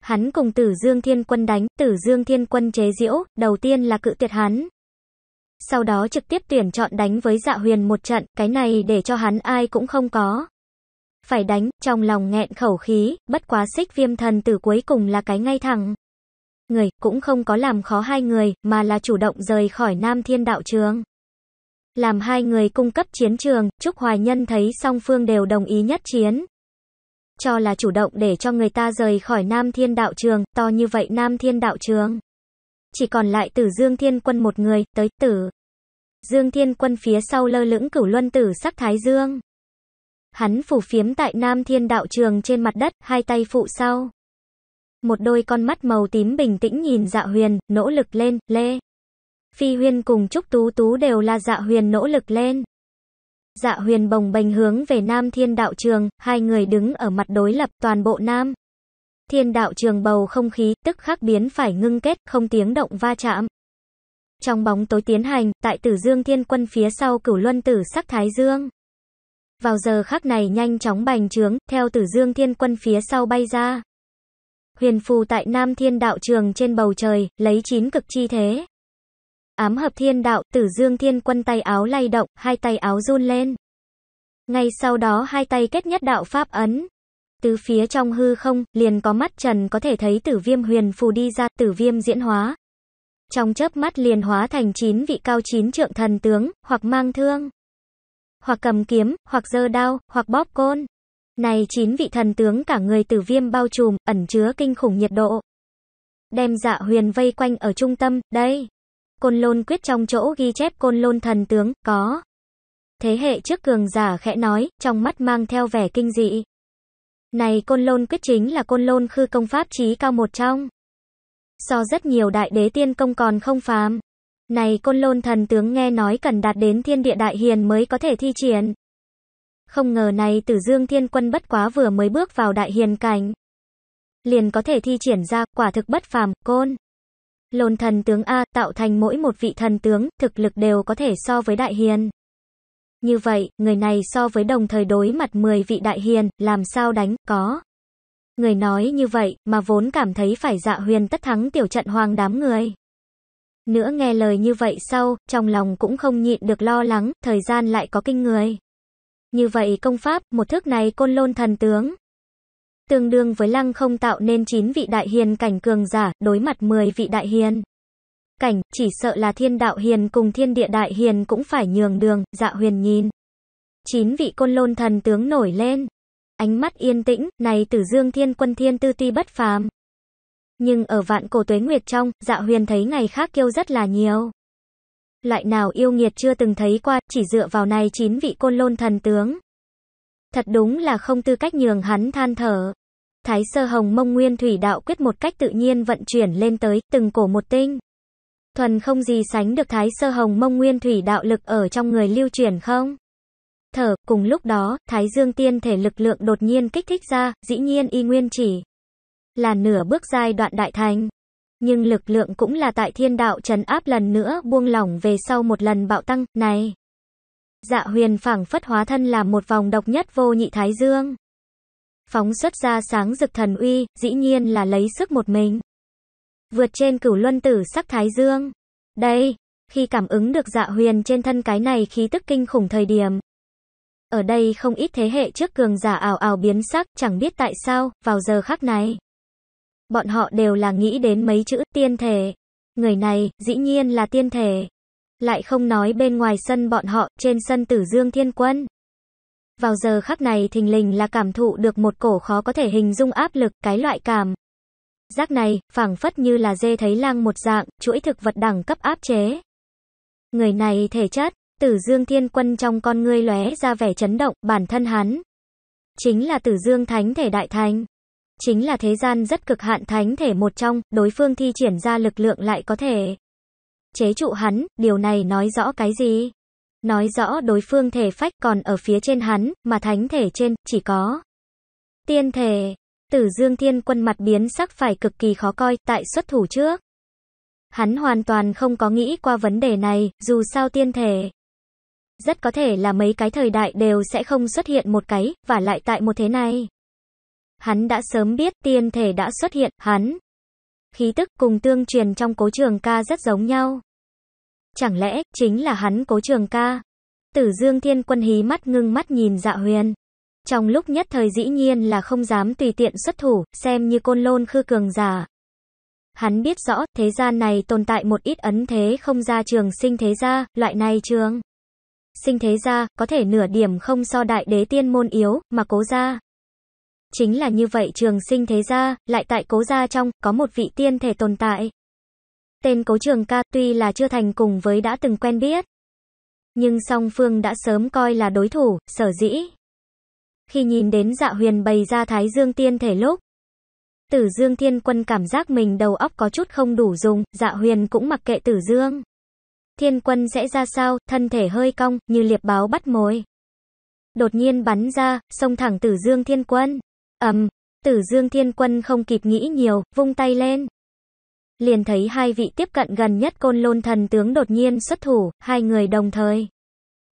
Hắn cùng tử Dương Thiên Quân đánh, tử Dương Thiên Quân chế diễu, đầu tiên là cự tuyệt hắn. Sau đó trực tiếp tuyển chọn đánh với dạ huyền một trận, cái này để cho hắn ai cũng không có. Phải đánh, trong lòng nghẹn khẩu khí, bất quá xích viêm thần tử cuối cùng là cái ngay thẳng. Người, cũng không có làm khó hai người, mà là chủ động rời khỏi Nam Thiên Đạo Trường làm hai người cung cấp chiến trường, Trúc Hoài Nhân thấy song phương đều đồng ý nhất chiến. Cho là chủ động để cho người ta rời khỏi Nam Thiên Đạo Trường, to như vậy Nam Thiên Đạo Trường. Chỉ còn lại tử Dương Thiên Quân một người, tới tử. Dương Thiên Quân phía sau lơ lửng cửu luân tử sắc Thái Dương. Hắn phủ phiếm tại Nam Thiên Đạo Trường trên mặt đất, hai tay phụ sau. Một đôi con mắt màu tím bình tĩnh nhìn dạ huyền, nỗ lực lên, lê. Phi Huyên cùng Trúc Tú Tú đều là dạ huyền nỗ lực lên. Dạ huyền bồng bềnh hướng về Nam Thiên Đạo Trường, hai người đứng ở mặt đối lập toàn bộ Nam. Thiên Đạo Trường bầu không khí, tức khắc biến phải ngưng kết, không tiếng động va chạm. Trong bóng tối tiến hành, tại tử dương thiên quân phía sau cửu luân tử sắc thái dương. Vào giờ khắc này nhanh chóng bành trướng, theo tử dương thiên quân phía sau bay ra. Huyền phù tại Nam Thiên Đạo Trường trên bầu trời, lấy chín cực chi thế ám hợp thiên đạo, tử dương thiên quân tay áo lay động, hai tay áo run lên. Ngay sau đó hai tay kết nhất đạo pháp ấn. Từ phía trong hư không, liền có mắt trần có thể thấy tử viêm huyền phù đi ra, tử viêm diễn hóa. Trong chớp mắt liền hóa thành chín vị cao chín trượng thần tướng, hoặc mang thương, hoặc cầm kiếm, hoặc giơ đao, hoặc bóp côn. Này chín vị thần tướng cả người tử viêm bao trùm, ẩn chứa kinh khủng nhiệt độ. Đem dạ huyền vây quanh ở trung tâm, đây. Côn Lôn Quyết trong chỗ ghi chép Côn Lôn thần tướng, có. Thế hệ trước cường giả khẽ nói, trong mắt mang theo vẻ kinh dị. Này Côn Lôn Quyết chính là Côn Lôn khư công pháp trí cao một trong. So rất nhiều đại đế tiên công còn không phàm. Này Côn Lôn thần tướng nghe nói cần đạt đến thiên địa đại hiền mới có thể thi triển. Không ngờ này Tử Dương Thiên Quân bất quá vừa mới bước vào đại hiền cảnh, liền có thể thi triển ra quả thực bất phàm, côn Lồn thần tướng A tạo thành mỗi một vị thần tướng, thực lực đều có thể so với đại hiền. Như vậy, người này so với đồng thời đối mặt 10 vị đại hiền, làm sao đánh, có. Người nói như vậy, mà vốn cảm thấy phải dạ huyền tất thắng tiểu trận hoang đám người. Nữa nghe lời như vậy sau, trong lòng cũng không nhịn được lo lắng, thời gian lại có kinh người. Như vậy công pháp, một thức này côn lôn thần tướng tương đương với lăng không tạo nên 9 vị đại hiền cảnh cường giả, đối mặt 10 vị đại hiền. Cảnh, chỉ sợ là thiên đạo hiền cùng thiên địa đại hiền cũng phải nhường đường, dạ huyền nhìn. 9 vị côn lôn thần tướng nổi lên. Ánh mắt yên tĩnh, này tử dương thiên quân thiên tư ti bất phàm. Nhưng ở vạn cổ tuế nguyệt trong, dạ huyền thấy ngày khác kêu rất là nhiều. Loại nào yêu nghiệt chưa từng thấy qua, chỉ dựa vào này 9 vị côn lôn thần tướng, Thật đúng là không tư cách nhường hắn than thở. Thái sơ hồng mông nguyên thủy đạo quyết một cách tự nhiên vận chuyển lên tới từng cổ một tinh. Thuần không gì sánh được thái sơ hồng mông nguyên thủy đạo lực ở trong người lưu chuyển không? Thở, cùng lúc đó, thái dương tiên thể lực lượng đột nhiên kích thích ra, dĩ nhiên y nguyên chỉ là nửa bước giai đoạn đại thành. Nhưng lực lượng cũng là tại thiên đạo trấn áp lần nữa buông lỏng về sau một lần bạo tăng, này. Dạ huyền phảng phất hóa thân là một vòng độc nhất vô nhị thái dương phóng xuất ra sáng rực thần uy, dĩ nhiên là lấy sức một mình. Vượt trên cửu luân tử sắc thái dương. Đây, khi cảm ứng được dạ huyền trên thân cái này khí tức kinh khủng thời điểm. Ở đây không ít thế hệ trước cường giả ảo ảo biến sắc, chẳng biết tại sao, vào giờ khắc này. Bọn họ đều là nghĩ đến mấy chữ tiên thể. Người này, dĩ nhiên là tiên thể. Lại không nói bên ngoài sân bọn họ, trên sân tử dương thiên quân. Vào giờ khắc này thình lình là cảm thụ được một cổ khó có thể hình dung áp lực, cái loại cảm. Giác này, phảng phất như là dê thấy lang một dạng, chuỗi thực vật đẳng cấp áp chế. Người này thể chất, tử dương thiên quân trong con ngươi lóe ra vẻ chấn động, bản thân hắn. Chính là tử dương thánh thể đại thánh. Chính là thế gian rất cực hạn thánh thể một trong, đối phương thi triển ra lực lượng lại có thể chế trụ hắn, điều này nói rõ cái gì? nói rõ đối phương thể phách còn ở phía trên hắn, mà thánh thể trên, chỉ có tiên thể. Tử Dương Thiên Quân mặt biến sắc phải cực kỳ khó coi, tại xuất thủ trước. Hắn hoàn toàn không có nghĩ qua vấn đề này, dù sao tiên thể. Rất có thể là mấy cái thời đại đều sẽ không xuất hiện một cái, và lại tại một thế này. Hắn đã sớm biết tiên thể đã xuất hiện, hắn. Khí tức cùng tương truyền trong cố trường ca rất giống nhau. Chẳng lẽ, chính là hắn cố trường ca? Tử Dương Thiên Quân hí mắt ngưng mắt nhìn dạ huyền. Trong lúc nhất thời dĩ nhiên là không dám tùy tiện xuất thủ, xem như côn lôn khư cường giả. Hắn biết rõ, thế gian này tồn tại một ít ấn thế không ra trường sinh thế gia, loại này trường. Sinh thế gia, có thể nửa điểm không so đại đế tiên môn yếu, mà cố gia. Chính là như vậy trường sinh thế gia, lại tại cố gia trong, có một vị tiên thể tồn tại. Tên Cố Trường Ca tuy là chưa thành cùng với đã từng quen biết, nhưng song phương đã sớm coi là đối thủ, sở dĩ. Khi nhìn đến Dạ Huyền bày ra Thái Dương Tiên thể lúc, Tử Dương Thiên Quân cảm giác mình đầu óc có chút không đủ dùng, Dạ Huyền cũng mặc kệ Tử Dương. Thiên Quân sẽ ra sao, thân thể hơi cong, như liệp báo bắt mồi. Đột nhiên bắn ra, xông thẳng Tử Dương Thiên Quân. Ầm, um, Tử Dương Thiên Quân không kịp nghĩ nhiều, vung tay lên liền thấy hai vị tiếp cận gần nhất côn lôn thần tướng đột nhiên xuất thủ, hai người đồng thời.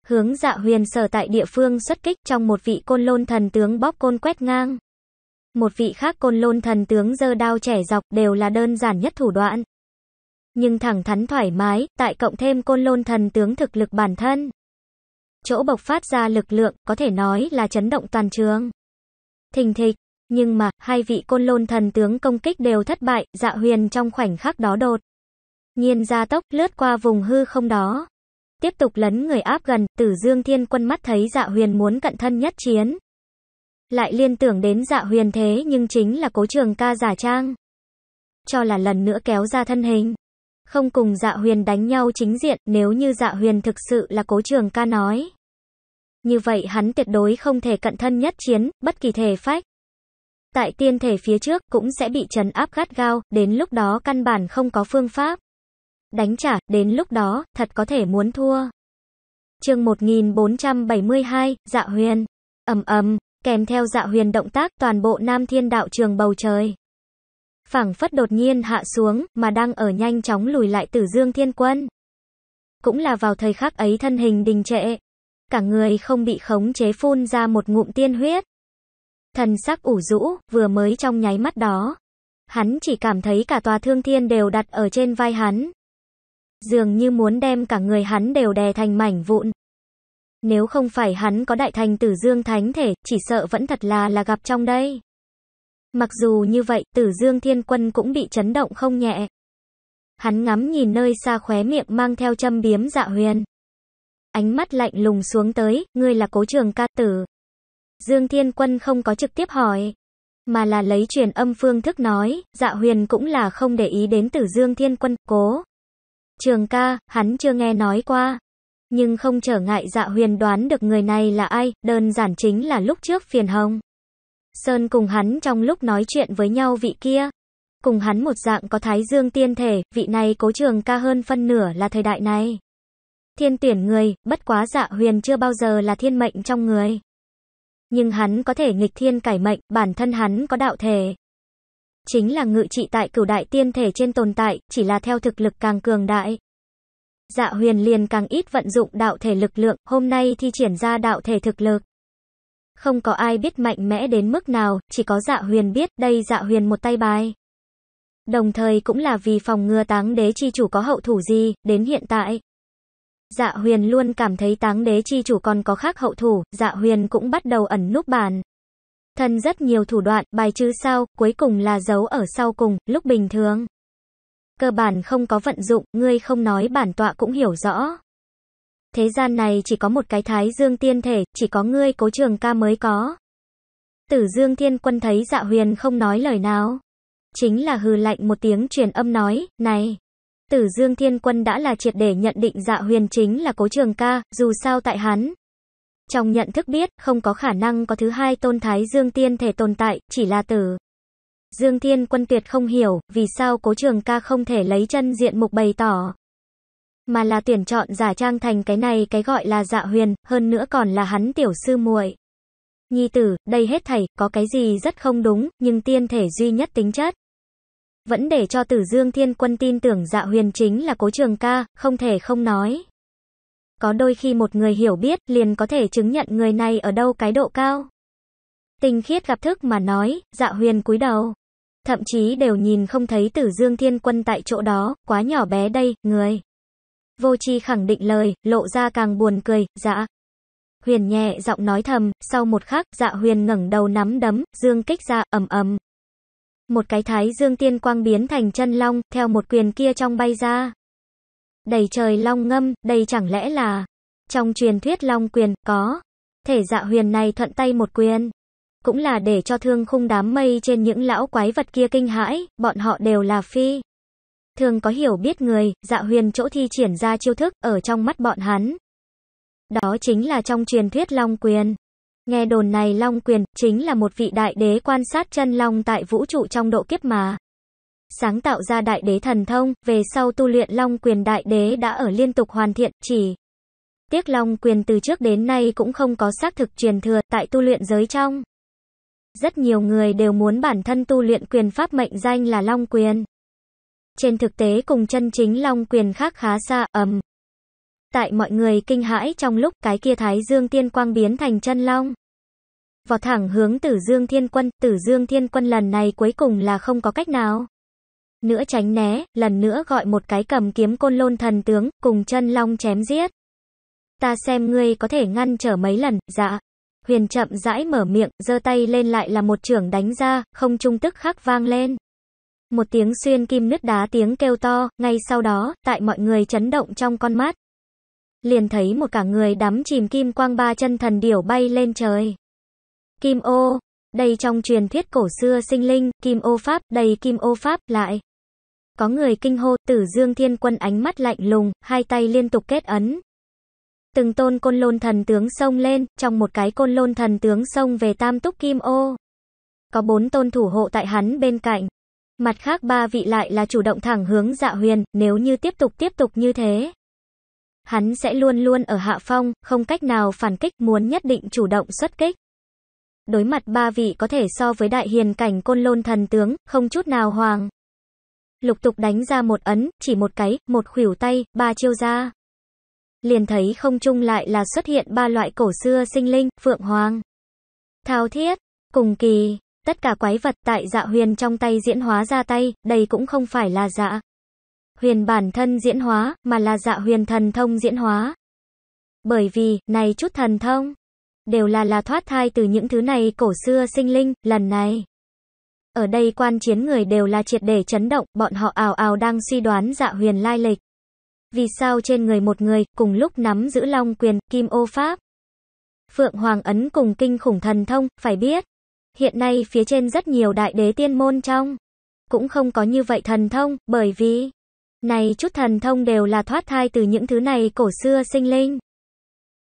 Hướng dạ huyền sở tại địa phương xuất kích trong một vị côn lôn thần tướng bóp côn quét ngang. Một vị khác côn lôn thần tướng dơ đao trẻ dọc đều là đơn giản nhất thủ đoạn. Nhưng thẳng thắn thoải mái, tại cộng thêm côn lôn thần tướng thực lực bản thân. Chỗ bộc phát ra lực lượng, có thể nói là chấn động toàn trường. Thình thịch, nhưng mà, hai vị côn lôn thần tướng công kích đều thất bại, dạ huyền trong khoảnh khắc đó đột. Nhiên ra tốc lướt qua vùng hư không đó. Tiếp tục lấn người áp gần, tử dương thiên quân mắt thấy dạ huyền muốn cận thân nhất chiến. Lại liên tưởng đến dạ huyền thế nhưng chính là cố trường ca giả trang. Cho là lần nữa kéo ra thân hình. Không cùng dạ huyền đánh nhau chính diện nếu như dạ huyền thực sự là cố trường ca nói. Như vậy hắn tuyệt đối không thể cận thân nhất chiến, bất kỳ thể phách tại tiên thể phía trước cũng sẽ bị trấn áp gắt gao, đến lúc đó căn bản không có phương pháp. Đánh trả, đến lúc đó, thật có thể muốn thua. chương 1472, Dạ Huyền. ầm ầm, kèm theo Dạ Huyền động tác toàn bộ Nam Thiên Đạo Trường bầu trời. Phảng phất đột nhiên hạ xuống, mà đang ở nhanh chóng lùi lại Tử Dương Thiên Quân. Cũng là vào thời khắc ấy thân hình đình trệ. Cả người không bị khống chế phun ra một ngụm tiên huyết. Thần sắc ủ rũ, vừa mới trong nháy mắt đó. Hắn chỉ cảm thấy cả tòa thương thiên đều đặt ở trên vai hắn. Dường như muốn đem cả người hắn đều đè thành mảnh vụn. Nếu không phải hắn có đại thành tử dương thánh thể, chỉ sợ vẫn thật là là gặp trong đây. Mặc dù như vậy, tử dương thiên quân cũng bị chấn động không nhẹ. Hắn ngắm nhìn nơi xa khóe miệng mang theo châm biếm dạ huyền. Ánh mắt lạnh lùng xuống tới, ngươi là cố trường ca tử. Dương Thiên Quân không có trực tiếp hỏi, mà là lấy truyền âm phương thức nói, dạ huyền cũng là không để ý đến tử Dương Thiên Quân, cố. Trường ca, hắn chưa nghe nói qua, nhưng không trở ngại dạ huyền đoán được người này là ai, đơn giản chính là lúc trước phiền hồng. Sơn cùng hắn trong lúc nói chuyện với nhau vị kia. Cùng hắn một dạng có thái dương tiên thể, vị này cố trường ca hơn phân nửa là thời đại này. Thiên tuyển người, bất quá dạ huyền chưa bao giờ là thiên mệnh trong người nhưng hắn có thể nghịch thiên cải mệnh, bản thân hắn có đạo thể. Chính là ngự trị tại cửu đại tiên thể trên tồn tại, chỉ là theo thực lực càng cường đại. Dạ huyền liền càng ít vận dụng đạo thể lực lượng, hôm nay thi triển ra đạo thể thực lực. Không có ai biết mạnh mẽ đến mức nào, chỉ có dạ huyền biết đây dạ huyền một tay bài. Đồng thời cũng là vì phòng ngừa táng đế chi chủ có hậu thủ gì, đến hiện tại. Dạ Huyền luôn cảm thấy táng đế chi chủ còn có khác hậu thủ, Dạ Huyền cũng bắt đầu ẩn núp bàn. Thân rất nhiều thủ đoạn, bài chứ sau, cuối cùng là giấu ở sau cùng, lúc bình thường. Cơ bản không có vận dụng, ngươi không nói bản tọa cũng hiểu rõ. Thế gian này chỉ có một cái thái dương tiên thể, chỉ có ngươi cố trường ca mới có. Tử dương Tiên quân thấy dạ huyền không nói lời nào. Chính là hừ lạnh một tiếng truyền âm nói, này tử Dương Thiên Quân đã là triệt để nhận định dạ huyền chính là cố trường ca, dù sao tại hắn. Trong nhận thức biết, không có khả năng có thứ hai tôn thái Dương Tiên thể tồn tại, chỉ là tử. Dương Thiên Quân tuyệt không hiểu, vì sao cố trường ca không thể lấy chân diện mục bày tỏ. Mà là tuyển chọn giả trang thành cái này cái gọi là dạ huyền, hơn nữa còn là hắn tiểu sư muội. Nhi tử, đây hết thảy, có cái gì rất không đúng, nhưng tiên thể duy nhất tính chất vẫn để cho Tử Dương Thiên Quân tin tưởng Dạ Huyền chính là Cố Trường Ca, không thể không nói. Có đôi khi một người hiểu biết liền có thể chứng nhận người này ở đâu cái độ cao. Tình khiết gặp thức mà nói, Dạ Huyền cúi đầu. Thậm chí đều nhìn không thấy Tử Dương Thiên Quân tại chỗ đó, quá nhỏ bé đây, người. Vô Chi khẳng định lời, lộ ra càng buồn cười, dạ. Huyền nhẹ giọng nói thầm, sau một khắc, dạ huyền ngẩng đầu nắm đấm, dương kích ra, ầm ầm một cái thái dương tiên quang biến thành chân long, theo một quyền kia trong bay ra. Đầy trời long ngâm, đây chẳng lẽ là trong truyền thuyết long quyền có. Thể dạ huyền này thuận tay một quyền, cũng là để cho thương khung đám mây trên những lão quái vật kia kinh hãi, bọn họ đều là phi. Thường có hiểu biết người, dạ huyền chỗ thi triển ra chiêu thức ở trong mắt bọn hắn. Đó chính là trong truyền thuyết long quyền nghe đồn này Long Quyền chính là một vị đại đế quan sát chân long tại vũ trụ trong độ kiếp mà. Sáng tạo ra đại đế thần thông, về sau tu luyện Long Quyền đại đế đã ở liên tục hoàn thiện, chỉ Tiếc Long Quyền từ trước đến nay cũng không có xác thực truyền thừa tại tu luyện giới trong. Rất nhiều người đều muốn bản thân tu luyện quyền pháp mệnh danh là Long Quyền. Trên thực tế cùng chân chính Long Quyền khác khá xa, ầm. Tại mọi người kinh hãi trong lúc cái kia Thái Dương Tiên Quang biến thành chân Long vọt thẳng hướng Tử Dương Thiên Quân, Tử Dương Thiên Quân lần này cuối cùng là không có cách nào. Nữa tránh né, lần nữa gọi một cái cầm kiếm côn lôn thần tướng, cùng chân long chém giết. Ta xem ngươi có thể ngăn trở mấy lần, dạ. Huyền chậm rãi mở miệng, giơ tay lên lại là một trưởng đánh ra, không trung tức khắc vang lên. Một tiếng xuyên kim nứt đá tiếng kêu to, ngay sau đó, tại mọi người chấn động trong con mắt. Liền thấy một cả người đắm chìm kim quang ba chân thần điểu bay lên trời. Kim ô, đây trong truyền thuyết cổ xưa sinh linh, kim ô pháp, đầy kim ô pháp, lại. Có người kinh hô, tử dương thiên quân ánh mắt lạnh lùng, hai tay liên tục kết ấn. Từng tôn côn lôn thần tướng sông lên, trong một cái côn lôn thần tướng sông về tam túc kim ô. Có bốn tôn thủ hộ tại hắn bên cạnh. Mặt khác ba vị lại là chủ động thẳng hướng dạ huyền, nếu như tiếp tục tiếp tục như thế. Hắn sẽ luôn luôn ở hạ phong, không cách nào phản kích muốn nhất định chủ động xuất kích đối mặt ba vị có thể so với đại hiền cảnh côn lôn thần tướng, không chút nào hoàng. Lục tục đánh ra một ấn, chỉ một cái, một khuỷu tay, ba chiêu ra. Liền thấy không trung lại là xuất hiện ba loại cổ xưa sinh linh, phượng hoàng, thao thiết, cùng kỳ. Tất cả quái vật tại dạ huyền trong tay diễn hóa ra tay, đây cũng không phải là dạ huyền bản thân diễn hóa, mà là dạ huyền thần thông diễn hóa. Bởi vì, này chút thần thông, đều là là thoát thai từ những thứ này cổ xưa sinh linh, lần này. Ở đây quan chiến người đều là triệt để chấn động, bọn họ ào ào đang suy đoán dạ huyền lai lịch. Vì sao trên người một người, cùng lúc nắm giữ long quyền, kim ô pháp, phượng hoàng ấn cùng kinh khủng thần thông, phải biết. Hiện nay phía trên rất nhiều đại đế tiên môn trong, cũng không có như vậy thần thông, bởi vì, này chút thần thông đều là thoát thai từ những thứ này cổ xưa sinh linh.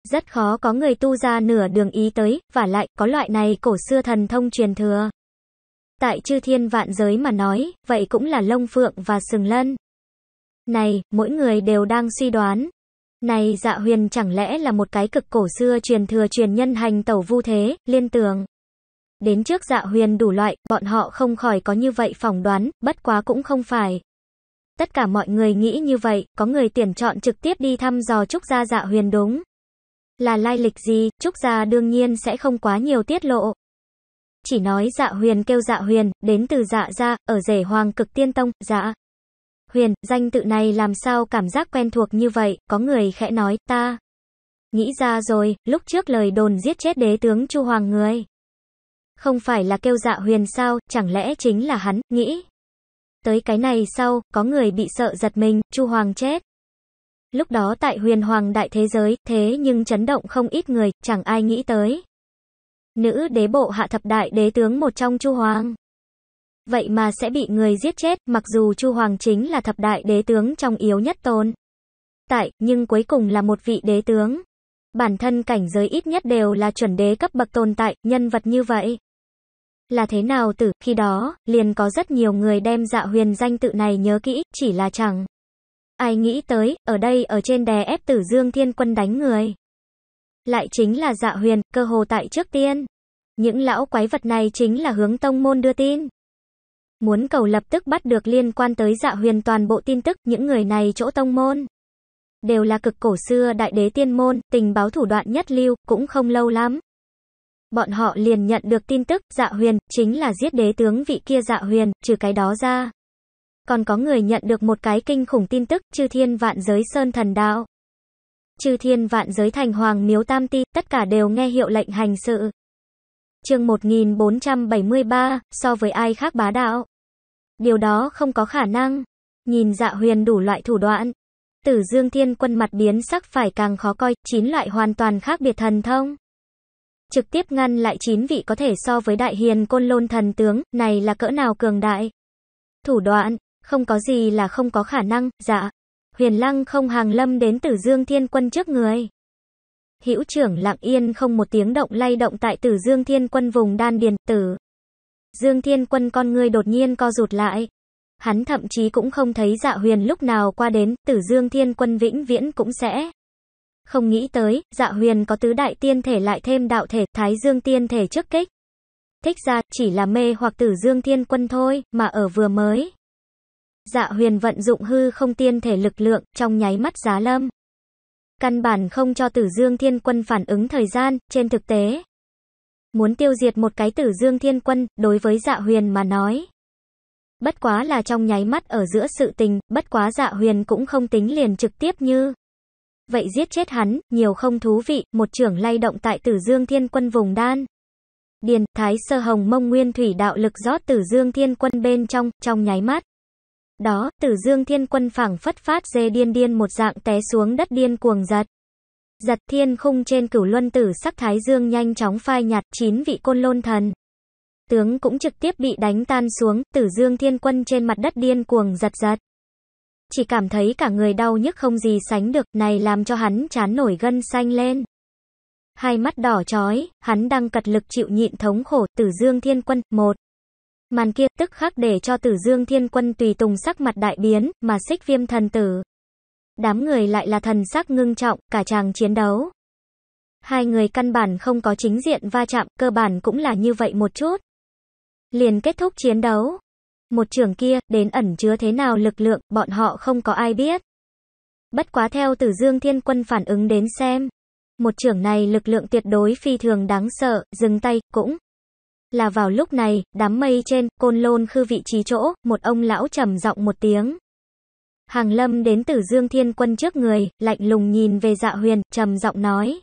Rất khó có người tu ra nửa đường ý tới, và lại, có loại này cổ xưa thần thông truyền thừa. Tại chư thiên vạn giới mà nói, vậy cũng là lông phượng và sừng lân. Này, mỗi người đều đang suy đoán. Này dạ huyền chẳng lẽ là một cái cực cổ xưa truyền thừa truyền nhân hành tẩu vu thế, liên tường. Đến trước dạ huyền đủ loại, bọn họ không khỏi có như vậy phỏng đoán, bất quá cũng không phải. Tất cả mọi người nghĩ như vậy, có người tuyển chọn trực tiếp đi thăm dò trúc gia dạ huyền đúng. Là lai lịch gì, Trúc Gia đương nhiên sẽ không quá nhiều tiết lộ. Chỉ nói dạ huyền kêu dạ huyền, đến từ dạ gia, ở rể hoàng cực tiên tông, dạ. Huyền, danh tự này làm sao cảm giác quen thuộc như vậy, có người khẽ nói, ta. Nghĩ ra rồi, lúc trước lời đồn giết chết đế tướng Chu Hoàng người. Không phải là kêu dạ huyền sao, chẳng lẽ chính là hắn, nghĩ. Tới cái này sau, có người bị sợ giật mình, Chu Hoàng chết. Lúc đó tại huyền hoàng đại thế giới, thế nhưng chấn động không ít người, chẳng ai nghĩ tới. Nữ đế bộ hạ thập đại đế tướng một trong Chu Hoàng. Vậy mà sẽ bị người giết chết, mặc dù Chu Hoàng chính là thập đại đế tướng trong yếu nhất tôn. Tại, nhưng cuối cùng là một vị đế tướng. Bản thân cảnh giới ít nhất đều là chuẩn đế cấp bậc tồn tại, nhân vật như vậy. Là thế nào tử, khi đó, liền có rất nhiều người đem dạ huyền danh tự này nhớ kỹ, chỉ là chẳng. Ai nghĩ tới, ở đây ở trên đè ép tử dương thiên quân đánh người. Lại chính là dạ huyền, cơ hồ tại trước tiên. Những lão quái vật này chính là hướng tông môn đưa tin. Muốn cầu lập tức bắt được liên quan tới dạ huyền toàn bộ tin tức, những người này chỗ tông môn. Đều là cực cổ xưa đại đế tiên môn, tình báo thủ đoạn nhất lưu, cũng không lâu lắm. Bọn họ liền nhận được tin tức, dạ huyền, chính là giết đế tướng vị kia dạ huyền, trừ cái đó ra còn có người nhận được một cái kinh khủng tin tức, chư thiên vạn giới sơn thần đạo. Chư thiên vạn giới thành hoàng miếu tam ti, tất cả đều nghe hiệu lệnh hành sự. chương 1473, so với ai khác bá đạo. Điều đó không có khả năng. Nhìn dạ huyền đủ loại thủ đoạn. Tử dương thiên quân mặt biến sắc phải càng khó coi, chín loại hoàn toàn khác biệt thần thông trực tiếp ngăn lại chín vị có thể so với đại hiền côn lôn thần tướng, này là cỡ nào cường đại. Thủ đoạn, không có gì là không có khả năng, dạ. Huyền Lăng không hàng lâm đến Tử Dương Thiên Quân trước người. Hữu trưởng lặng yên không một tiếng động lay động tại Tử Dương Thiên Quân vùng đan điền tử. Dương Thiên Quân con người đột nhiên co rụt lại. Hắn thậm chí cũng không thấy dạ huyền lúc nào qua đến, Tử Dương Thiên Quân vĩnh viễn cũng sẽ. Không nghĩ tới, dạ huyền có tứ đại tiên thể lại thêm đạo thể, thái dương tiên thể trước kích. Thích ra, chỉ là mê hoặc tử dương thiên quân thôi, mà ở vừa mới. Dạ huyền vận dụng hư không tiên thể lực lượng, trong nháy mắt giá lâm. Căn bản không cho tử dương thiên quân phản ứng thời gian, trên thực tế. Muốn tiêu diệt một cái tử dương thiên quân, đối với dạ huyền mà nói. Bất quá là trong nháy mắt ở giữa sự tình, bất quá dạ huyền cũng không tính liền trực tiếp như. Vậy giết chết hắn, nhiều không thú vị, một trưởng lay động tại tử dương thiên quân vùng đan. Điền, thái sơ hồng mông nguyên thủy đạo lực rót tử dương thiên quân bên trong, trong nháy mắt. Đó, tử dương thiên quân phảng phất phát dê điên điên một dạng té xuống đất điên cuồng giật. Giật thiên khung trên cửu luân tử sắc thái dương nhanh chóng phai nhạt chín vị côn lôn thần. Tướng cũng trực tiếp bị đánh tan xuống, tử dương thiên quân trên mặt đất điên cuồng giật giật. Chỉ cảm thấy cả người đau nhức không gì sánh được, này làm cho hắn chán nổi gân xanh lên. Hai mắt đỏ chói, hắn đang cật lực chịu nhịn thống khổ, tử dương thiên quân, một. Màn kia tức khắc để cho tử dương thiên quân tùy tùng sắc mặt đại biến, mà xích viêm thần tử. Đám người lại là thần sắc ngưng trọng, cả chàng chiến đấu. Hai người căn bản không có chính diện va chạm, cơ bản cũng là như vậy một chút. Liền kết thúc chiến đấu. Một trường kia, đến ẩn chứa thế nào lực lượng, bọn họ không có ai biết. Bất quá theo tử dương thiên quân phản ứng đến xem. Một trưởng này lực lượng tuyệt đối phi thường đáng sợ, dừng tay, cũng là vào lúc này, đám mây trên, côn lôn khư vị trí chỗ, một ông lão trầm giọng một tiếng. Hàng lâm đến từ Dương Thiên Quân trước người, lạnh lùng nhìn về dạ huyền, trầm giọng nói.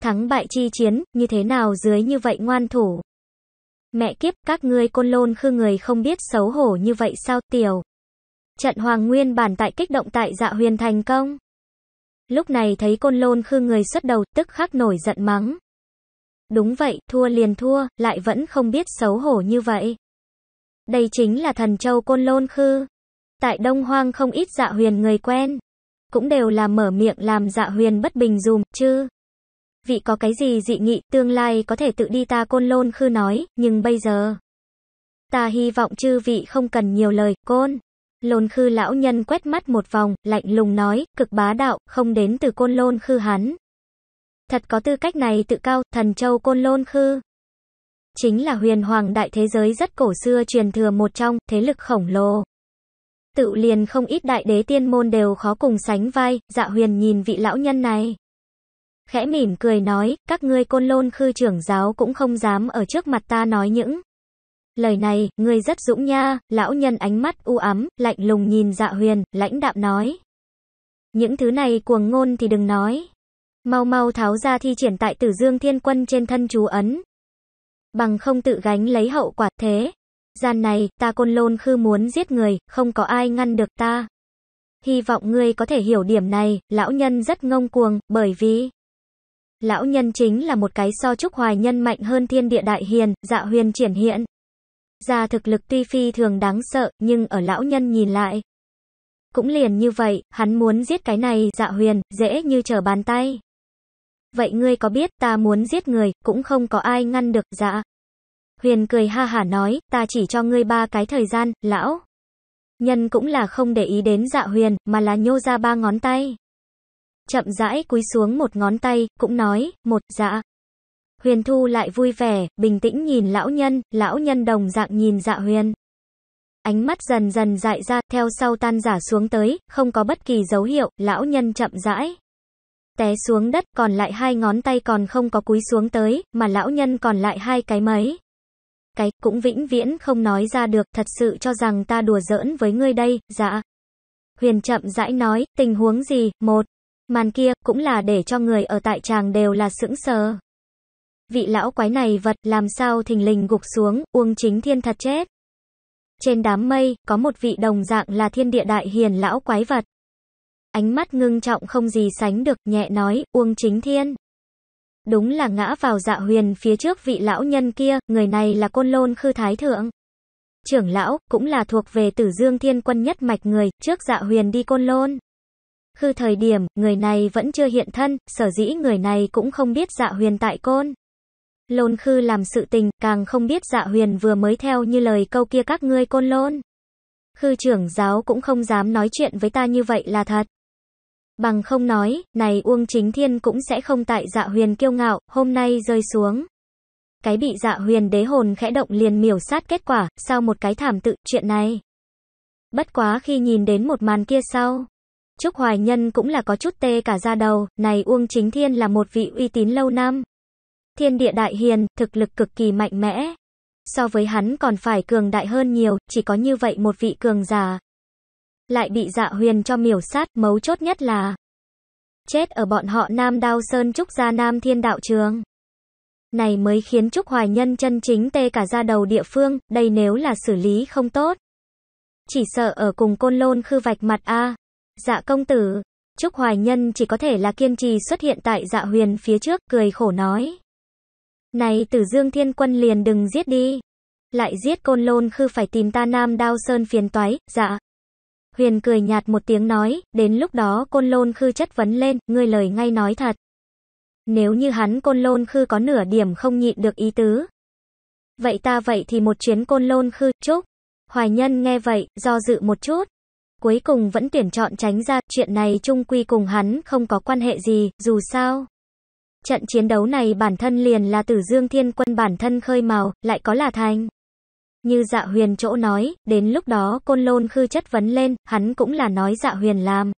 Thắng bại chi chiến, như thế nào dưới như vậy ngoan thủ. Mẹ kiếp, các ngươi côn lôn khư người không biết xấu hổ như vậy sao tiểu. Trận Hoàng Nguyên bản tại kích động tại dạ huyền thành công. Lúc này thấy côn lôn khư người xuất đầu, tức khắc nổi giận mắng. Đúng vậy, thua liền thua, lại vẫn không biết xấu hổ như vậy. Đây chính là thần châu Côn Lôn Khư. Tại Đông Hoang không ít dạ huyền người quen. Cũng đều là mở miệng làm dạ huyền bất bình dùm, chứ. Vị có cái gì dị nghị, tương lai có thể tự đi ta Côn Lôn Khư nói, nhưng bây giờ. Ta hy vọng chư vị không cần nhiều lời, Côn. Lôn Khư lão nhân quét mắt một vòng, lạnh lùng nói, cực bá đạo, không đến từ Côn Lôn Khư hắn, Thật có tư cách này tự cao, thần châu côn lôn khư. Chính là huyền hoàng đại thế giới rất cổ xưa truyền thừa một trong, thế lực khổng lồ. Tự liền không ít đại đế tiên môn đều khó cùng sánh vai, dạ huyền nhìn vị lão nhân này. Khẽ mỉm cười nói, các ngươi côn lôn khư trưởng giáo cũng không dám ở trước mặt ta nói những Lời này, ngươi rất dũng nha, lão nhân ánh mắt u ám, lạnh lùng nhìn dạ huyền, lãnh đạm nói. Những thứ này cuồng ngôn thì đừng nói. Mau mau tháo ra thi triển tại Tử Dương Thiên Quân trên thân chú ấn. Bằng không tự gánh lấy hậu quả thế. Gian này, ta côn lôn khư muốn giết người, không có ai ngăn được ta. Hy vọng ngươi có thể hiểu điểm này, lão nhân rất ngông cuồng, bởi vì lão nhân chính là một cái so trúc hoài nhân mạnh hơn thiên địa đại hiền, dạ huyền triển hiện. gia thực lực tuy phi thường đáng sợ, nhưng ở lão nhân nhìn lại. Cũng liền như vậy, hắn muốn giết cái này dạ huyền, dễ như trở bàn tay. Vậy ngươi có biết ta muốn giết người, cũng không có ai ngăn được, dạ. Huyền cười ha hả nói, ta chỉ cho ngươi ba cái thời gian, lão. Nhân cũng là không để ý đến dạ huyền, mà là nhô ra ba ngón tay. Chậm rãi cúi xuống một ngón tay, cũng nói, một, dạ. Huyền thu lại vui vẻ, bình tĩnh nhìn lão nhân, lão nhân đồng dạng nhìn dạ huyền. Ánh mắt dần dần dại ra, theo sau tan giả xuống tới, không có bất kỳ dấu hiệu, lão nhân chậm rãi té xuống đất, còn lại hai ngón tay còn không có cúi xuống tới, mà lão nhân còn lại hai cái mấy. Cái, cũng vĩnh viễn không nói ra được, thật sự cho rằng ta đùa giỡn với ngươi đây, dạ. Huyền chậm rãi nói, tình huống gì, một, màn kia, cũng là để cho người ở tại tràng đều là sững sờ. Vị lão quái này vật, làm sao thình lình gục xuống, uông chính thiên thật chết. Trên đám mây, có một vị đồng dạng là thiên địa đại hiền lão quái vật ánh mắt ngưng trọng không gì sánh được, nhẹ nói, Uông Chính Thiên. Đúng là ngã vào dạ huyền phía trước vị lão nhân kia, người này là côn lôn khư thái thượng. Trưởng lão, cũng là thuộc về tử dương thiên quân nhất mạch người, trước dạ huyền đi côn lôn. Khư thời điểm, người này vẫn chưa hiện thân, sở dĩ người này cũng không biết dạ huyền tại côn. Lôn khư làm sự tình, càng không biết dạ huyền vừa mới theo như lời câu kia các ngươi côn lôn. Khư trưởng giáo cũng không dám nói chuyện với ta như vậy là thật bằng không nói, này Uông Chính Thiên cũng sẽ không tại dạ huyền kiêu ngạo, hôm nay rơi xuống. Cái bị dạ huyền đế hồn khẽ động liền miểu sát kết quả, sau một cái thảm tự chuyện này. Bất quá khi nhìn đến một màn kia sau, Trúc Hoài Nhân cũng là có chút tê cả da đầu, này Uông Chính Thiên là một vị uy tín lâu năm. Thiên địa đại hiền, thực lực cực kỳ mạnh mẽ. So với hắn còn phải cường đại hơn nhiều, chỉ có như vậy một vị cường giả, lại bị dạ huyền cho miểu sát, mấu chốt nhất là chết ở bọn họ Nam Đao Sơn Trúc gia Nam Thiên Đạo Trường. Này mới khiến Trúc Hoài Nhân chân chính tê cả ra đầu địa phương, đây nếu là xử lý không tốt. Chỉ sợ ở cùng côn lôn khư vạch mặt a Dạ công tử, Trúc Hoài Nhân chỉ có thể là kiên trì xuất hiện tại dạ huyền phía trước, cười khổ nói. Này tử dương thiên quân liền đừng giết đi. Lại giết côn lôn khư phải tìm ta nam đao sơn phiền toái, dạ. Huyền cười nhạt một tiếng nói, đến lúc đó côn lôn khư chất vấn lên, ngươi lời ngay nói thật. Nếu như hắn côn lôn khư có nửa điểm không nhịn được ý tứ. Vậy ta vậy thì một chuyến côn lôn khư, chúc. Hoài nhân nghe vậy, do dự một chút. Cuối cùng vẫn tuyển chọn tránh ra, chuyện này chung quy cùng hắn không có quan hệ gì, dù sao. Trận chiến đấu này bản thân liền là tử dương thiên quân bản thân khơi màu, lại có là thành. Như dạ huyền chỗ nói, đến lúc đó côn lôn khư chất vấn lên, hắn cũng là nói dạ huyền làm.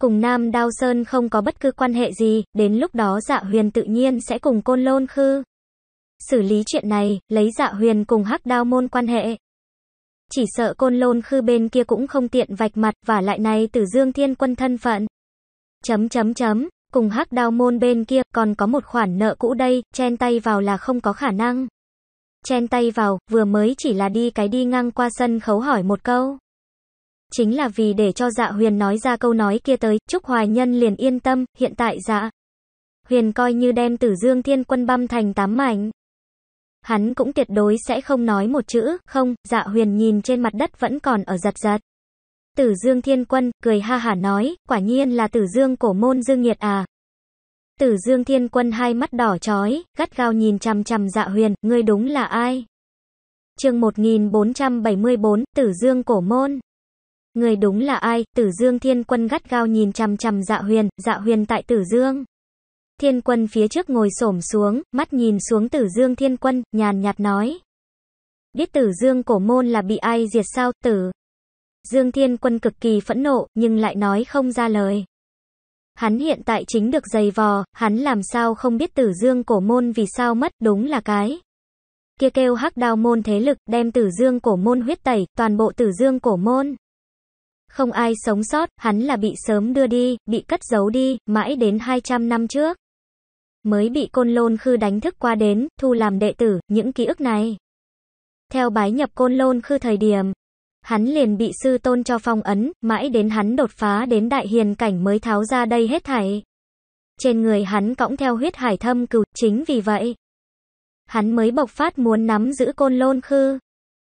Cùng Nam Đao Sơn không có bất cứ quan hệ gì, đến lúc đó dạ huyền tự nhiên sẽ cùng côn lôn khư. Xử lý chuyện này, lấy dạ huyền cùng hắc đao môn quan hệ. Chỉ sợ côn lôn khư bên kia cũng không tiện vạch mặt và lại này từ dương thiên quân thân phận. Chấm chấm chấm, cùng hắc đao môn bên kia còn có một khoản nợ cũ đây, chen tay vào là không có khả năng chen tay vào, vừa mới chỉ là đi cái đi ngang qua sân khấu hỏi một câu. Chính là vì để cho dạ huyền nói ra câu nói kia tới, chúc Hoài Nhân liền yên tâm, hiện tại dạ. Huyền coi như đem tử dương thiên quân băm thành tám mảnh. Hắn cũng tuyệt đối sẽ không nói một chữ, không, dạ huyền nhìn trên mặt đất vẫn còn ở giật giật. Tử dương thiên quân, cười ha hả nói, quả nhiên là tử dương cổ môn dương nhiệt à, Tử Dương Thiên Quân hai mắt đỏ chói, gắt gao nhìn chằm chằm Dạ Huyền, ngươi đúng là ai? Chương 1474, Tử Dương cổ môn. Ngươi đúng là ai? Tử Dương Thiên Quân gắt gao nhìn chằm chằm Dạ Huyền, Dạ Huyền tại Tử Dương. Thiên Quân phía trước ngồi xổm xuống, mắt nhìn xuống Tử Dương Thiên Quân, nhàn nhạt nói: "Biết Tử Dương cổ môn là bị ai diệt sao?" Tử Dương Thiên Quân cực kỳ phẫn nộ, nhưng lại nói không ra lời. Hắn hiện tại chính được dày vò, hắn làm sao không biết tử dương cổ môn vì sao mất, đúng là cái. Kia kêu hắc đao môn thế lực, đem tử dương cổ môn huyết tẩy, toàn bộ tử dương cổ môn. Không ai sống sót, hắn là bị sớm đưa đi, bị cất giấu đi, mãi đến 200 năm trước. Mới bị côn lôn khư đánh thức qua đến, thu làm đệ tử, những ký ức này. Theo bái nhập côn lôn khư thời điểm, hắn liền bị sư tôn cho phong ấn, mãi đến hắn đột phá đến đại hiền cảnh mới tháo ra đây hết thảy. Trên người hắn cõng theo huyết hải thâm cừu, chính vì vậy. Hắn mới bộc phát muốn nắm giữ côn lôn khư.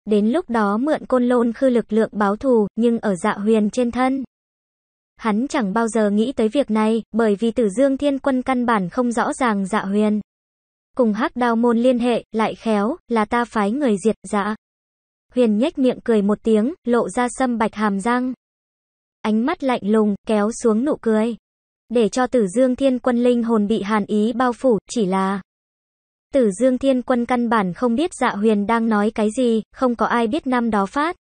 Đến lúc đó mượn côn lôn khư lực lượng báo thù, nhưng ở dạ huyền trên thân. Hắn chẳng bao giờ nghĩ tới việc này, bởi vì tử dương thiên quân căn bản không rõ ràng dạ huyền. Cùng hắc đao môn liên hệ, lại khéo, là ta phái người diệt, dạ. Huyền nhếch miệng cười một tiếng, lộ ra sâm bạch hàm răng. Ánh mắt lạnh lùng, kéo xuống nụ cười. Để cho tử dương thiên quân linh hồn bị hàn ý bao phủ, chỉ là... Tử dương thiên quân căn bản không biết dạ huyền đang nói cái gì, không có ai biết năm đó phát.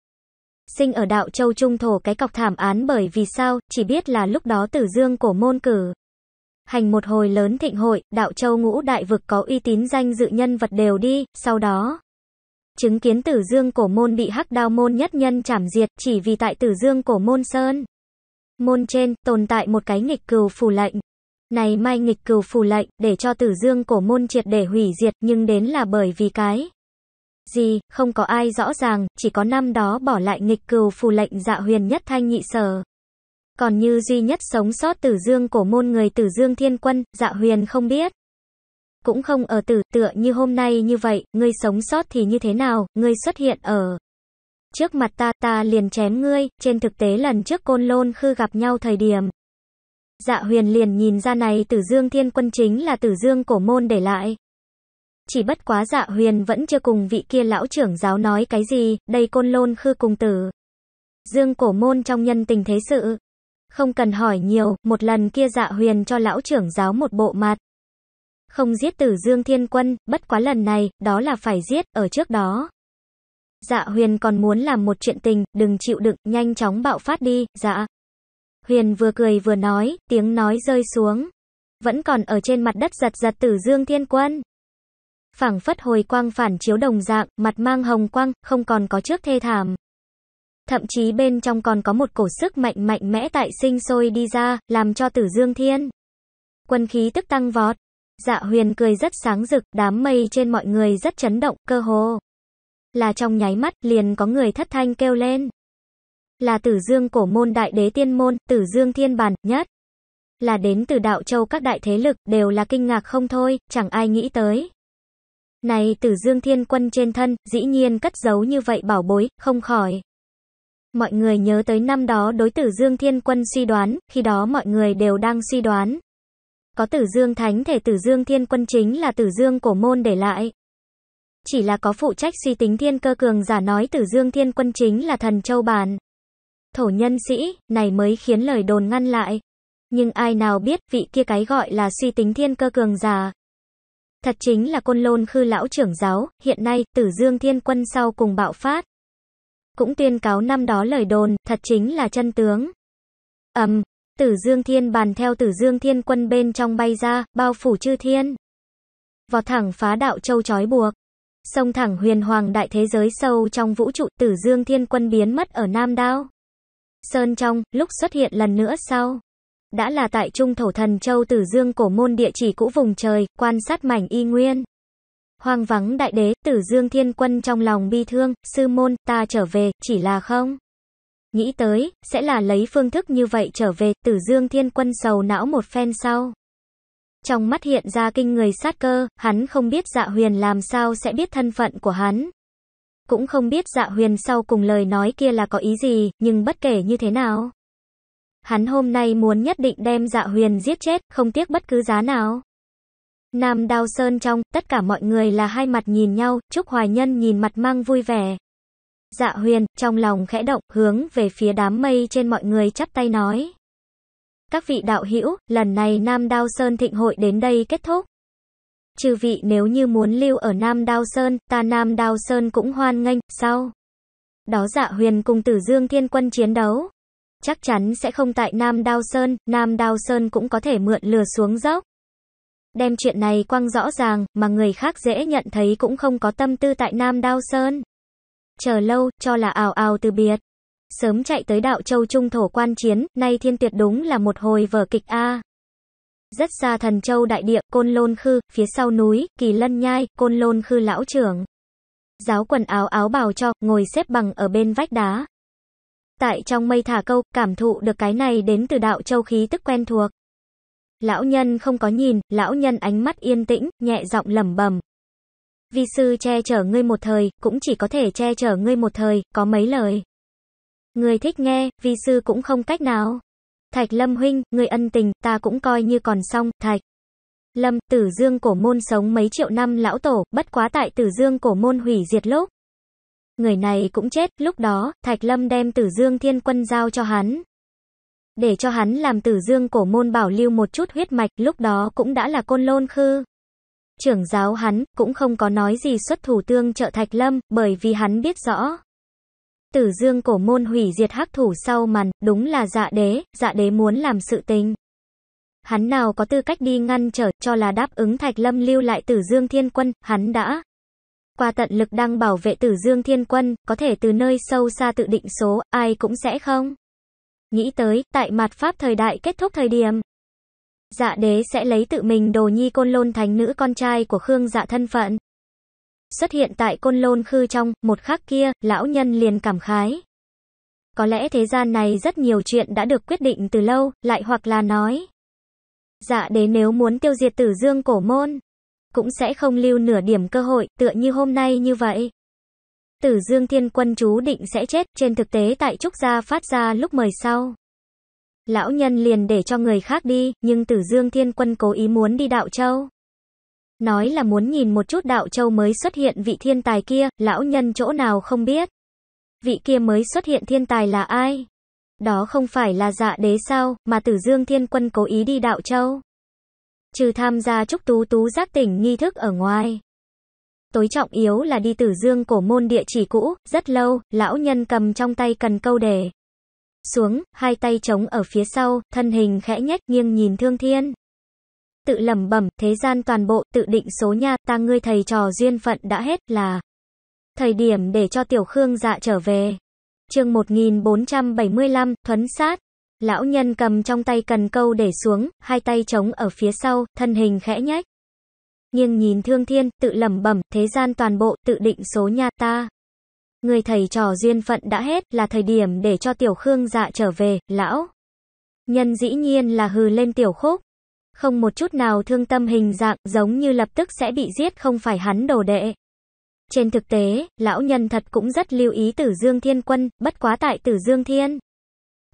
Sinh ở đạo châu trung thổ cái cọc thảm án bởi vì sao, chỉ biết là lúc đó tử dương cổ môn cử. Hành một hồi lớn thịnh hội, đạo châu ngũ đại vực có uy tín danh dự nhân vật đều đi, sau đó. Chứng kiến Tử Dương Cổ Môn bị Hắc Đao Môn nhất nhân chảm diệt chỉ vì tại Tử Dương Cổ Môn Sơn. Môn trên, tồn tại một cái nghịch cừu phù lệnh. Này mai nghịch cừu phù lệnh, để cho Tử Dương Cổ Môn triệt để hủy diệt nhưng đến là bởi vì cái. Gì, không có ai rõ ràng, chỉ có năm đó bỏ lại nghịch cừu phù lệnh dạ huyền nhất thanh nhị sở. Còn như duy nhất sống sót Tử Dương Cổ Môn người Tử Dương Thiên Quân, dạ huyền không biết cũng không ở tử tựa như hôm nay như vậy, ngươi sống sót thì như thế nào, ngươi xuất hiện ở trước mặt ta, ta liền chém ngươi, trên thực tế lần trước côn lôn khư gặp nhau thời điểm. Dạ huyền liền nhìn ra này tử dương thiên quân chính là tử dương cổ môn để lại. Chỉ bất quá dạ huyền vẫn chưa cùng vị kia lão trưởng giáo nói cái gì, đây côn lôn khư cùng tử. Dương cổ môn trong nhân tình thế sự. Không cần hỏi nhiều, một lần kia dạ huyền cho lão trưởng giáo một bộ mặt không giết tử Dương Thiên Quân, bất quá lần này, đó là phải giết, ở trước đó. Dạ Huyền còn muốn làm một chuyện tình, đừng chịu đựng, nhanh chóng bạo phát đi, dạ. Huyền vừa cười vừa nói, tiếng nói rơi xuống. Vẫn còn ở trên mặt đất giật giật tử Dương Thiên Quân. Phảng phất hồi quang phản chiếu đồng dạng, mặt mang hồng quang, không còn có trước thê thảm. Thậm chí bên trong còn có một cổ sức mạnh mạnh mẽ tại sinh sôi đi ra, làm cho tử Dương Thiên. Quân khí tức tăng vọt, Dạ huyền cười rất sáng rực, đám mây trên mọi người rất chấn động, cơ hồ. Là trong nháy mắt, liền có người thất thanh kêu lên. Là tử dương cổ môn đại đế tiên môn, tử dương thiên bản, nhất. Là đến từ đạo châu các đại thế lực, đều là kinh ngạc không thôi, chẳng ai nghĩ tới. Này tử dương thiên quân trên thân, dĩ nhiên cất giấu như vậy bảo bối, không khỏi. Mọi người nhớ tới năm đó đối tử dương thiên quân suy đoán, khi đó mọi người đều đang suy đoán. Có Tử Dương Thánh thể Tử Dương Thiên Quân chính là Tử Dương cổ môn để lại. Chỉ là có phụ trách suy tính thiên cơ cường giả nói Tử Dương Thiên Quân chính là thần châu bàn Thổ nhân sĩ, này mới khiến lời đồn ngăn lại. Nhưng ai nào biết vị kia cái gọi là suy tính thiên cơ cường giả. Thật chính là côn lôn khư lão trưởng giáo, hiện nay Tử Dương Thiên Quân sau cùng bạo phát. Cũng tuyên cáo năm đó lời đồn, thật chính là chân tướng. Ầm, Tử Dương Thiên bàn theo Tử Dương Thiên quân bên trong bay ra, bao phủ chư thiên. Vọt thẳng phá đạo châu chói buộc. Sông thẳng huyền hoàng đại thế giới sâu trong vũ trụ Tử Dương Thiên quân biến mất ở Nam Đao. Sơn trong, lúc xuất hiện lần nữa sau. Đã là tại Trung Thổ Thần Châu Tử Dương cổ môn địa chỉ cũ vùng trời, quan sát mảnh y nguyên. Hoang vắng đại đế, Tử Dương Thiên quân trong lòng bi thương, sư môn, ta trở về, chỉ là không. Nghĩ tới, sẽ là lấy phương thức như vậy trở về, tử dương thiên quân sầu não một phen sau. Trong mắt hiện ra kinh người sát cơ, hắn không biết dạ huyền làm sao sẽ biết thân phận của hắn. Cũng không biết dạ huyền sau cùng lời nói kia là có ý gì, nhưng bất kể như thế nào. Hắn hôm nay muốn nhất định đem dạ huyền giết chết, không tiếc bất cứ giá nào. Nam Đao Sơn trong, tất cả mọi người là hai mặt nhìn nhau, Trúc Hoài Nhân nhìn mặt mang vui vẻ. Dạ huyền, trong lòng khẽ động, hướng về phía đám mây trên mọi người chắp tay nói. Các vị đạo hữu, lần này Nam Đao Sơn thịnh hội đến đây kết thúc. Chư vị nếu như muốn lưu ở Nam Đao Sơn, ta Nam Đao Sơn cũng hoan nghênh, sao? Đó dạ huyền cùng tử dương thiên quân chiến đấu. Chắc chắn sẽ không tại Nam Đao Sơn, Nam Đao Sơn cũng có thể mượn lừa xuống dốc. Đem chuyện này quăng rõ ràng, mà người khác dễ nhận thấy cũng không có tâm tư tại Nam Đao Sơn chờ lâu, cho là ào ào từ biệt. Sớm chạy tới đạo châu trung thổ quan chiến, nay thiên tuyệt đúng là một hồi vở kịch A. Rất xa thần châu đại địa, côn lôn khư, phía sau núi, kỳ lân nhai, côn lôn khư lão trưởng. Giáo quần áo áo bào cho, ngồi xếp bằng ở bên vách đá. Tại trong mây thả câu, cảm thụ được cái này đến từ đạo châu khí tức quen thuộc. Lão nhân không có nhìn, lão nhân ánh mắt yên tĩnh, nhẹ giọng lẩm bẩm, vi sư che chở ngươi một thời, cũng chỉ có thể che chở ngươi một thời, có mấy lời. Người thích nghe, vi sư cũng không cách nào. Thạch Lâm huynh, người ân tình, ta cũng coi như còn xong, Thạch. Lâm, tử dương cổ môn sống mấy triệu năm lão tổ, bất quá tại tử dương cổ môn hủy diệt lúc. Người này cũng chết, lúc đó, Thạch Lâm đem tử dương thiên quân giao cho hắn. Để cho hắn làm tử dương cổ môn bảo lưu một chút huyết mạch, lúc đó cũng đã là côn lôn khư trưởng giáo hắn cũng không có nói gì xuất thủ tương trợ Thạch Lâm, bởi vì hắn biết rõ. Tử Dương cổ môn hủy diệt hắc thủ sau màn, đúng là dạ đế, dạ đế muốn làm sự tình. Hắn nào có tư cách đi ngăn trở, cho là đáp ứng Thạch Lâm lưu lại Tử Dương Thiên Quân, hắn đã qua tận lực đang bảo vệ Tử Dương Thiên Quân, có thể từ nơi sâu xa tự định số, ai cũng sẽ không. Nghĩ tới, tại mặt Pháp thời đại kết thúc thời điểm, dạ đế sẽ lấy tự mình đồ nhi côn lôn thánh nữ con trai của Khương dạ thân phận. Xuất hiện tại côn lôn khư trong, một khắc kia, lão nhân liền cảm khái. Có lẽ thế gian này rất nhiều chuyện đã được quyết định từ lâu, lại hoặc là nói. Dạ đế nếu muốn tiêu diệt tử dương cổ môn, cũng sẽ không lưu nửa điểm cơ hội, tựa như hôm nay như vậy. Tử Dương Thiên Quân chú định sẽ chết, trên thực tế tại Trúc Gia phát ra lúc mời sau. Lão nhân liền để cho người khác đi, nhưng Tử Dương Thiên Quân cố ý muốn đi Đạo Châu. Nói là muốn nhìn một chút Đạo Châu mới xuất hiện vị thiên tài kia, lão nhân chỗ nào không biết. Vị kia mới xuất hiện thiên tài là ai? Đó không phải là dạ đế sao, mà Tử Dương Thiên Quân cố ý đi Đạo Châu. Trừ tham gia trúc tú tú giác tỉnh nghi thức ở ngoài. Tối trọng yếu là đi Tử Dương cổ môn địa chỉ cũ, rất lâu, lão nhân cầm trong tay cần câu đề xuống, hai tay trống ở phía sau, thân hình khẽ nhếch nghiêng nhìn Thương Thiên. Tự lẩm bẩm, thế gian toàn bộ, tự định số nha, ta ngươi thầy trò duyên phận đã hết là thời điểm để cho Tiểu Khương dạ trở về. Chương 1475, thuấn sát. Lão nhân cầm trong tay cần câu để xuống, hai tay trống ở phía sau, thân hình khẽ nhách. Nghiêng nhìn Thương Thiên, tự lẩm bẩm, thế gian toàn bộ, tự định số nhà ta. Người thầy trò duyên phận đã hết, là thời điểm để cho tiểu khương dạ trở về, lão. Nhân dĩ nhiên là hừ lên tiểu khúc. Không một chút nào thương tâm hình dạng, giống như lập tức sẽ bị giết không phải hắn đồ đệ. Trên thực tế, lão nhân thật cũng rất lưu ý tử Dương Thiên Quân, bất quá tại tử Dương Thiên.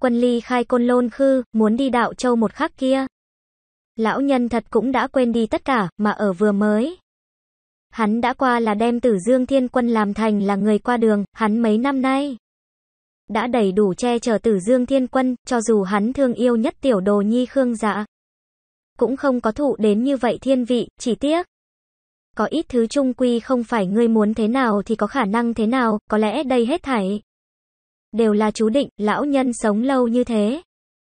Quân ly khai côn lôn khư, muốn đi đạo châu một khắc kia. Lão nhân thật cũng đã quên đi tất cả, mà ở vừa mới, Hắn đã qua là đem Tử Dương Thiên Quân làm thành là người qua đường, hắn mấy năm nay đã đầy đủ che chở Tử Dương Thiên Quân, cho dù hắn thương yêu nhất tiểu đồ nhi Khương Dạ, cũng không có thụ đến như vậy thiên vị, chỉ tiếc có ít thứ trung quy không phải ngươi muốn thế nào thì có khả năng thế nào, có lẽ đây hết thảy đều là chú định, lão nhân sống lâu như thế.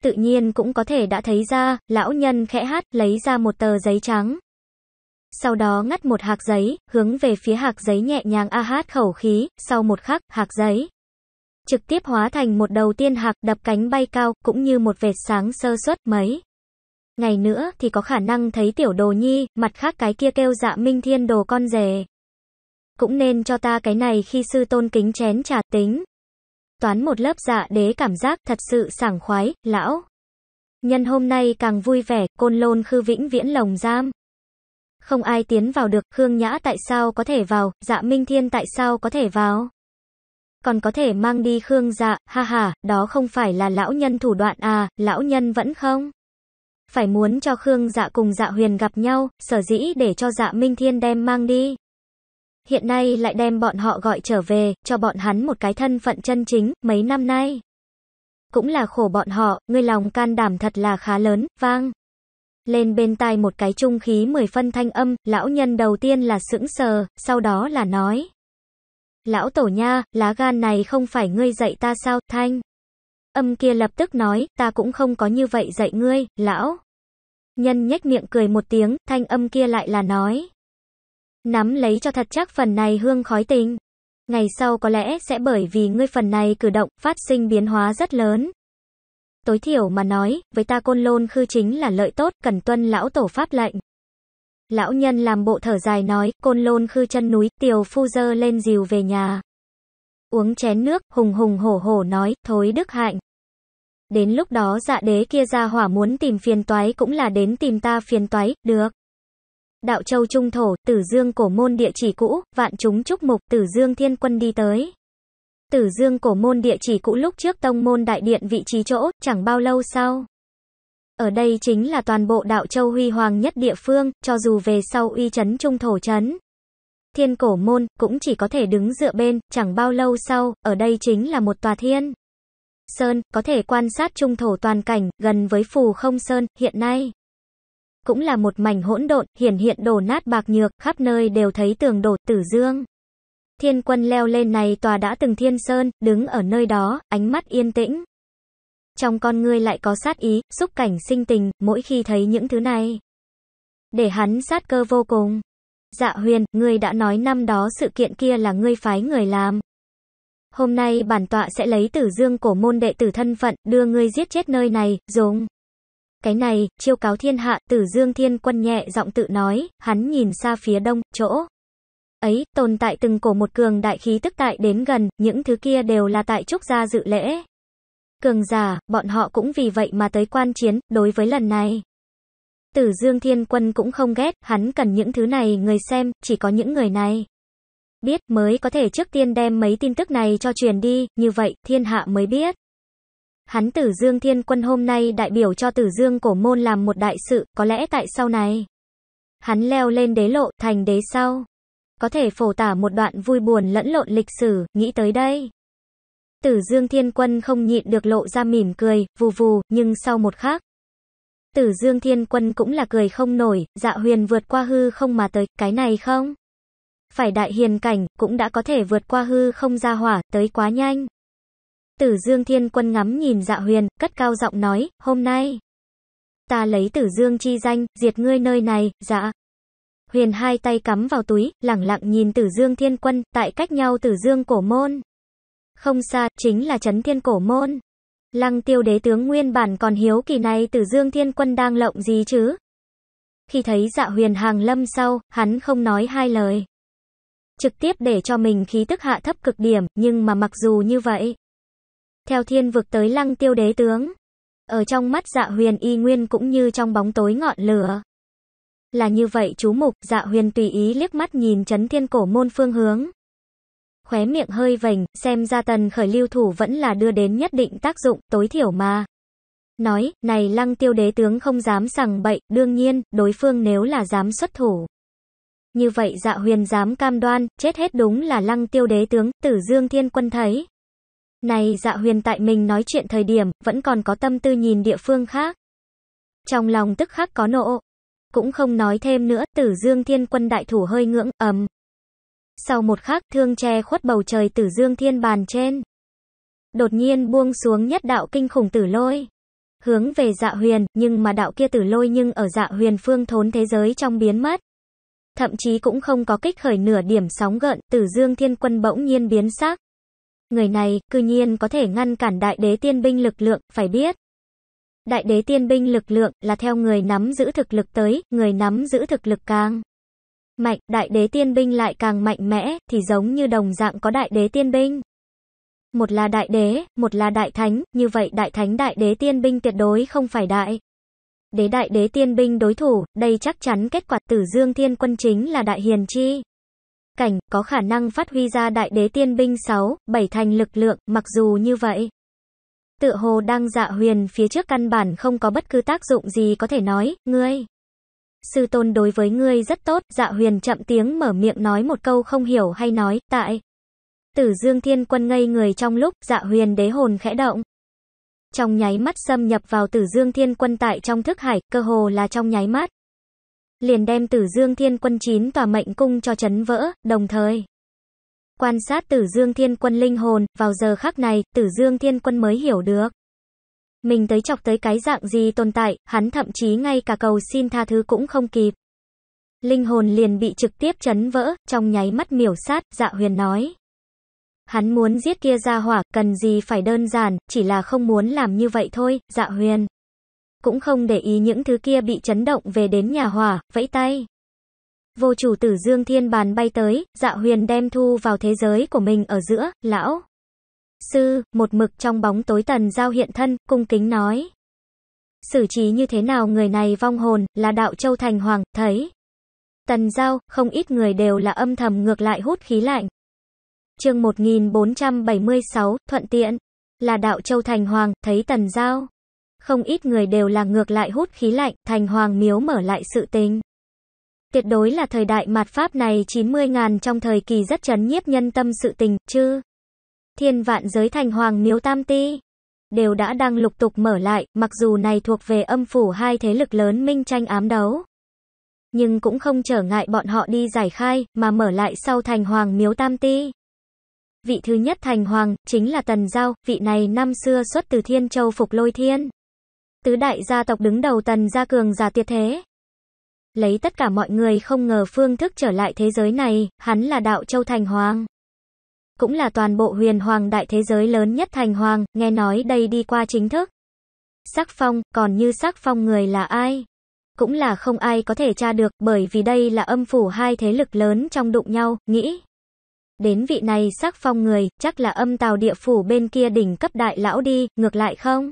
Tự nhiên cũng có thể đã thấy ra, lão nhân khẽ hát, lấy ra một tờ giấy trắng sau đó ngắt một hạt giấy, hướng về phía hạt giấy nhẹ nhàng a hát khẩu khí, sau một khắc, hạt giấy trực tiếp hóa thành một đầu tiên hạc đập cánh bay cao, cũng như một vệt sáng sơ xuất mấy. Ngày nữa thì có khả năng thấy tiểu đồ nhi, mặt khác cái kia kêu dạ minh thiên đồ con rể. Cũng nên cho ta cái này khi sư tôn kính chén trà tính. Toán một lớp dạ đế cảm giác thật sự sảng khoái, lão. Nhân hôm nay càng vui vẻ, côn lôn khư vĩnh viễn lồng giam không ai tiến vào được, Khương Nhã tại sao có thể vào, dạ Minh Thiên tại sao có thể vào. Còn có thể mang đi Khương dạ, ha ha, đó không phải là lão nhân thủ đoạn à, lão nhân vẫn không? Phải muốn cho Khương dạ cùng dạ huyền gặp nhau, sở dĩ để cho dạ Minh Thiên đem mang đi. Hiện nay lại đem bọn họ gọi trở về, cho bọn hắn một cái thân phận chân chính, mấy năm nay. Cũng là khổ bọn họ, người lòng can đảm thật là khá lớn, vang lên bên tai một cái trung khí mười phân thanh âm, lão nhân đầu tiên là sững sờ, sau đó là nói. Lão tổ nha, lá gan này không phải ngươi dạy ta sao, thanh. Âm kia lập tức nói, ta cũng không có như vậy dạy ngươi, lão. Nhân nhếch miệng cười một tiếng, thanh âm kia lại là nói. Nắm lấy cho thật chắc phần này hương khói tình. Ngày sau có lẽ sẽ bởi vì ngươi phần này cử động, phát sinh biến hóa rất lớn tối thiểu mà nói, với ta côn lôn khư chính là lợi tốt, cần tuân lão tổ pháp lệnh. Lão nhân làm bộ thở dài nói, côn lôn khư chân núi, tiều phu dơ lên dìu về nhà. Uống chén nước, hùng hùng hổ hổ nói, thối đức hạnh. Đến lúc đó dạ đế kia ra hỏa muốn tìm phiền toái cũng là đến tìm ta phiền toái, được. Đạo châu trung thổ, tử dương cổ môn địa chỉ cũ, vạn chúng chúc mục, tử dương thiên quân đi tới. Tử Dương cổ môn địa chỉ cũ lúc trước tông môn đại điện vị trí chỗ, chẳng bao lâu sau. Ở đây chính là toàn bộ đạo châu huy hoàng nhất địa phương, cho dù về sau uy chấn trung thổ chấn. Thiên cổ môn, cũng chỉ có thể đứng dựa bên, chẳng bao lâu sau, ở đây chính là một tòa thiên. Sơn, có thể quan sát trung thổ toàn cảnh, gần với phù không Sơn, hiện nay. Cũng là một mảnh hỗn độn, hiển hiện đổ nát bạc nhược, khắp nơi đều thấy tường đổ tử dương. Thiên quân leo lên này tòa đã từng thiên sơn, đứng ở nơi đó, ánh mắt yên tĩnh. Trong con người lại có sát ý, xúc cảnh sinh tình, mỗi khi thấy những thứ này. Để hắn sát cơ vô cùng. Dạ huyền, ngươi đã nói năm đó sự kiện kia là ngươi phái người làm. Hôm nay bản tọa sẽ lấy tử dương cổ môn đệ tử thân phận, đưa ngươi giết chết nơi này, dùng. Cái này, chiêu cáo thiên hạ, tử dương thiên quân nhẹ giọng tự nói, hắn nhìn xa phía đông, chỗ ấy, tồn tại từng cổ một cường đại khí tức tại đến gần, những thứ kia đều là tại trúc gia dự lễ. Cường giả, bọn họ cũng vì vậy mà tới quan chiến, đối với lần này. Tử Dương Thiên Quân cũng không ghét, hắn cần những thứ này người xem, chỉ có những người này. Biết mới có thể trước tiên đem mấy tin tức này cho truyền đi, như vậy, thiên hạ mới biết. Hắn Tử Dương Thiên Quân hôm nay đại biểu cho Tử Dương Cổ Môn làm một đại sự, có lẽ tại sau này. Hắn leo lên đế lộ, thành đế sau có thể phổ tả một đoạn vui buồn lẫn lộn lịch sử, nghĩ tới đây. Tử Dương Thiên Quân không nhịn được lộ ra mỉm cười, vù vù, nhưng sau một khắc. Tử Dương Thiên Quân cũng là cười không nổi, dạ huyền vượt qua hư không mà tới, cái này không? Phải đại hiền cảnh, cũng đã có thể vượt qua hư không ra hỏa, tới quá nhanh. Tử Dương Thiên Quân ngắm nhìn dạ huyền, cất cao giọng nói, hôm nay. Ta lấy tử Dương chi danh, diệt ngươi nơi này, dạ. Huyền hai tay cắm vào túi, lẳng lặng nhìn Tử Dương Thiên Quân, tại cách nhau Tử Dương Cổ Môn. Không xa, chính là Trấn Thiên Cổ Môn. Lăng tiêu đế tướng nguyên bản còn hiếu kỳ này Tử Dương Thiên Quân đang lộng gì chứ? Khi thấy dạ huyền hàng lâm sau, hắn không nói hai lời. Trực tiếp để cho mình khí tức hạ thấp cực điểm, nhưng mà mặc dù như vậy. Theo thiên vực tới lăng tiêu đế tướng. Ở trong mắt dạ huyền y nguyên cũng như trong bóng tối ngọn lửa. Là như vậy chú mục, dạ huyền tùy ý liếc mắt nhìn chấn thiên cổ môn phương hướng. Khóe miệng hơi vành, xem ra tần khởi lưu thủ vẫn là đưa đến nhất định tác dụng, tối thiểu mà. Nói, này lăng tiêu đế tướng không dám sằng bậy, đương nhiên, đối phương nếu là dám xuất thủ. Như vậy dạ huyền dám cam đoan, chết hết đúng là lăng tiêu đế tướng, tử dương thiên quân thấy. Này dạ huyền tại mình nói chuyện thời điểm, vẫn còn có tâm tư nhìn địa phương khác. Trong lòng tức khắc có nộ, cũng không nói thêm nữa, Tử Dương Thiên Quân đại thủ hơi ngưỡng ầm. Sau một khắc, thương che khuất bầu trời Tử Dương Thiên bàn trên. Đột nhiên buông xuống nhất đạo kinh khủng tử lôi, hướng về Dạ Huyền, nhưng mà đạo kia tử lôi nhưng ở Dạ Huyền phương thốn thế giới trong biến mất. Thậm chí cũng không có kích khởi nửa điểm sóng gợn, Tử Dương Thiên Quân bỗng nhiên biến sắc. Người này, cư nhiên có thể ngăn cản đại đế tiên binh lực lượng, phải biết. Đại đế tiên binh lực lượng là theo người nắm giữ thực lực tới, người nắm giữ thực lực càng mạnh, đại đế tiên binh lại càng mạnh mẽ, thì giống như đồng dạng có đại đế tiên binh. Một là đại đế, một là đại thánh, như vậy đại thánh đại đế tiên binh tuyệt đối không phải đại. Đế đại đế tiên binh đối thủ, đây chắc chắn kết quả tử dương thiên quân chính là đại hiền chi. Cảnh, có khả năng phát huy ra đại đế tiên binh 6, 7 thành lực lượng, mặc dù như vậy. Tựa hồ đang dạ huyền phía trước căn bản không có bất cứ tác dụng gì có thể nói, ngươi. Sư tôn đối với ngươi rất tốt, dạ huyền chậm tiếng mở miệng nói một câu không hiểu hay nói, tại. Tử dương thiên quân ngây người trong lúc, dạ huyền đế hồn khẽ động. Trong nháy mắt xâm nhập vào tử dương thiên quân tại trong thức hải, cơ hồ là trong nháy mắt. Liền đem tử dương thiên quân chín tòa mệnh cung cho chấn vỡ, đồng thời. Quan sát Tử Dương Thiên Quân linh hồn, vào giờ khắc này, Tử Dương Thiên Quân mới hiểu được. Mình tới chọc tới cái dạng gì tồn tại, hắn thậm chí ngay cả cầu xin tha thứ cũng không kịp. Linh hồn liền bị trực tiếp chấn vỡ, trong nháy mắt miểu sát, dạ huyền nói. Hắn muốn giết kia ra hỏa, cần gì phải đơn giản, chỉ là không muốn làm như vậy thôi, dạ huyền. Cũng không để ý những thứ kia bị chấn động về đến nhà hỏa, vẫy tay. Vô chủ tử Dương Thiên Bàn bay tới, dạ huyền đem thu vào thế giới của mình ở giữa, lão. Sư, một mực trong bóng tối tần giao hiện thân, cung kính nói. Xử trí như thế nào người này vong hồn, là đạo châu thành hoàng, thấy. Tần giao, không ít người đều là âm thầm ngược lại hút khí lạnh. chương 1476, thuận tiện, là đạo châu thành hoàng, thấy tần giao. Không ít người đều là ngược lại hút khí lạnh, thành hoàng miếu mở lại sự tình. Tuyệt đối là thời đại mạt Pháp này 90 ngàn trong thời kỳ rất chấn nhiếp nhân tâm sự tình, chứ. Thiên vạn giới thành hoàng miếu tam ti. Đều đã đang lục tục mở lại, mặc dù này thuộc về âm phủ hai thế lực lớn minh tranh ám đấu. Nhưng cũng không trở ngại bọn họ đi giải khai, mà mở lại sau thành hoàng miếu tam ti. Vị thứ nhất thành hoàng, chính là Tần Giao, vị này năm xưa xuất từ Thiên Châu Phục Lôi Thiên. Tứ đại gia tộc đứng đầu Tần Gia Cường giả tiệt thế, lấy tất cả mọi người không ngờ phương thức trở lại thế giới này, hắn là đạo châu thành hoàng. Cũng là toàn bộ huyền hoàng đại thế giới lớn nhất thành hoàng, nghe nói đây đi qua chính thức. Sắc phong, còn như sắc phong người là ai? Cũng là không ai có thể tra được, bởi vì đây là âm phủ hai thế lực lớn trong đụng nhau, nghĩ. Đến vị này sắc phong người, chắc là âm tào địa phủ bên kia đỉnh cấp đại lão đi, ngược lại không?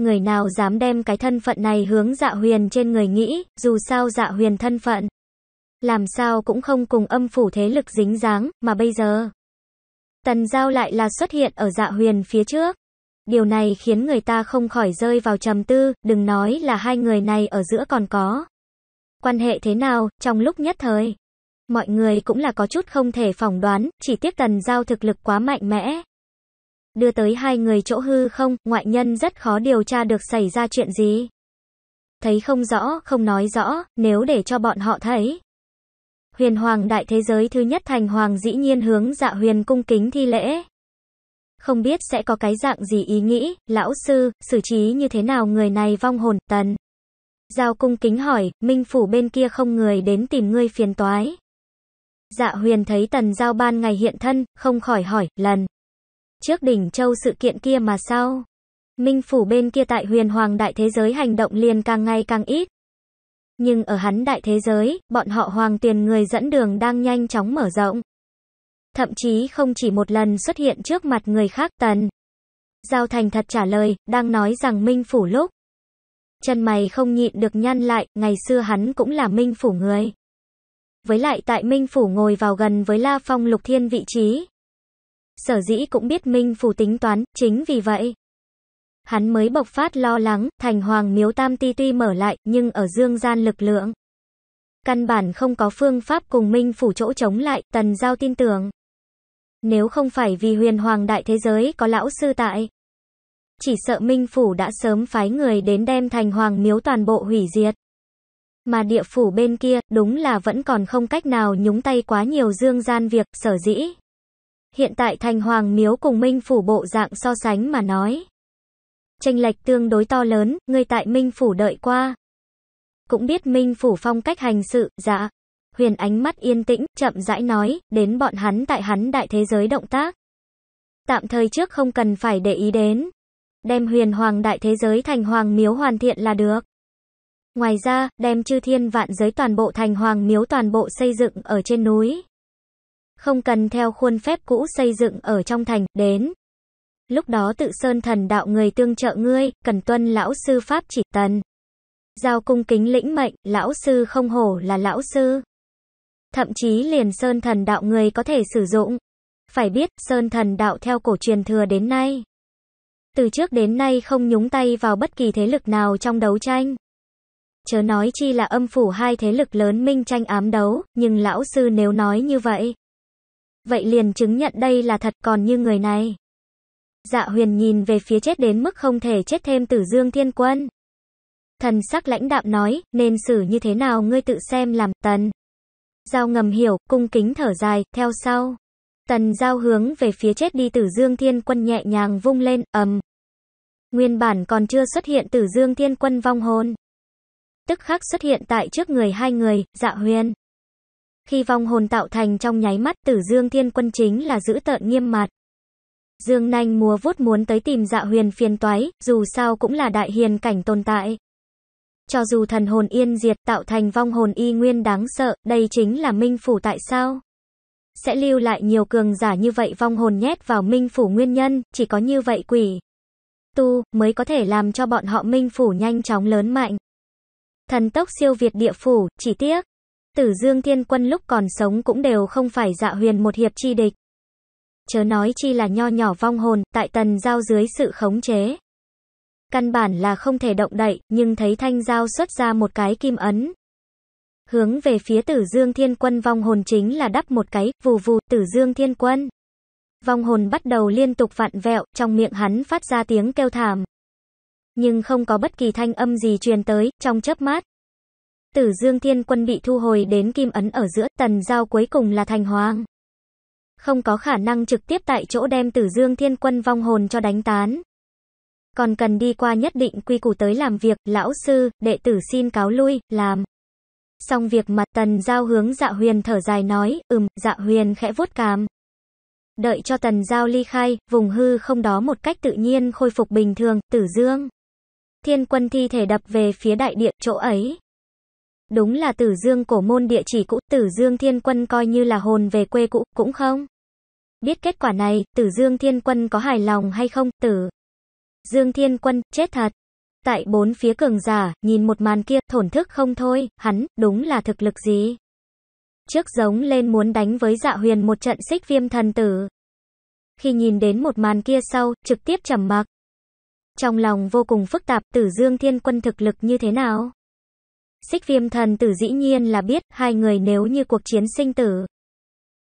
người nào dám đem cái thân phận này hướng dạ huyền trên người nghĩ, dù sao dạ huyền thân phận. Làm sao cũng không cùng âm phủ thế lực dính dáng, mà bây giờ. Tần giao lại là xuất hiện ở dạ huyền phía trước. Điều này khiến người ta không khỏi rơi vào trầm tư, đừng nói là hai người này ở giữa còn có. Quan hệ thế nào, trong lúc nhất thời. Mọi người cũng là có chút không thể phỏng đoán, chỉ tiếc tần giao thực lực quá mạnh mẽ, đưa tới hai người chỗ hư không, ngoại nhân rất khó điều tra được xảy ra chuyện gì. Thấy không rõ, không nói rõ, nếu để cho bọn họ thấy. Huyền hoàng đại thế giới thứ nhất thành hoàng dĩ nhiên hướng dạ huyền cung kính thi lễ. Không biết sẽ có cái dạng gì ý nghĩ, lão sư, xử trí như thế nào người này vong hồn, tần. Giao cung kính hỏi, minh phủ bên kia không người đến tìm ngươi phiền toái. Dạ huyền thấy tần giao ban ngày hiện thân, không khỏi hỏi, lần. Trước đỉnh châu sự kiện kia mà sau Minh phủ bên kia tại huyền hoàng đại thế giới hành động liền càng ngày càng ít. Nhưng ở hắn đại thế giới, bọn họ hoàng tiền người dẫn đường đang nhanh chóng mở rộng. Thậm chí không chỉ một lần xuất hiện trước mặt người khác tần. Giao thành thật trả lời, đang nói rằng minh phủ lúc. Chân mày không nhịn được nhăn lại, ngày xưa hắn cũng là minh phủ người. Với lại tại minh phủ ngồi vào gần với la phong lục thiên vị trí, sở dĩ cũng biết Minh Phủ tính toán, chính vì vậy. Hắn mới bộc phát lo lắng, thành hoàng miếu tam ti tuy mở lại, nhưng ở dương gian lực lượng. Căn bản không có phương pháp cùng Minh Phủ chỗ chống lại, tần giao tin tưởng. Nếu không phải vì huyền hoàng đại thế giới có lão sư tại. Chỉ sợ Minh Phủ đã sớm phái người đến đem thành hoàng miếu toàn bộ hủy diệt. Mà địa phủ bên kia, đúng là vẫn còn không cách nào nhúng tay quá nhiều dương gian việc, sở dĩ. Hiện tại thành hoàng miếu cùng minh phủ bộ dạng so sánh mà nói. Tranh lệch tương đối to lớn, người tại minh phủ đợi qua. Cũng biết minh phủ phong cách hành sự, dạ. Huyền ánh mắt yên tĩnh, chậm rãi nói, đến bọn hắn tại hắn đại thế giới động tác. Tạm thời trước không cần phải để ý đến. Đem huyền hoàng đại thế giới thành hoàng miếu hoàn thiện là được. Ngoài ra, đem chư thiên vạn giới toàn bộ thành hoàng miếu toàn bộ xây dựng ở trên núi không cần theo khuôn phép cũ xây dựng ở trong thành, đến. Lúc đó tự sơn thần đạo người tương trợ ngươi, cần tuân lão sư pháp chỉ tần. Giao cung kính lĩnh mệnh, lão sư không hổ là lão sư. Thậm chí liền sơn thần đạo người có thể sử dụng. Phải biết, sơn thần đạo theo cổ truyền thừa đến nay. Từ trước đến nay không nhúng tay vào bất kỳ thế lực nào trong đấu tranh. Chớ nói chi là âm phủ hai thế lực lớn minh tranh ám đấu, nhưng lão sư nếu nói như vậy. Vậy liền chứng nhận đây là thật còn như người này. Dạ huyền nhìn về phía chết đến mức không thể chết thêm tử dương thiên quân. Thần sắc lãnh đạm nói, nên xử như thế nào ngươi tự xem làm tần. Giao ngầm hiểu, cung kính thở dài, theo sau. Tần giao hướng về phía chết đi tử dương thiên quân nhẹ nhàng vung lên, ầm. Nguyên bản còn chưa xuất hiện tử dương thiên quân vong hồn. Tức khắc xuất hiện tại trước người hai người, dạ huyền. Khi vong hồn tạo thành trong nháy mắt tử dương thiên quân chính là giữ tợn nghiêm mặt. Dương nanh múa vuốt muốn tới tìm dạ huyền phiền toái, dù sao cũng là đại hiền cảnh tồn tại. Cho dù thần hồn yên diệt tạo thành vong hồn y nguyên đáng sợ, đây chính là minh phủ tại sao? Sẽ lưu lại nhiều cường giả như vậy vong hồn nhét vào minh phủ nguyên nhân, chỉ có như vậy quỷ. Tu, mới có thể làm cho bọn họ minh phủ nhanh chóng lớn mạnh. Thần tốc siêu việt địa phủ, chỉ tiếc tử Dương Thiên Quân lúc còn sống cũng đều không phải dạ huyền một hiệp chi địch. Chớ nói chi là nho nhỏ vong hồn, tại tần giao dưới sự khống chế. Căn bản là không thể động đậy, nhưng thấy thanh giao xuất ra một cái kim ấn. Hướng về phía tử Dương Thiên Quân vong hồn chính là đắp một cái, vù vù, tử Dương Thiên Quân. Vong hồn bắt đầu liên tục vặn vẹo, trong miệng hắn phát ra tiếng kêu thảm. Nhưng không có bất kỳ thanh âm gì truyền tới, trong chớp mát, Tử Dương Thiên Quân bị thu hồi đến Kim Ấn ở giữa, tần giao cuối cùng là thành hoàng. Không có khả năng trực tiếp tại chỗ đem Tử Dương Thiên Quân vong hồn cho đánh tán. Còn cần đi qua nhất định quy củ tới làm việc, lão sư, đệ tử xin cáo lui, làm. Xong việc mặt tần giao hướng dạ huyền thở dài nói, ừm, dạ huyền khẽ vuốt càm. Đợi cho tần giao ly khai, vùng hư không đó một cách tự nhiên khôi phục bình thường, tử dương. Thiên quân thi thể đập về phía đại điện chỗ ấy. Đúng là Tử Dương cổ môn địa chỉ cũ, Tử Dương Thiên Quân coi như là hồn về quê cũ, cũng không? Biết kết quả này, Tử Dương Thiên Quân có hài lòng hay không, Tử Dương Thiên Quân, chết thật. Tại bốn phía cường giả, nhìn một màn kia, thổn thức không thôi, hắn, đúng là thực lực gì? Trước giống lên muốn đánh với dạ huyền một trận xích viêm thần tử. Khi nhìn đến một màn kia sau, trực tiếp trầm mặc. Trong lòng vô cùng phức tạp, tử dương thiên quân thực lực như thế nào? Xích viêm thần tử dĩ nhiên là biết, hai người nếu như cuộc chiến sinh tử.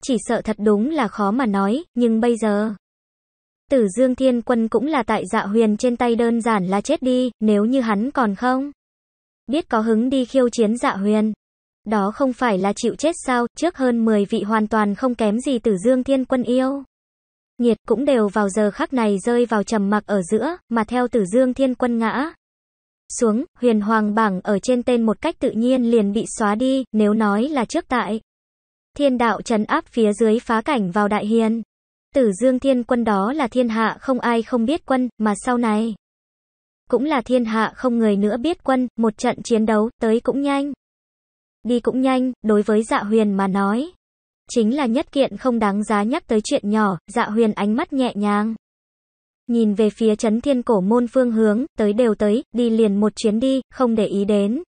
Chỉ sợ thật đúng là khó mà nói, nhưng bây giờ... Tử Dương Thiên Quân cũng là tại dạ huyền trên tay đơn giản là chết đi, nếu như hắn còn không. Biết có hứng đi khiêu chiến dạ huyền. Đó không phải là chịu chết sao, trước hơn 10 vị hoàn toàn không kém gì Tử Dương Thiên Quân yêu. Nhiệt cũng đều vào giờ khắc này rơi vào trầm mặc ở giữa, mà theo Tử Dương Thiên Quân ngã, xuống, huyền hoàng bảng ở trên tên một cách tự nhiên liền bị xóa đi, nếu nói là trước tại. Thiên đạo trấn áp phía dưới phá cảnh vào đại hiền. Tử dương thiên quân đó là thiên hạ không ai không biết quân, mà sau này. Cũng là thiên hạ không người nữa biết quân, một trận chiến đấu, tới cũng nhanh. Đi cũng nhanh, đối với dạ huyền mà nói. Chính là nhất kiện không đáng giá nhắc tới chuyện nhỏ, dạ huyền ánh mắt nhẹ nhàng. Nhìn về phía chấn thiên cổ môn phương hướng, tới đều tới, đi liền một chuyến đi, không để ý đến.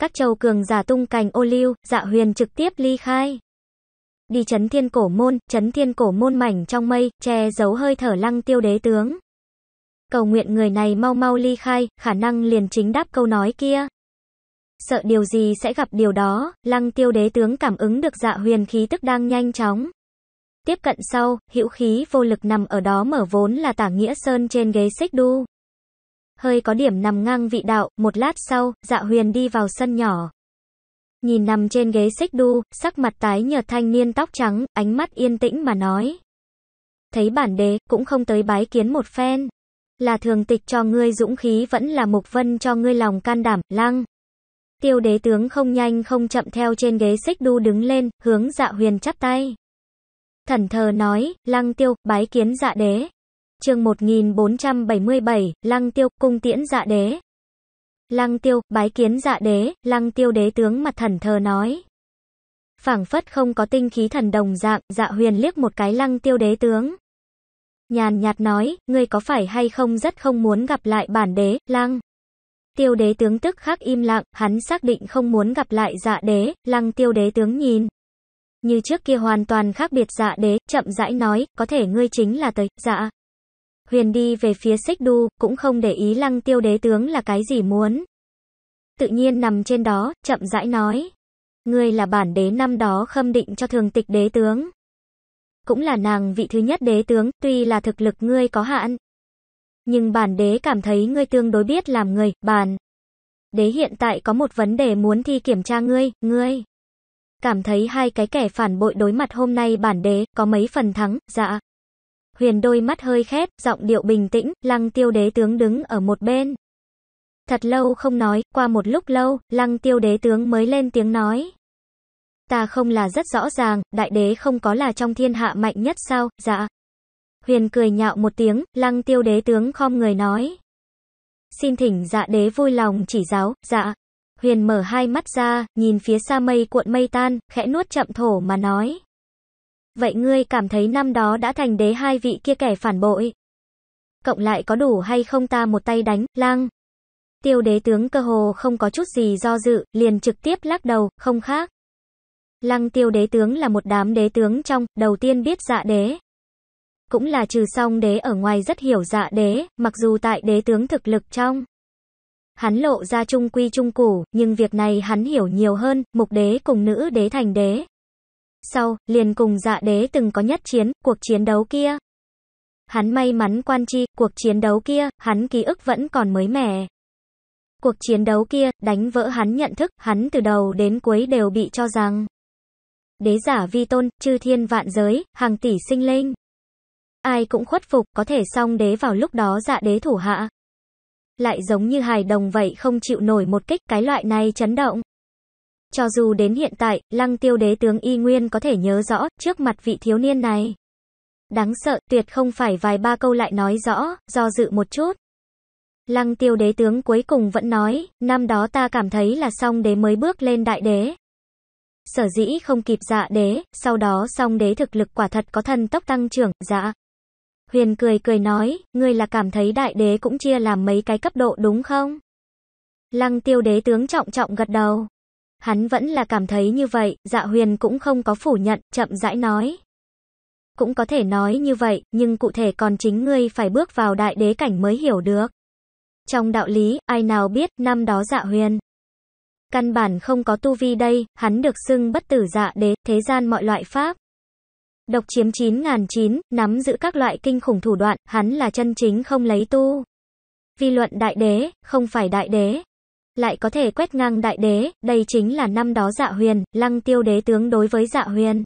Các châu cường giả tung cành ô lưu, dạ huyền trực tiếp ly khai. Đi chấn thiên cổ môn, chấn thiên cổ môn mảnh trong mây, che giấu hơi thở lăng tiêu đế tướng. Cầu nguyện người này mau mau ly khai, khả năng liền chính đáp câu nói kia. Sợ điều gì sẽ gặp điều đó, lăng tiêu đế tướng cảm ứng được dạ huyền khí tức đang nhanh chóng, Tiếp cận sau, hữu khí vô lực nằm ở đó mở vốn là tả nghĩa sơn trên ghế xích đu. Hơi có điểm nằm ngang vị đạo, một lát sau, dạ huyền đi vào sân nhỏ. Nhìn nằm trên ghế xích đu, sắc mặt tái nhợt thanh niên tóc trắng, ánh mắt yên tĩnh mà nói. Thấy bản đế, cũng không tới bái kiến một phen. Là thường tịch cho ngươi dũng khí vẫn là mục vân cho ngươi lòng can đảm, lăng. Tiêu đế tướng không nhanh không chậm theo trên ghế xích đu đứng lên, hướng dạ huyền chắp tay. Thần thờ nói, lăng tiêu, bái kiến dạ đế. chương 1477, lăng tiêu, cung tiễn dạ đế. Lăng tiêu, bái kiến dạ đế, lăng tiêu đế tướng mặt thần thờ nói. phảng phất không có tinh khí thần đồng dạng, dạ huyền liếc một cái lăng tiêu đế tướng. Nhàn nhạt nói, ngươi có phải hay không rất không muốn gặp lại bản đế, lăng. Tiêu đế tướng tức khắc im lặng, hắn xác định không muốn gặp lại dạ đế, lăng tiêu đế tướng nhìn như trước kia hoàn toàn khác biệt dạ đế, chậm rãi nói, có thể ngươi chính là tới, dạ. Huyền đi về phía xích đu, cũng không để ý lăng tiêu đế tướng là cái gì muốn. Tự nhiên nằm trên đó, chậm rãi nói. Ngươi là bản đế năm đó khâm định cho thường tịch đế tướng. Cũng là nàng vị thứ nhất đế tướng, tuy là thực lực ngươi có hạn. Nhưng bản đế cảm thấy ngươi tương đối biết làm người, bản. Đế hiện tại có một vấn đề muốn thi kiểm tra ngươi, ngươi. Cảm thấy hai cái kẻ phản bội đối mặt hôm nay bản đế có mấy phần thắng, dạ. Huyền đôi mắt hơi khép, giọng điệu bình tĩnh, lăng tiêu đế tướng đứng ở một bên. Thật lâu không nói, qua một lúc lâu, lăng tiêu đế tướng mới lên tiếng nói. Ta không là rất rõ ràng, đại đế không có là trong thiên hạ mạnh nhất sao, dạ. Huyền cười nhạo một tiếng, lăng tiêu đế tướng khom người nói. Xin thỉnh dạ đế vui lòng chỉ giáo, dạ. Huyền mở hai mắt ra, nhìn phía xa mây cuộn mây tan, khẽ nuốt chậm thổ mà nói. Vậy ngươi cảm thấy năm đó đã thành đế hai vị kia kẻ phản bội. Cộng lại có đủ hay không ta một tay đánh, lang. Tiêu đế tướng cơ hồ không có chút gì do dự, liền trực tiếp lắc đầu, không khác. Lăng tiêu đế tướng là một đám đế tướng trong, đầu tiên biết dạ đế. Cũng là trừ song đế ở ngoài rất hiểu dạ đế, mặc dù tại đế tướng thực lực trong. Hắn lộ ra trung quy trung củ, nhưng việc này hắn hiểu nhiều hơn, mục đế cùng nữ đế thành đế. Sau, liền cùng dạ đế từng có nhất chiến, cuộc chiến đấu kia. Hắn may mắn quan chi, cuộc chiến đấu kia, hắn ký ức vẫn còn mới mẻ. Cuộc chiến đấu kia, đánh vỡ hắn nhận thức, hắn từ đầu đến cuối đều bị cho rằng. Đế giả vi tôn, chư thiên vạn giới, hàng tỷ sinh linh. Ai cũng khuất phục, có thể song đế vào lúc đó dạ đế thủ hạ, lại giống như hài đồng vậy không chịu nổi một kích cái loại này chấn động. Cho dù đến hiện tại, lăng tiêu đế tướng y nguyên có thể nhớ rõ, trước mặt vị thiếu niên này. Đáng sợ, tuyệt không phải vài ba câu lại nói rõ, do dự một chút. Lăng tiêu đế tướng cuối cùng vẫn nói, năm đó ta cảm thấy là song đế mới bước lên đại đế. Sở dĩ không kịp dạ đế, sau đó song đế thực lực quả thật có thần tốc tăng trưởng, dạ. Huyền cười cười nói, ngươi là cảm thấy đại đế cũng chia làm mấy cái cấp độ đúng không? Lăng tiêu đế tướng trọng trọng gật đầu. Hắn vẫn là cảm thấy như vậy, dạ huyền cũng không có phủ nhận, chậm rãi nói. Cũng có thể nói như vậy, nhưng cụ thể còn chính ngươi phải bước vào đại đế cảnh mới hiểu được. Trong đạo lý, ai nào biết, năm đó dạ huyền. Căn bản không có tu vi đây, hắn được xưng bất tử dạ đế, thế gian mọi loại pháp. Độc chiếm 9009, nắm giữ các loại kinh khủng thủ đoạn, hắn là chân chính không lấy tu. Vi luận đại đế, không phải đại đế. Lại có thể quét ngang đại đế, đây chính là năm đó dạ huyền, lăng tiêu đế tướng đối với dạ huyền.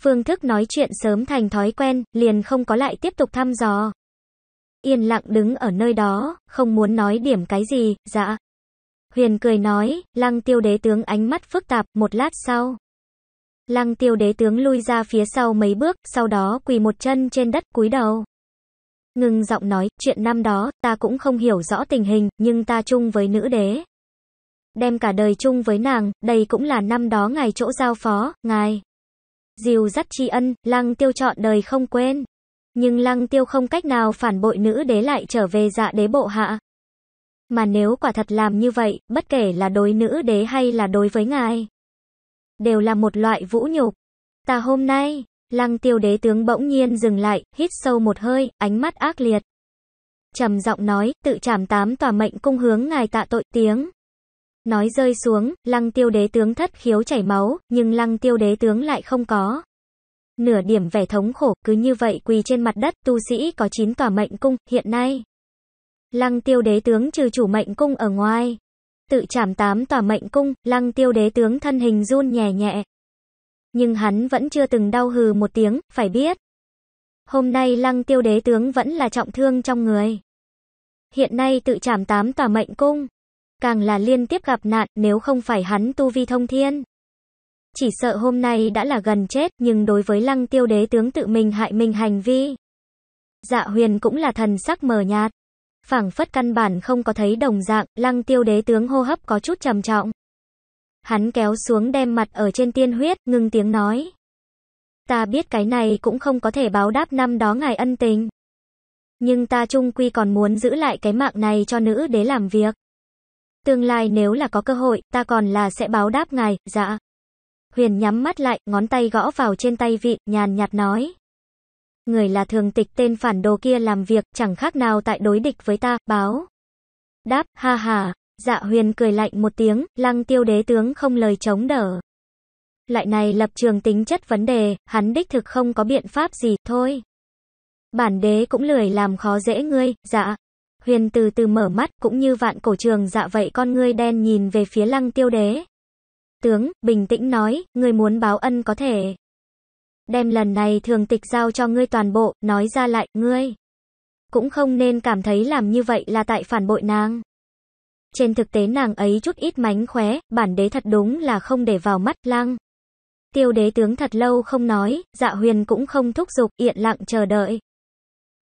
Phương thức nói chuyện sớm thành thói quen, liền không có lại tiếp tục thăm dò. Yên lặng đứng ở nơi đó, không muốn nói điểm cái gì, dạ. Huyền cười nói, lăng tiêu đế tướng ánh mắt phức tạp, một lát sau. Lăng tiêu đế tướng lui ra phía sau mấy bước, sau đó quỳ một chân trên đất cúi đầu. Ngừng giọng nói, chuyện năm đó, ta cũng không hiểu rõ tình hình, nhưng ta chung với nữ đế. Đem cả đời chung với nàng, đây cũng là năm đó ngài chỗ giao phó, ngài. Diều dắt tri ân, lăng tiêu chọn đời không quên. Nhưng lăng tiêu không cách nào phản bội nữ đế lại trở về dạ đế bộ hạ. Mà nếu quả thật làm như vậy, bất kể là đối nữ đế hay là đối với ngài đều là một loại vũ nhục. Ta hôm nay, lăng tiêu đế tướng bỗng nhiên dừng lại, hít sâu một hơi, ánh mắt ác liệt. trầm giọng nói, tự trảm tám tòa mệnh cung hướng ngài tạ tội tiếng. Nói rơi xuống, lăng tiêu đế tướng thất khiếu chảy máu, nhưng lăng tiêu đế tướng lại không có. Nửa điểm vẻ thống khổ, cứ như vậy quỳ trên mặt đất, tu sĩ có 9 tòa mệnh cung, hiện nay. Lăng tiêu đế tướng trừ chủ mệnh cung ở ngoài, tự chạm tám tòa mệnh cung, lăng tiêu đế tướng thân hình run nhẹ nhẹ. Nhưng hắn vẫn chưa từng đau hừ một tiếng, phải biết. Hôm nay lăng tiêu đế tướng vẫn là trọng thương trong người. Hiện nay tự chạm tám tòa mệnh cung. Càng là liên tiếp gặp nạn nếu không phải hắn tu vi thông thiên. Chỉ sợ hôm nay đã là gần chết nhưng đối với lăng tiêu đế tướng tự mình hại mình hành vi. Dạ huyền cũng là thần sắc mờ nhạt phảng phất căn bản không có thấy đồng dạng, lăng tiêu đế tướng hô hấp có chút trầm trọng. Hắn kéo xuống đem mặt ở trên tiên huyết, ngừng tiếng nói. Ta biết cái này cũng không có thể báo đáp năm đó ngài ân tình. Nhưng ta trung quy còn muốn giữ lại cái mạng này cho nữ đế làm việc. Tương lai nếu là có cơ hội, ta còn là sẽ báo đáp ngài, dạ. Huyền nhắm mắt lại, ngón tay gõ vào trên tay vịn, nhàn nhạt nói. Người là thường tịch tên phản đồ kia làm việc, chẳng khác nào tại đối địch với ta, báo. Đáp, ha ha, dạ huyền cười lạnh một tiếng, lăng tiêu đế tướng không lời chống đỡ. Lại này lập trường tính chất vấn đề, hắn đích thực không có biện pháp gì, thôi. Bản đế cũng lười làm khó dễ ngươi, dạ. Huyền từ từ mở mắt, cũng như vạn cổ trường dạ vậy con ngươi đen nhìn về phía lăng tiêu đế. Tướng, bình tĩnh nói, ngươi muốn báo ân có thể đem lần này thường tịch giao cho ngươi toàn bộ, nói ra lại, ngươi cũng không nên cảm thấy làm như vậy là tại phản bội nàng. Trên thực tế nàng ấy chút ít mánh khóe, bản đế thật đúng là không để vào mắt, lăng. Tiêu đế tướng thật lâu không nói, dạ huyền cũng không thúc giục, yên lặng chờ đợi.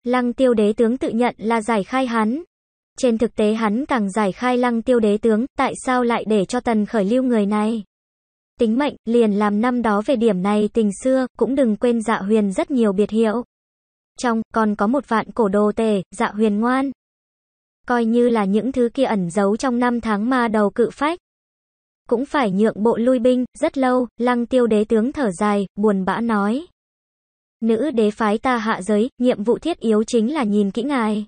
Lăng tiêu đế tướng tự nhận là giải khai hắn. Trên thực tế hắn càng giải khai lăng tiêu đế tướng, tại sao lại để cho tần khởi lưu người này? tính mệnh, liền làm năm đó về điểm này tình xưa, cũng đừng quên dạ huyền rất nhiều biệt hiệu. Trong, còn có một vạn cổ đồ tề, dạ huyền ngoan. Coi như là những thứ kia ẩn giấu trong năm tháng ma đầu cự phách. Cũng phải nhượng bộ lui binh, rất lâu, lăng tiêu đế tướng thở dài, buồn bã nói. Nữ đế phái ta hạ giới, nhiệm vụ thiết yếu chính là nhìn kỹ ngài.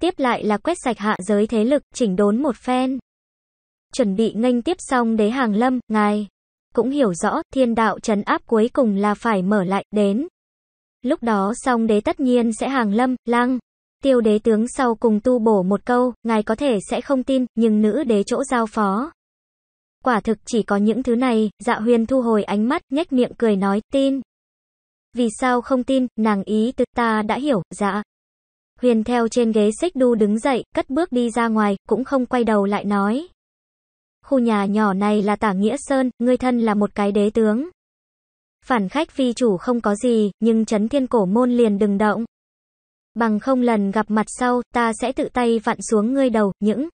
Tiếp lại là quét sạch hạ giới thế lực, chỉnh đốn một phen chuẩn bị nghênh tiếp xong đế hàng lâm, ngài cũng hiểu rõ thiên đạo trấn áp cuối cùng là phải mở lại, đến. Lúc đó song đế tất nhiên sẽ hàng lâm, lăng. Tiêu đế tướng sau cùng tu bổ một câu, ngài có thể sẽ không tin, nhưng nữ đế chỗ giao phó. Quả thực chỉ có những thứ này, dạ huyền thu hồi ánh mắt, nhếch miệng cười nói, tin. Vì sao không tin, nàng ý từ ta đã hiểu, dạ. Huyền theo trên ghế xích đu đứng dậy, cất bước đi ra ngoài, cũng không quay đầu lại nói khu nhà nhỏ này là tả nghĩa sơn, ngươi thân là một cái đế tướng. Phản khách phi chủ không có gì, nhưng chấn thiên cổ môn liền đừng động. Bằng không lần gặp mặt sau, ta sẽ tự tay vặn xuống ngươi đầu, những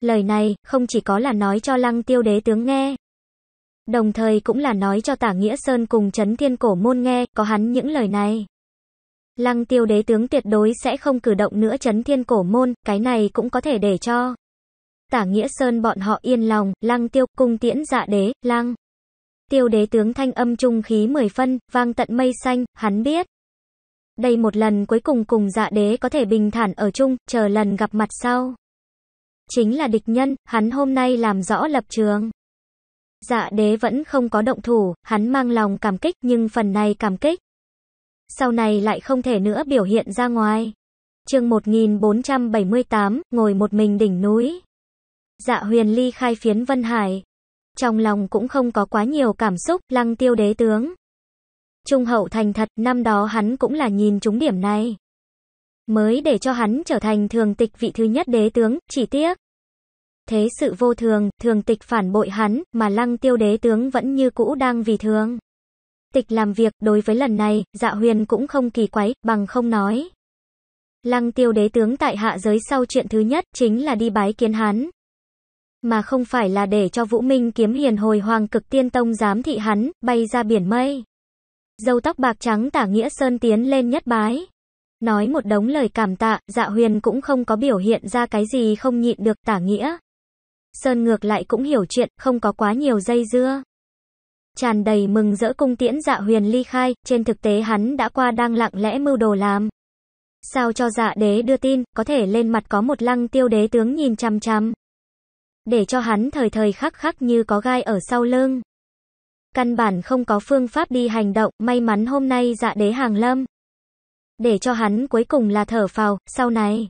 lời này, không chỉ có là nói cho lăng tiêu đế tướng nghe. Đồng thời cũng là nói cho tả nghĩa sơn cùng chấn thiên cổ môn nghe, có hắn những lời này. Lăng tiêu đế tướng tuyệt đối sẽ không cử động nữa chấn thiên cổ môn, cái này cũng có thể để cho tả nghĩa sơn bọn họ yên lòng, lăng tiêu, cung tiễn dạ đế, lăng. Tiêu đế tướng thanh âm trung khí mười phân, vang tận mây xanh, hắn biết. Đây một lần cuối cùng cùng dạ đế có thể bình thản ở chung, chờ lần gặp mặt sau. Chính là địch nhân, hắn hôm nay làm rõ lập trường. Dạ đế vẫn không có động thủ, hắn mang lòng cảm kích nhưng phần này cảm kích. Sau này lại không thể nữa biểu hiện ra ngoài. chương 1478, ngồi một mình đỉnh núi dạ huyền ly khai phiến Vân Hải. Trong lòng cũng không có quá nhiều cảm xúc, lăng tiêu đế tướng. Trung hậu thành thật, năm đó hắn cũng là nhìn trúng điểm này. Mới để cho hắn trở thành thường tịch vị thứ nhất đế tướng, chỉ tiếc. Thế sự vô thường, thường tịch phản bội hắn, mà lăng tiêu đế tướng vẫn như cũ đang vì thương Tịch làm việc, đối với lần này, dạ huyền cũng không kỳ quái, bằng không nói. Lăng tiêu đế tướng tại hạ giới sau chuyện thứ nhất, chính là đi bái kiến hắn mà không phải là để cho Vũ Minh kiếm hiền hồi hoàng cực tiên tông giám thị hắn, bay ra biển mây. Dâu tóc bạc trắng tả nghĩa sơn tiến lên nhất bái. Nói một đống lời cảm tạ, dạ huyền cũng không có biểu hiện ra cái gì không nhịn được tả nghĩa. Sơn ngược lại cũng hiểu chuyện, không có quá nhiều dây dưa. Tràn đầy mừng rỡ cung tiễn dạ huyền ly khai, trên thực tế hắn đã qua đang lặng lẽ mưu đồ làm. Sao cho dạ đế đưa tin, có thể lên mặt có một lăng tiêu đế tướng nhìn chăm chăm để cho hắn thời thời khắc khắc như có gai ở sau lưng. Căn bản không có phương pháp đi hành động, may mắn hôm nay dạ đế hàng lâm. Để cho hắn cuối cùng là thở phào, sau này.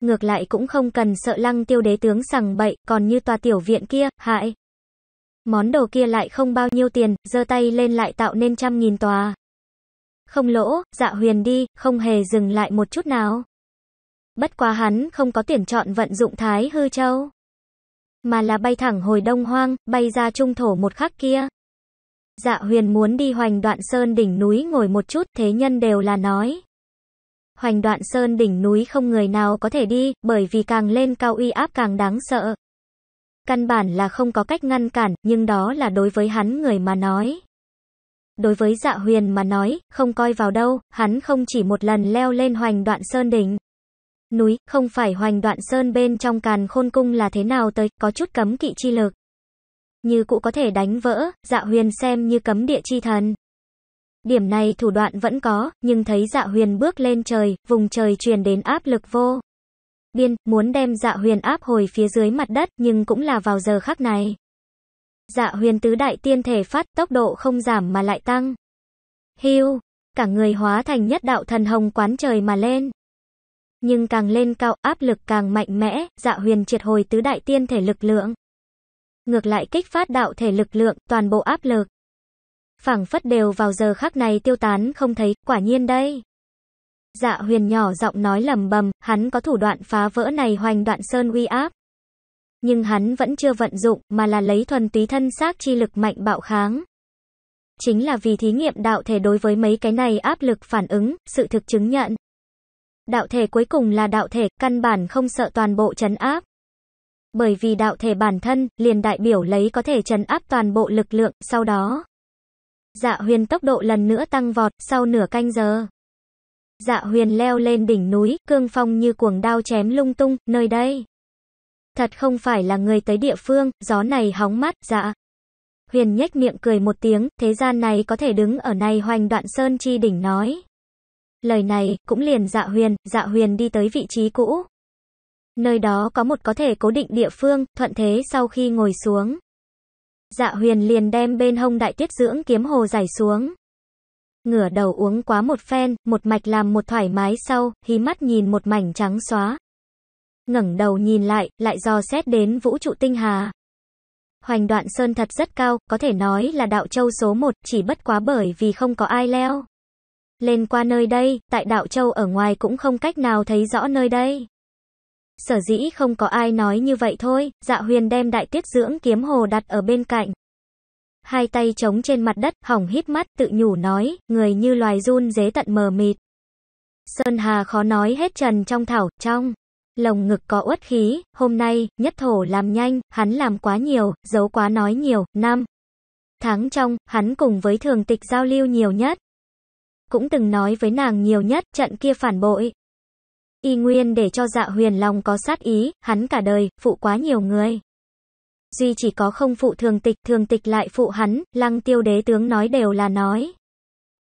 Ngược lại cũng không cần sợ lăng tiêu đế tướng sằng bậy, còn như tòa tiểu viện kia, hại. Món đồ kia lại không bao nhiêu tiền, giơ tay lên lại tạo nên trăm nghìn tòa. Không lỗ, dạ huyền đi, không hề dừng lại một chút nào. Bất quá hắn không có tuyển chọn vận dụng Thái Hư Châu mà là bay thẳng hồi đông hoang, bay ra trung thổ một khắc kia. Dạ huyền muốn đi hoành đoạn sơn đỉnh núi ngồi một chút, thế nhân đều là nói. Hoành đoạn sơn đỉnh núi không người nào có thể đi, bởi vì càng lên cao uy áp càng đáng sợ. Căn bản là không có cách ngăn cản, nhưng đó là đối với hắn người mà nói. Đối với dạ huyền mà nói, không coi vào đâu, hắn không chỉ một lần leo lên hoành đoạn sơn đỉnh núi, không phải hoành đoạn sơn bên trong càn khôn cung là thế nào tới, có chút cấm kỵ chi lực. Như cụ có thể đánh vỡ, dạ huyền xem như cấm địa chi thần. Điểm này thủ đoạn vẫn có, nhưng thấy dạ huyền bước lên trời, vùng trời truyền đến áp lực vô. Biên, muốn đem dạ huyền áp hồi phía dưới mặt đất, nhưng cũng là vào giờ khắc này. Dạ huyền tứ đại tiên thể phát, tốc độ không giảm mà lại tăng. Hưu, cả người hóa thành nhất đạo thần hồng quán trời mà lên nhưng càng lên cao, áp lực càng mạnh mẽ, dạ huyền triệt hồi tứ đại tiên thể lực lượng. Ngược lại kích phát đạo thể lực lượng, toàn bộ áp lực. phảng phất đều vào giờ khắc này tiêu tán không thấy, quả nhiên đây. Dạ huyền nhỏ giọng nói lầm bầm, hắn có thủ đoạn phá vỡ này hoành đoạn sơn uy áp. Nhưng hắn vẫn chưa vận dụng, mà là lấy thuần túy thân xác chi lực mạnh bạo kháng. Chính là vì thí nghiệm đạo thể đối với mấy cái này áp lực phản ứng, sự thực chứng nhận. Đạo thể cuối cùng là đạo thể, căn bản không sợ toàn bộ chấn áp. Bởi vì đạo thể bản thân, liền đại biểu lấy có thể chấn áp toàn bộ lực lượng, sau đó. Dạ huyền tốc độ lần nữa tăng vọt, sau nửa canh giờ. Dạ huyền leo lên đỉnh núi, cương phong như cuồng đao chém lung tung, nơi đây. Thật không phải là người tới địa phương, gió này hóng mắt, dạ. Huyền nhếch miệng cười một tiếng, thế gian này có thể đứng ở này hoành đoạn sơn chi đỉnh nói. Lời này cũng liền Dạ Huyền, Dạ Huyền đi tới vị trí cũ. Nơi đó có một có thể cố định địa phương, thuận thế sau khi ngồi xuống. Dạ Huyền liền đem bên hông đại tiết dưỡng kiếm hồ giải xuống. Ngửa đầu uống quá một phen, một mạch làm một thoải mái sau, hí mắt nhìn một mảnh trắng xóa. Ngẩng đầu nhìn lại, lại dò xét đến vũ trụ tinh hà, Hoành đoạn sơn thật rất cao, có thể nói là đạo châu số một chỉ bất quá bởi vì không có ai leo lên qua nơi đây, tại đạo châu ở ngoài cũng không cách nào thấy rõ nơi đây. Sở dĩ không có ai nói như vậy thôi, dạ huyền đem đại tiết dưỡng kiếm hồ đặt ở bên cạnh. Hai tay trống trên mặt đất, hỏng hít mắt, tự nhủ nói, người như loài run dế tận mờ mịt. Sơn Hà khó nói hết trần trong thảo, trong. Lồng ngực có uất khí, hôm nay, nhất thổ làm nhanh, hắn làm quá nhiều, giấu quá nói nhiều, năm. Tháng trong, hắn cùng với thường tịch giao lưu nhiều nhất cũng từng nói với nàng nhiều nhất, trận kia phản bội. Y nguyên để cho dạ huyền lòng có sát ý, hắn cả đời, phụ quá nhiều người. Duy chỉ có không phụ thường tịch, thường tịch lại phụ hắn, lăng tiêu đế tướng nói đều là nói.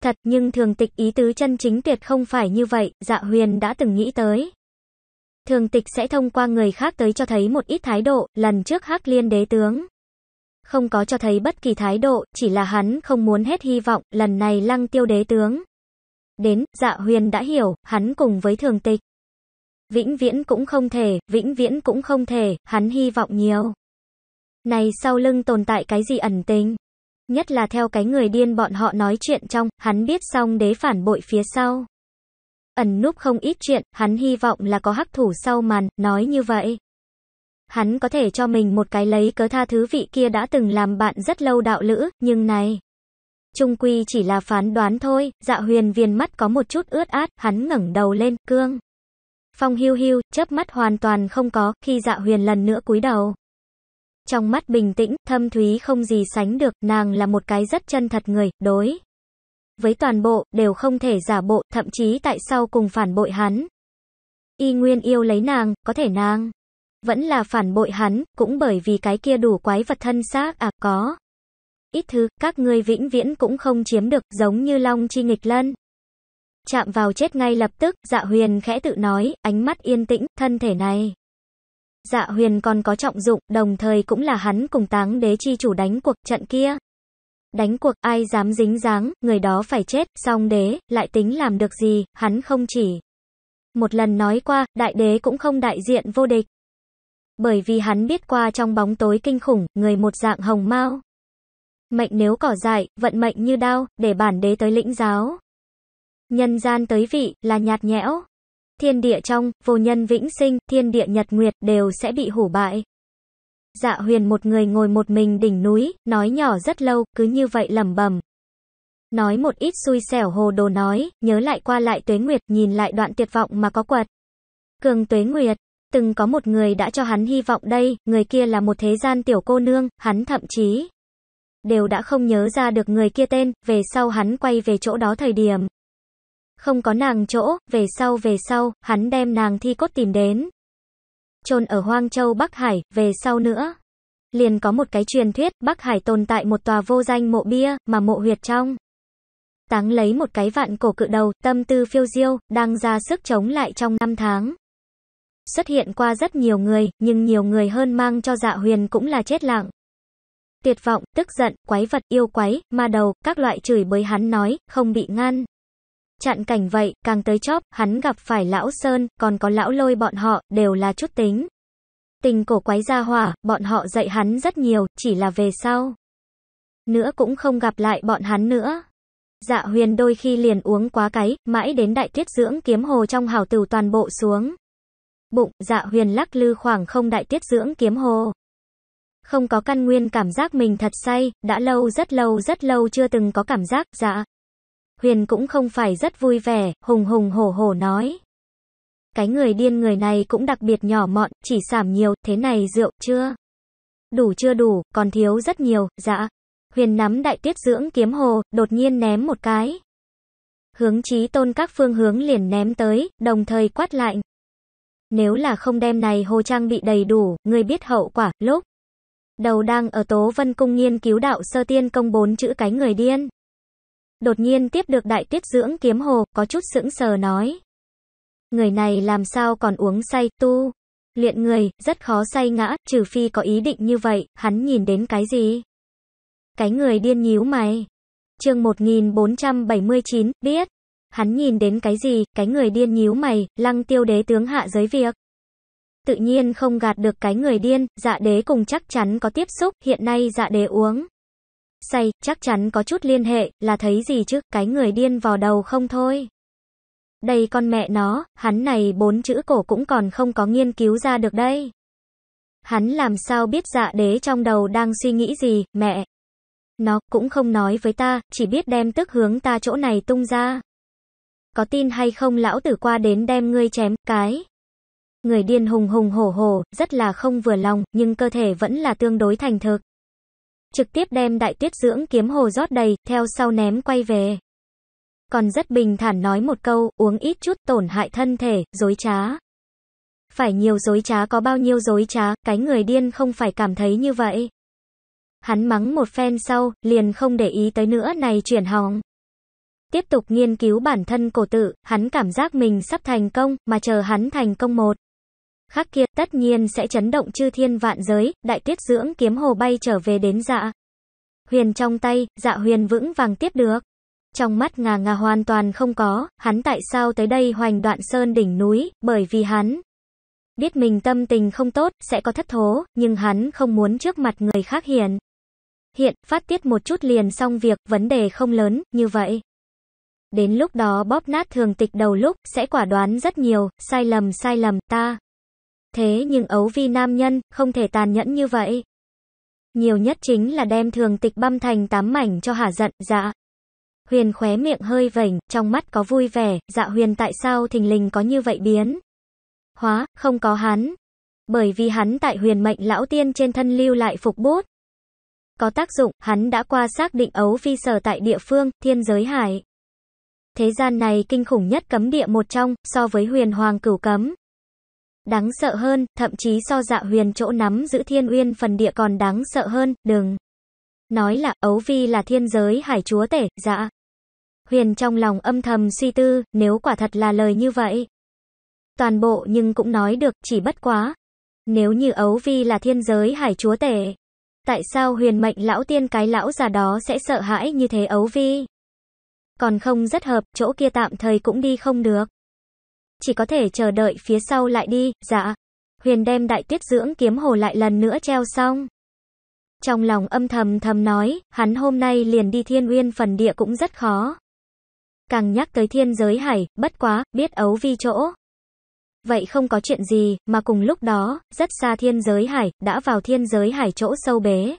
Thật nhưng thường tịch ý tứ chân chính tuyệt không phải như vậy, dạ huyền đã từng nghĩ tới. Thường tịch sẽ thông qua người khác tới cho thấy một ít thái độ, lần trước hắc liên đế tướng. Không có cho thấy bất kỳ thái độ, chỉ là hắn không muốn hết hy vọng, lần này lăng tiêu đế tướng. Đến, dạ huyền đã hiểu, hắn cùng với thường tịch. Vĩnh viễn cũng không thể, vĩnh viễn cũng không thể, hắn hy vọng nhiều. Này sau lưng tồn tại cái gì ẩn tình? Nhất là theo cái người điên bọn họ nói chuyện trong, hắn biết xong đế phản bội phía sau. Ẩn núp không ít chuyện, hắn hy vọng là có hắc thủ sau màn, nói như vậy. Hắn có thể cho mình một cái lấy cớ tha thứ vị kia đã từng làm bạn rất lâu đạo lữ, nhưng này. Trung quy chỉ là phán đoán thôi, dạ huyền viên mắt có một chút ướt át, hắn ngẩng đầu lên, cương. Phong hưu hưu, chớp mắt hoàn toàn không có, khi dạ huyền lần nữa cúi đầu. Trong mắt bình tĩnh, thâm thúy không gì sánh được, nàng là một cái rất chân thật người, đối. Với toàn bộ, đều không thể giả bộ, thậm chí tại sao cùng phản bội hắn. Y nguyên yêu lấy nàng, có thể nàng. Vẫn là phản bội hắn, cũng bởi vì cái kia đủ quái vật thân xác à, có ít thứ, các ngươi vĩnh viễn cũng không chiếm được, giống như long chi nghịch lân. Chạm vào chết ngay lập tức, dạ huyền khẽ tự nói, ánh mắt yên tĩnh, thân thể này. Dạ huyền còn có trọng dụng, đồng thời cũng là hắn cùng táng đế chi chủ đánh cuộc trận kia. Đánh cuộc ai dám dính dáng, người đó phải chết, song đế, lại tính làm được gì, hắn không chỉ. Một lần nói qua, đại đế cũng không đại diện vô địch. Bởi vì hắn biết qua trong bóng tối kinh khủng, người một dạng hồng mau. Mệnh nếu cỏ dại, vận mệnh như đao, để bản đế tới lĩnh giáo. Nhân gian tới vị, là nhạt nhẽo. Thiên địa trong, vô nhân vĩnh sinh, thiên địa nhật nguyệt, đều sẽ bị hủ bại. Dạ huyền một người ngồi một mình đỉnh núi, nói nhỏ rất lâu, cứ như vậy lầm bầm. Nói một ít xui xẻo hồ đồ nói, nhớ lại qua lại tuế nguyệt, nhìn lại đoạn tuyệt vọng mà có quật. Cường tuế nguyệt, từng có một người đã cho hắn hy vọng đây, người kia là một thế gian tiểu cô nương, hắn thậm chí đều đã không nhớ ra được người kia tên, về sau hắn quay về chỗ đó thời điểm. Không có nàng chỗ, về sau về sau, hắn đem nàng thi cốt tìm đến. chôn ở Hoang Châu Bắc Hải, về sau nữa. Liền có một cái truyền thuyết, Bắc Hải tồn tại một tòa vô danh mộ bia, mà mộ huyệt trong. Táng lấy một cái vạn cổ cự đầu, tâm tư phiêu diêu, đang ra sức chống lại trong năm tháng. Xuất hiện qua rất nhiều người, nhưng nhiều người hơn mang cho dạ huyền cũng là chết lặng tuyệt vọng, tức giận, quái vật, yêu quái, ma đầu, các loại chửi bới hắn nói, không bị ngăn. Chặn cảnh vậy, càng tới chóp, hắn gặp phải lão Sơn, còn có lão lôi bọn họ, đều là chút tính. Tình cổ quái gia hỏa, bọn họ dạy hắn rất nhiều, chỉ là về sau. Nữa cũng không gặp lại bọn hắn nữa. Dạ huyền đôi khi liền uống quá cái, mãi đến đại tuyết dưỡng kiếm hồ trong hào tử toàn bộ xuống. Bụng, dạ huyền lắc lư khoảng không đại tiết dưỡng kiếm hồ không có căn nguyên cảm giác mình thật say, đã lâu rất lâu rất lâu chưa từng có cảm giác, dạ. Huyền cũng không phải rất vui vẻ, hùng hùng hổ hổ nói. Cái người điên người này cũng đặc biệt nhỏ mọn, chỉ sảm nhiều, thế này rượu, chưa? Đủ chưa đủ, còn thiếu rất nhiều, dạ. Huyền nắm đại tiết dưỡng kiếm hồ, đột nhiên ném một cái. Hướng trí tôn các phương hướng liền ném tới, đồng thời quát lạnh. Nếu là không đem này hồ trang bị đầy đủ, người biết hậu quả, lúc. Đầu đang ở Tố Vân Cung nghiên cứu đạo sơ tiên công bốn chữ cái người điên. Đột nhiên tiếp được đại tuyết dưỡng kiếm hồ, có chút sững sờ nói. Người này làm sao còn uống say, tu. Luyện người, rất khó say ngã, trừ phi có ý định như vậy, hắn nhìn đến cái gì? Cái người điên nhíu mày. chương 1479, biết. Hắn nhìn đến cái gì, cái người điên nhíu mày, lăng tiêu đế tướng hạ giới việc tự nhiên không gạt được cái người điên, dạ đế cùng chắc chắn có tiếp xúc, hiện nay dạ đế uống. Say, chắc chắn có chút liên hệ, là thấy gì chứ, cái người điên vào đầu không thôi. Đây con mẹ nó, hắn này bốn chữ cổ cũng còn không có nghiên cứu ra được đây. Hắn làm sao biết dạ đế trong đầu đang suy nghĩ gì, mẹ. Nó cũng không nói với ta, chỉ biết đem tức hướng ta chỗ này tung ra. Có tin hay không lão tử qua đến đem ngươi chém, cái người điên hùng hùng hổ hổ, rất là không vừa lòng, nhưng cơ thể vẫn là tương đối thành thực. Trực tiếp đem đại tuyết dưỡng kiếm hồ rót đầy, theo sau ném quay về. Còn rất bình thản nói một câu, uống ít chút tổn hại thân thể, dối trá. Phải nhiều dối trá có bao nhiêu dối trá, cái người điên không phải cảm thấy như vậy. Hắn mắng một phen sau, liền không để ý tới nữa này chuyển hóng. Tiếp tục nghiên cứu bản thân cổ tự, hắn cảm giác mình sắp thành công, mà chờ hắn thành công một. Khác kia, tất nhiên sẽ chấn động chư thiên vạn giới, đại tiết dưỡng kiếm hồ bay trở về đến dạ. Huyền trong tay, dạ huyền vững vàng tiếp được. Trong mắt ngà ngà hoàn toàn không có, hắn tại sao tới đây hoành đoạn sơn đỉnh núi, bởi vì hắn biết mình tâm tình không tốt, sẽ có thất thố, nhưng hắn không muốn trước mặt người khác hiện Hiện, phát tiết một chút liền xong việc, vấn đề không lớn, như vậy. Đến lúc đó bóp nát thường tịch đầu lúc, sẽ quả đoán rất nhiều, sai lầm sai lầm, ta. Thế nhưng ấu vi nam nhân, không thể tàn nhẫn như vậy. Nhiều nhất chính là đem thường tịch băm thành tám mảnh cho hả giận, dạ. Huyền khóe miệng hơi vểnh, trong mắt có vui vẻ, dạ huyền tại sao thình lình có như vậy biến. Hóa, không có hắn. Bởi vì hắn tại huyền mệnh lão tiên trên thân lưu lại phục bút. Có tác dụng, hắn đã qua xác định ấu phi sở tại địa phương, thiên giới hải. Thế gian này kinh khủng nhất cấm địa một trong, so với huyền hoàng cửu cấm. Đáng sợ hơn, thậm chí so dạ huyền chỗ nắm giữ thiên uyên phần địa còn đáng sợ hơn, đừng. Nói là, ấu vi là thiên giới hải chúa tể, dạ. Huyền trong lòng âm thầm suy tư, nếu quả thật là lời như vậy. Toàn bộ nhưng cũng nói được, chỉ bất quá. Nếu như ấu vi là thiên giới hải chúa tể, tại sao huyền mệnh lão tiên cái lão già đó sẽ sợ hãi như thế ấu vi? Còn không rất hợp, chỗ kia tạm thời cũng đi không được chỉ có thể chờ đợi phía sau lại đi, dạ. Huyền đem đại tuyết dưỡng kiếm hồ lại lần nữa treo xong. Trong lòng âm thầm thầm nói, hắn hôm nay liền đi thiên nguyên phần địa cũng rất khó. Càng nhắc tới thiên giới hải, bất quá, biết ấu vi chỗ. Vậy không có chuyện gì, mà cùng lúc đó, rất xa thiên giới hải, đã vào thiên giới hải chỗ sâu bế.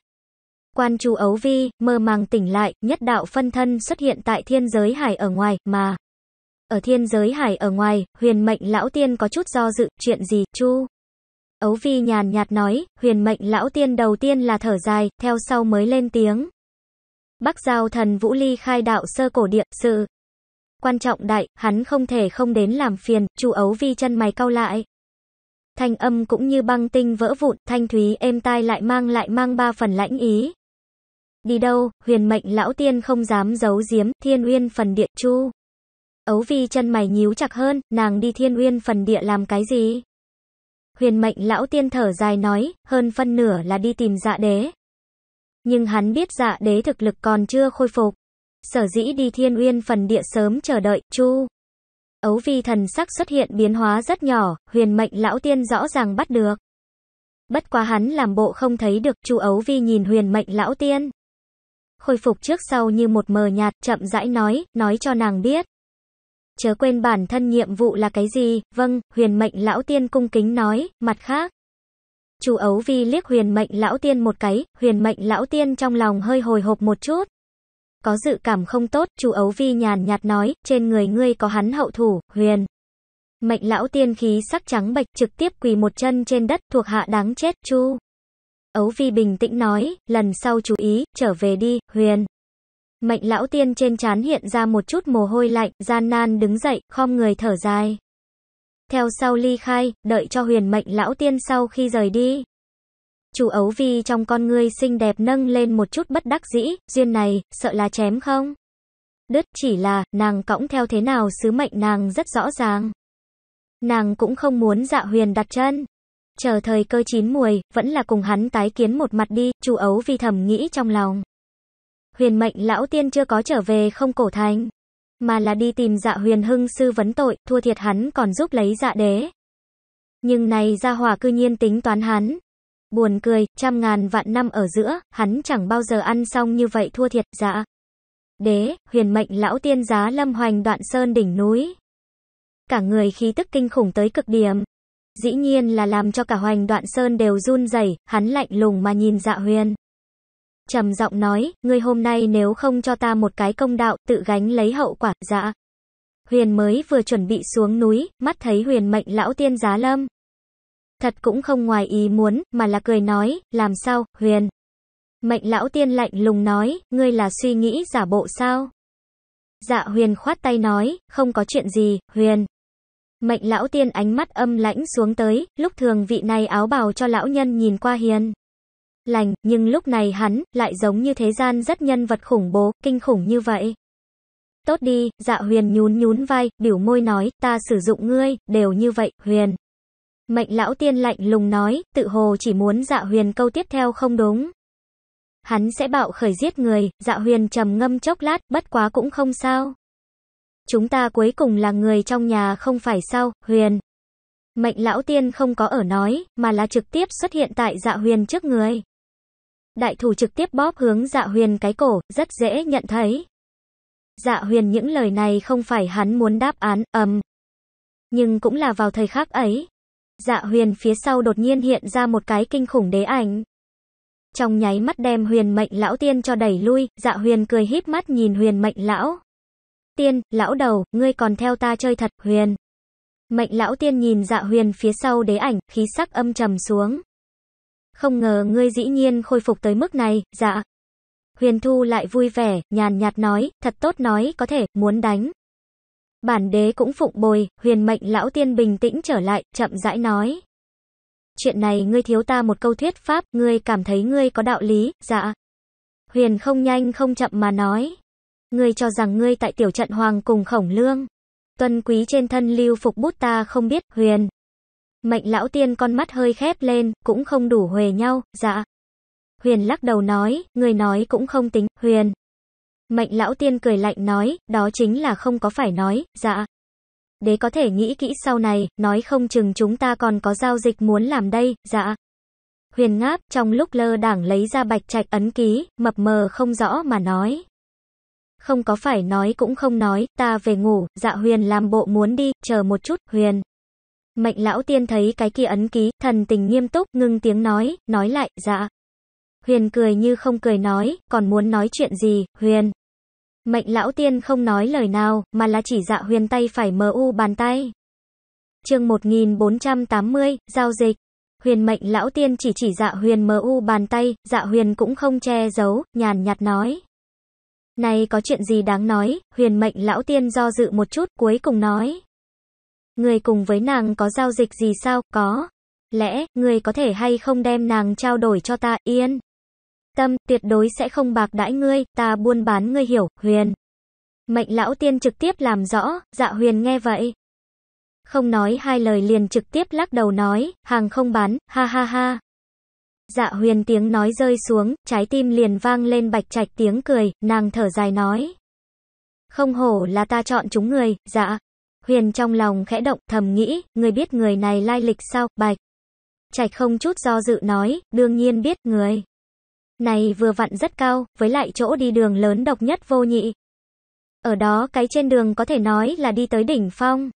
Quan chú ấu vi, mơ màng tỉnh lại, nhất đạo phân thân xuất hiện tại thiên giới hải ở ngoài, mà. Ở thiên giới hải ở ngoài, huyền mệnh lão tiên có chút do dự, chuyện gì, chu. Ấu vi nhàn nhạt nói, huyền mệnh lão tiên đầu tiên là thở dài, theo sau mới lên tiếng. Bắc giao thần Vũ Ly khai đạo sơ cổ địa, sự. Quan trọng đại, hắn không thể không đến làm phiền, chu ấu vi chân mày cau lại. Thanh âm cũng như băng tinh vỡ vụn, thanh thúy êm tai lại mang lại mang ba phần lãnh ý. Đi đâu, huyền mệnh lão tiên không dám giấu giếm, thiên uyên phần địa chu. Ấu Vi chân mày nhíu chặt hơn, nàng đi thiên uyên phần địa làm cái gì? Huyền mệnh lão tiên thở dài nói, hơn phân nửa là đi tìm dạ đế. Nhưng hắn biết dạ đế thực lực còn chưa khôi phục. Sở dĩ đi thiên uyên phần địa sớm chờ đợi, chu. Ấu vi thần sắc xuất hiện biến hóa rất nhỏ, huyền mệnh lão tiên rõ ràng bắt được. Bất quá hắn làm bộ không thấy được, chu Ấu vi nhìn huyền mệnh lão tiên. Khôi phục trước sau như một mờ nhạt, chậm rãi nói, nói cho nàng biết chớ quên bản thân nhiệm vụ là cái gì, vâng, huyền mệnh lão tiên cung kính nói, mặt khác. Chu Ấu Vi liếc huyền mệnh lão tiên một cái, huyền mệnh lão tiên trong lòng hơi hồi hộp một chút. Có dự cảm không tốt, Chu Ấu Vi nhàn nhạt nói, trên người ngươi có hắn hậu thủ, huyền. Mệnh lão tiên khí sắc trắng bạch trực tiếp quỳ một chân trên đất thuộc hạ đáng chết, Chu. Ấu Vi bình tĩnh nói, lần sau chú ý, trở về đi, huyền. Mạnh lão tiên trên trán hiện ra một chút mồ hôi lạnh, gian nan đứng dậy, khom người thở dài. Theo sau ly khai, đợi cho huyền mệnh lão tiên sau khi rời đi. Chủ ấu vi trong con ngươi xinh đẹp nâng lên một chút bất đắc dĩ, duyên này, sợ là chém không? Đứt chỉ là, nàng cõng theo thế nào sứ mệnh nàng rất rõ ràng. Nàng cũng không muốn dạ huyền đặt chân. Chờ thời cơ chín muồi, vẫn là cùng hắn tái kiến một mặt đi, chủ ấu vi thầm nghĩ trong lòng huyền mệnh lão tiên chưa có trở về không cổ thành, mà là đi tìm dạ huyền hưng sư vấn tội, thua thiệt hắn còn giúp lấy dạ đế. Nhưng này ra hỏa cư nhiên tính toán hắn. Buồn cười, trăm ngàn vạn năm ở giữa, hắn chẳng bao giờ ăn xong như vậy thua thiệt, dạ. Đế, huyền mệnh lão tiên giá lâm hoành đoạn sơn đỉnh núi. Cả người khí tức kinh khủng tới cực điểm. Dĩ nhiên là làm cho cả hoành đoạn sơn đều run rẩy hắn lạnh lùng mà nhìn dạ huyền trầm giọng nói, ngươi hôm nay nếu không cho ta một cái công đạo, tự gánh lấy hậu quả, dạ. Huyền mới vừa chuẩn bị xuống núi, mắt thấy huyền mệnh lão tiên giá lâm. Thật cũng không ngoài ý muốn, mà là cười nói, làm sao, huyền. Mệnh lão tiên lạnh lùng nói, ngươi là suy nghĩ giả bộ sao? Dạ huyền khoát tay nói, không có chuyện gì, huyền. Mệnh lão tiên ánh mắt âm lãnh xuống tới, lúc thường vị này áo bào cho lão nhân nhìn qua hiền lành, nhưng lúc này hắn lại giống như thế gian rất nhân vật khủng bố, kinh khủng như vậy. Tốt đi, dạ huyền nhún nhún vai, biểu môi nói, ta sử dụng ngươi, đều như vậy, huyền. Mệnh lão tiên lạnh lùng nói, tự hồ chỉ muốn dạ huyền câu tiếp theo không đúng. Hắn sẽ bạo khởi giết người, dạ huyền trầm ngâm chốc lát, bất quá cũng không sao. Chúng ta cuối cùng là người trong nhà không phải sao, huyền. Mệnh lão tiên không có ở nói, mà là trực tiếp xuất hiện tại dạ huyền trước người đại thủ trực tiếp bóp hướng dạ huyền cái cổ, rất dễ nhận thấy. Dạ huyền những lời này không phải hắn muốn đáp án, ầm. Um. Nhưng cũng là vào thời khắc ấy. Dạ huyền phía sau đột nhiên hiện ra một cái kinh khủng đế ảnh. Trong nháy mắt đem huyền mệnh lão tiên cho đẩy lui, dạ huyền cười híp mắt nhìn huyền mệnh lão. Tiên, lão đầu, ngươi còn theo ta chơi thật, huyền. Mệnh lão tiên nhìn dạ huyền phía sau đế ảnh, khí sắc âm trầm xuống không ngờ ngươi dĩ nhiên khôi phục tới mức này, dạ. Huyền Thu lại vui vẻ, nhàn nhạt nói, thật tốt nói, có thể, muốn đánh. Bản đế cũng phụng bồi, huyền mệnh lão tiên bình tĩnh trở lại, chậm rãi nói. Chuyện này ngươi thiếu ta một câu thuyết pháp, ngươi cảm thấy ngươi có đạo lý, dạ. Huyền không nhanh không chậm mà nói. Ngươi cho rằng ngươi tại tiểu trận hoàng cùng khổng lương. Tuân quý trên thân lưu phục bút ta không biết, huyền. Mạnh lão tiên con mắt hơi khép lên, cũng không đủ huề nhau, dạ. Huyền lắc đầu nói, người nói cũng không tính, Huyền. Mạnh lão tiên cười lạnh nói, đó chính là không có phải nói, dạ. Đế có thể nghĩ kỹ sau này, nói không chừng chúng ta còn có giao dịch muốn làm đây, dạ. Huyền ngáp, trong lúc lơ đảng lấy ra bạch trạch ấn ký, mập mờ không rõ mà nói. Không có phải nói cũng không nói, ta về ngủ, dạ Huyền làm bộ muốn đi, chờ một chút, Huyền mệnh lão tiên thấy cái kia ấn ký, thần tình nghiêm túc, ngưng tiếng nói, nói lại, dạ. Huyền cười như không cười nói, còn muốn nói chuyện gì, Huyền. mệnh lão tiên không nói lời nào, mà là chỉ dạ Huyền tay phải mờ u bàn tay. chương 1480, giao dịch. Huyền mệnh lão tiên chỉ chỉ dạ Huyền mờ u bàn tay, dạ Huyền cũng không che giấu, nhàn nhạt nói. Này có chuyện gì đáng nói, Huyền mệnh lão tiên do dự một chút, cuối cùng nói. Người cùng với nàng có giao dịch gì sao? Có. Lẽ, người có thể hay không đem nàng trao đổi cho ta, yên. Tâm, tuyệt đối sẽ không bạc đãi ngươi, ta buôn bán ngươi hiểu, huyền. Mệnh lão tiên trực tiếp làm rõ, dạ huyền nghe vậy. Không nói hai lời liền trực tiếp lắc đầu nói, hàng không bán, ha ha ha. Dạ huyền tiếng nói rơi xuống, trái tim liền vang lên bạch trạch tiếng cười, nàng thở dài nói. Không hổ là ta chọn chúng người, dạ, Huyền trong lòng khẽ động, thầm nghĩ, người biết người này lai lịch sao, bạch. Trạch không chút do dự nói, đương nhiên biết người. Này vừa vặn rất cao, với lại chỗ đi đường lớn độc nhất vô nhị. Ở đó cái trên đường có thể nói là đi tới đỉnh phong.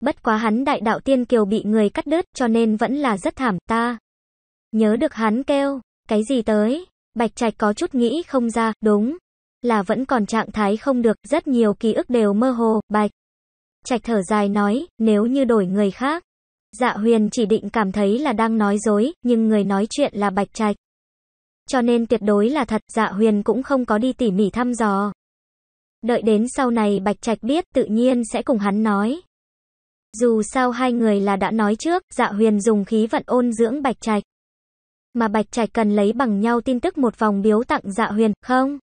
Bất quá hắn đại đạo tiên kiều bị người cắt đứt cho nên vẫn là rất thảm ta. Nhớ được hắn kêu, cái gì tới, bạch trạch có chút nghĩ không ra, đúng. Là vẫn còn trạng thái không được, rất nhiều ký ức đều mơ hồ, bạch. Trạch thở dài nói, nếu như đổi người khác. Dạ huyền chỉ định cảm thấy là đang nói dối, nhưng người nói chuyện là bạch trạch. Cho nên tuyệt đối là thật, dạ huyền cũng không có đi tỉ mỉ thăm dò. Đợi đến sau này bạch trạch biết tự nhiên sẽ cùng hắn nói. Dù sao hai người là đã nói trước, dạ huyền dùng khí vận ôn dưỡng bạch trạch. Mà bạch trạch cần lấy bằng nhau tin tức một vòng biếu tặng dạ huyền, không?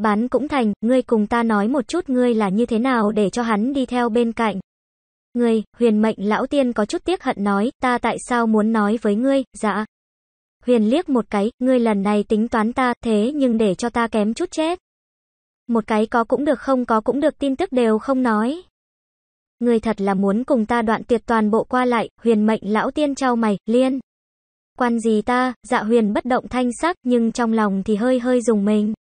Bán cũng thành, ngươi cùng ta nói một chút ngươi là như thế nào để cho hắn đi theo bên cạnh. Ngươi, huyền mệnh lão tiên có chút tiếc hận nói, ta tại sao muốn nói với ngươi, dạ. Huyền liếc một cái, ngươi lần này tính toán ta, thế nhưng để cho ta kém chút chết. Một cái có cũng được không có cũng được tin tức đều không nói. Ngươi thật là muốn cùng ta đoạn tuyệt toàn bộ qua lại, huyền mệnh lão tiên trao mày, liên. Quan gì ta, dạ huyền bất động thanh sắc, nhưng trong lòng thì hơi hơi dùng mình.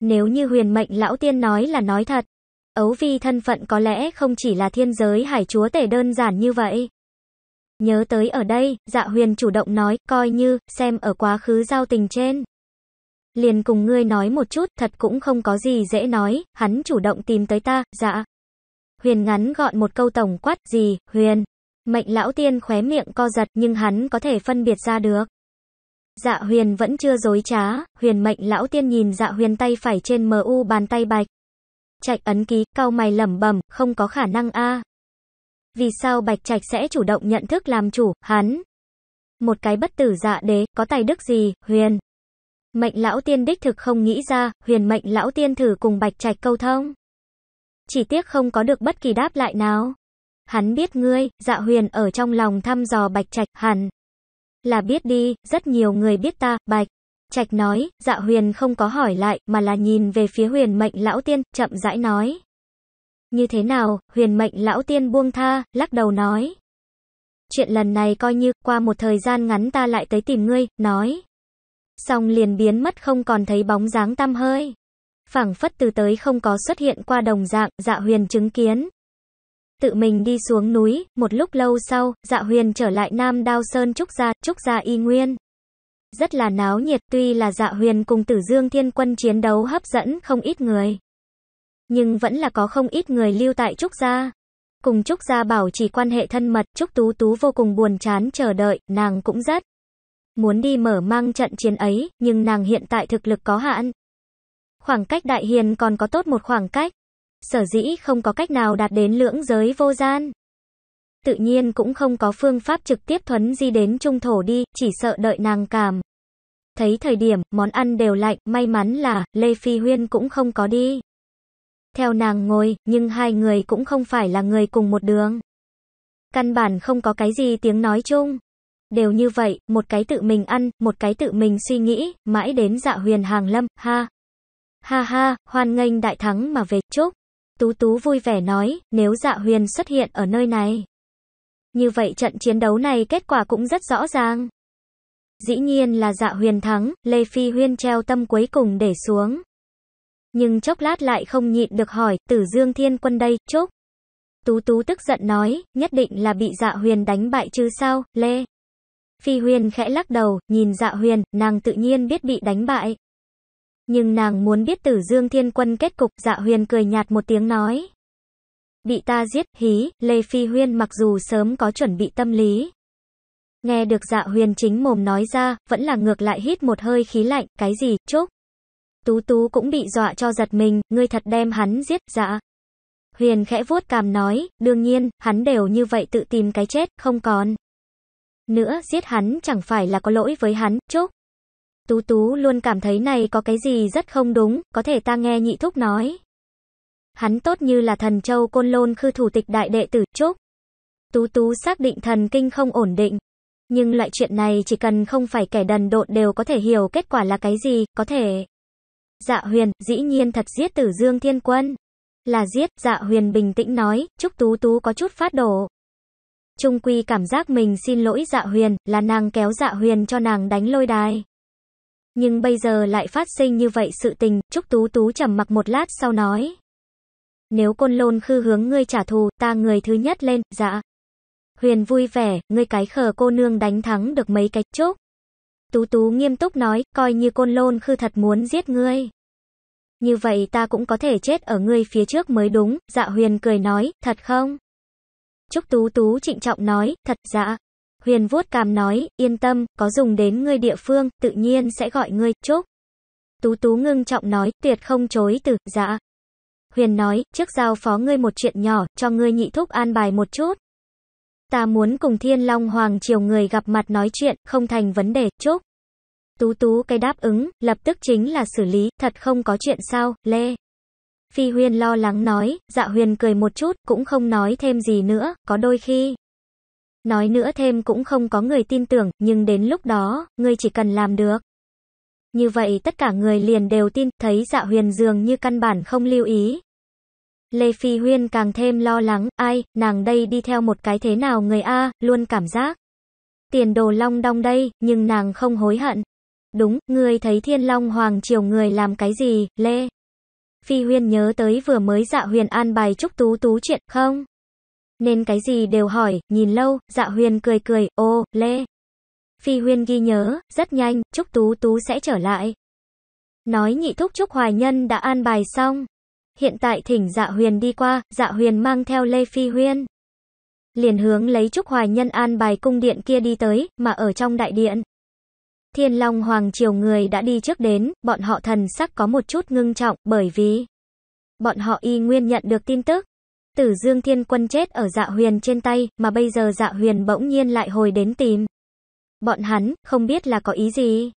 Nếu như huyền mệnh lão tiên nói là nói thật, ấu vi thân phận có lẽ không chỉ là thiên giới hải chúa tể đơn giản như vậy. Nhớ tới ở đây, dạ huyền chủ động nói, coi như, xem ở quá khứ giao tình trên. Liền cùng ngươi nói một chút, thật cũng không có gì dễ nói, hắn chủ động tìm tới ta, dạ. Huyền ngắn gọn một câu tổng quát, gì, huyền. Mệnh lão tiên khóe miệng co giật nhưng hắn có thể phân biệt ra được. Dạ huyền vẫn chưa dối trá, huyền mệnh lão tiên nhìn dạ huyền tay phải trên MU bàn tay bạch. Trạch ấn ký, cao mày lẩm bẩm, không có khả năng a. Vì sao bạch trạch sẽ chủ động nhận thức làm chủ, hắn? Một cái bất tử dạ đế, có tài đức gì, huyền? Mệnh lão tiên đích thực không nghĩ ra, huyền mệnh lão tiên thử cùng bạch trạch câu thông. Chỉ tiếc không có được bất kỳ đáp lại nào. Hắn biết ngươi, dạ huyền ở trong lòng thăm dò bạch trạch, hẳn. Là biết đi, rất nhiều người biết ta, bạch. Trạch nói, dạ huyền không có hỏi lại, mà là nhìn về phía huyền mệnh lão tiên, chậm rãi nói. Như thế nào, huyền mệnh lão tiên buông tha, lắc đầu nói. Chuyện lần này coi như, qua một thời gian ngắn ta lại tới tìm ngươi, nói. Xong liền biến mất không còn thấy bóng dáng tăm hơi. phảng phất từ tới không có xuất hiện qua đồng dạng, dạ huyền chứng kiến, tự mình đi xuống núi, một lúc lâu sau, dạ huyền trở lại Nam Đao Sơn Trúc Gia, Trúc Gia y nguyên. Rất là náo nhiệt tuy là dạ huyền cùng tử dương thiên quân chiến đấu hấp dẫn không ít người. Nhưng vẫn là có không ít người lưu tại Trúc Gia. Cùng Trúc Gia bảo chỉ quan hệ thân mật, Trúc Tú Tú vô cùng buồn chán chờ đợi, nàng cũng rất muốn đi mở mang trận chiến ấy, nhưng nàng hiện tại thực lực có hạn. Khoảng cách đại hiền còn có tốt một khoảng cách sở dĩ không có cách nào đạt đến lưỡng giới vô gian. Tự nhiên cũng không có phương pháp trực tiếp thuấn di đến trung thổ đi, chỉ sợ đợi nàng cảm. Thấy thời điểm, món ăn đều lạnh, may mắn là, Lê Phi Huyên cũng không có đi. Theo nàng ngồi, nhưng hai người cũng không phải là người cùng một đường. Căn bản không có cái gì tiếng nói chung. Đều như vậy, một cái tự mình ăn, một cái tự mình suy nghĩ, mãi đến dạ huyền hàng lâm, ha. Ha ha, hoan nghênh đại thắng mà về, chúc. Tú Tú vui vẻ nói, nếu dạ huyền xuất hiện ở nơi này. Như vậy trận chiến đấu này kết quả cũng rất rõ ràng. Dĩ nhiên là dạ huyền thắng, Lê Phi Huyên treo tâm cuối cùng để xuống. Nhưng chốc lát lại không nhịn được hỏi, tử dương thiên quân đây, chúc. Tú Tú tức giận nói, nhất định là bị dạ huyền đánh bại chứ sao, Lê. Phi Huyền khẽ lắc đầu, nhìn dạ huyền, nàng tự nhiên biết bị đánh bại. Nhưng nàng muốn biết tử dương thiên quân kết cục, dạ huyền cười nhạt một tiếng nói. Bị ta giết, hí, Lê Phi Huyên mặc dù sớm có chuẩn bị tâm lý. Nghe được dạ huyền chính mồm nói ra, vẫn là ngược lại hít một hơi khí lạnh, cái gì, chúc. Tú tú cũng bị dọa cho giật mình, ngươi thật đem hắn giết, dạ. Huyền khẽ vuốt càm nói, đương nhiên, hắn đều như vậy tự tìm cái chết, không còn. Nữa, giết hắn chẳng phải là có lỗi với hắn, chúc. Tú Tú luôn cảm thấy này có cái gì rất không đúng, có thể ta nghe nhị thúc nói. Hắn tốt như là thần châu côn lôn khư thủ tịch đại đệ tử Trúc. Tú Tú xác định thần kinh không ổn định. Nhưng loại chuyện này chỉ cần không phải kẻ đần độn đều có thể hiểu kết quả là cái gì, có thể. Dạ huyền, dĩ nhiên thật giết tử dương thiên quân. Là giết, dạ huyền bình tĩnh nói, Chúc Tú Tú có chút phát đổ. Trung quy cảm giác mình xin lỗi dạ huyền, là nàng kéo dạ huyền cho nàng đánh lôi đài. Nhưng bây giờ lại phát sinh như vậy sự tình, Trúc Tú Tú trầm mặc một lát sau nói. Nếu côn lôn khư hướng ngươi trả thù, ta người thứ nhất lên, dạ. Huyền vui vẻ, ngươi cái khờ cô nương đánh thắng được mấy cái chốt Tú Tú nghiêm túc nói, coi như côn lôn khư thật muốn giết ngươi. Như vậy ta cũng có thể chết ở ngươi phía trước mới đúng, dạ huyền cười nói, thật không? Trúc Tú Tú trịnh trọng nói, thật dạ. Huyền vuốt càm nói, yên tâm, có dùng đến ngươi địa phương, tự nhiên sẽ gọi ngươi, chúc. Tú tú ngưng trọng nói, tuyệt không chối từ, dạ. Huyền nói, trước giao phó ngươi một chuyện nhỏ, cho ngươi nhị thúc an bài một chút. Ta muốn cùng thiên long hoàng triều người gặp mặt nói chuyện, không thành vấn đề, chúc. Tú tú cái đáp ứng, lập tức chính là xử lý, thật không có chuyện sao, lê. Phi huyền lo lắng nói, dạ huyền cười một chút, cũng không nói thêm gì nữa, có đôi khi. Nói nữa thêm cũng không có người tin tưởng, nhưng đến lúc đó, ngươi chỉ cần làm được. Như vậy tất cả người liền đều tin, thấy dạ huyền dường như căn bản không lưu ý. Lê Phi Huyên càng thêm lo lắng, ai, nàng đây đi theo một cái thế nào người A, luôn cảm giác. Tiền đồ long đong đây, nhưng nàng không hối hận. Đúng, ngươi thấy thiên long hoàng triều người làm cái gì, Lê? Phi Huyên nhớ tới vừa mới dạ huyền an bài trúc tú tú chuyện, không? Nên cái gì đều hỏi, nhìn lâu, dạ huyền cười cười, ô, lê. Phi huyền ghi nhớ, rất nhanh, Trúc Tú Tú sẽ trở lại. Nói nhị thúc Trúc Hoài Nhân đã an bài xong. Hiện tại thỉnh dạ huyền đi qua, dạ huyền mang theo Lê Phi huyền Liền hướng lấy Trúc Hoài Nhân an bài cung điện kia đi tới, mà ở trong đại điện. Thiên Long Hoàng Triều người đã đi trước đến, bọn họ thần sắc có một chút ngưng trọng, bởi vì bọn họ y nguyên nhận được tin tức tử Dương Thiên Quân chết ở dạ huyền trên tay, mà bây giờ dạ huyền bỗng nhiên lại hồi đến tìm. Bọn hắn, không biết là có ý gì.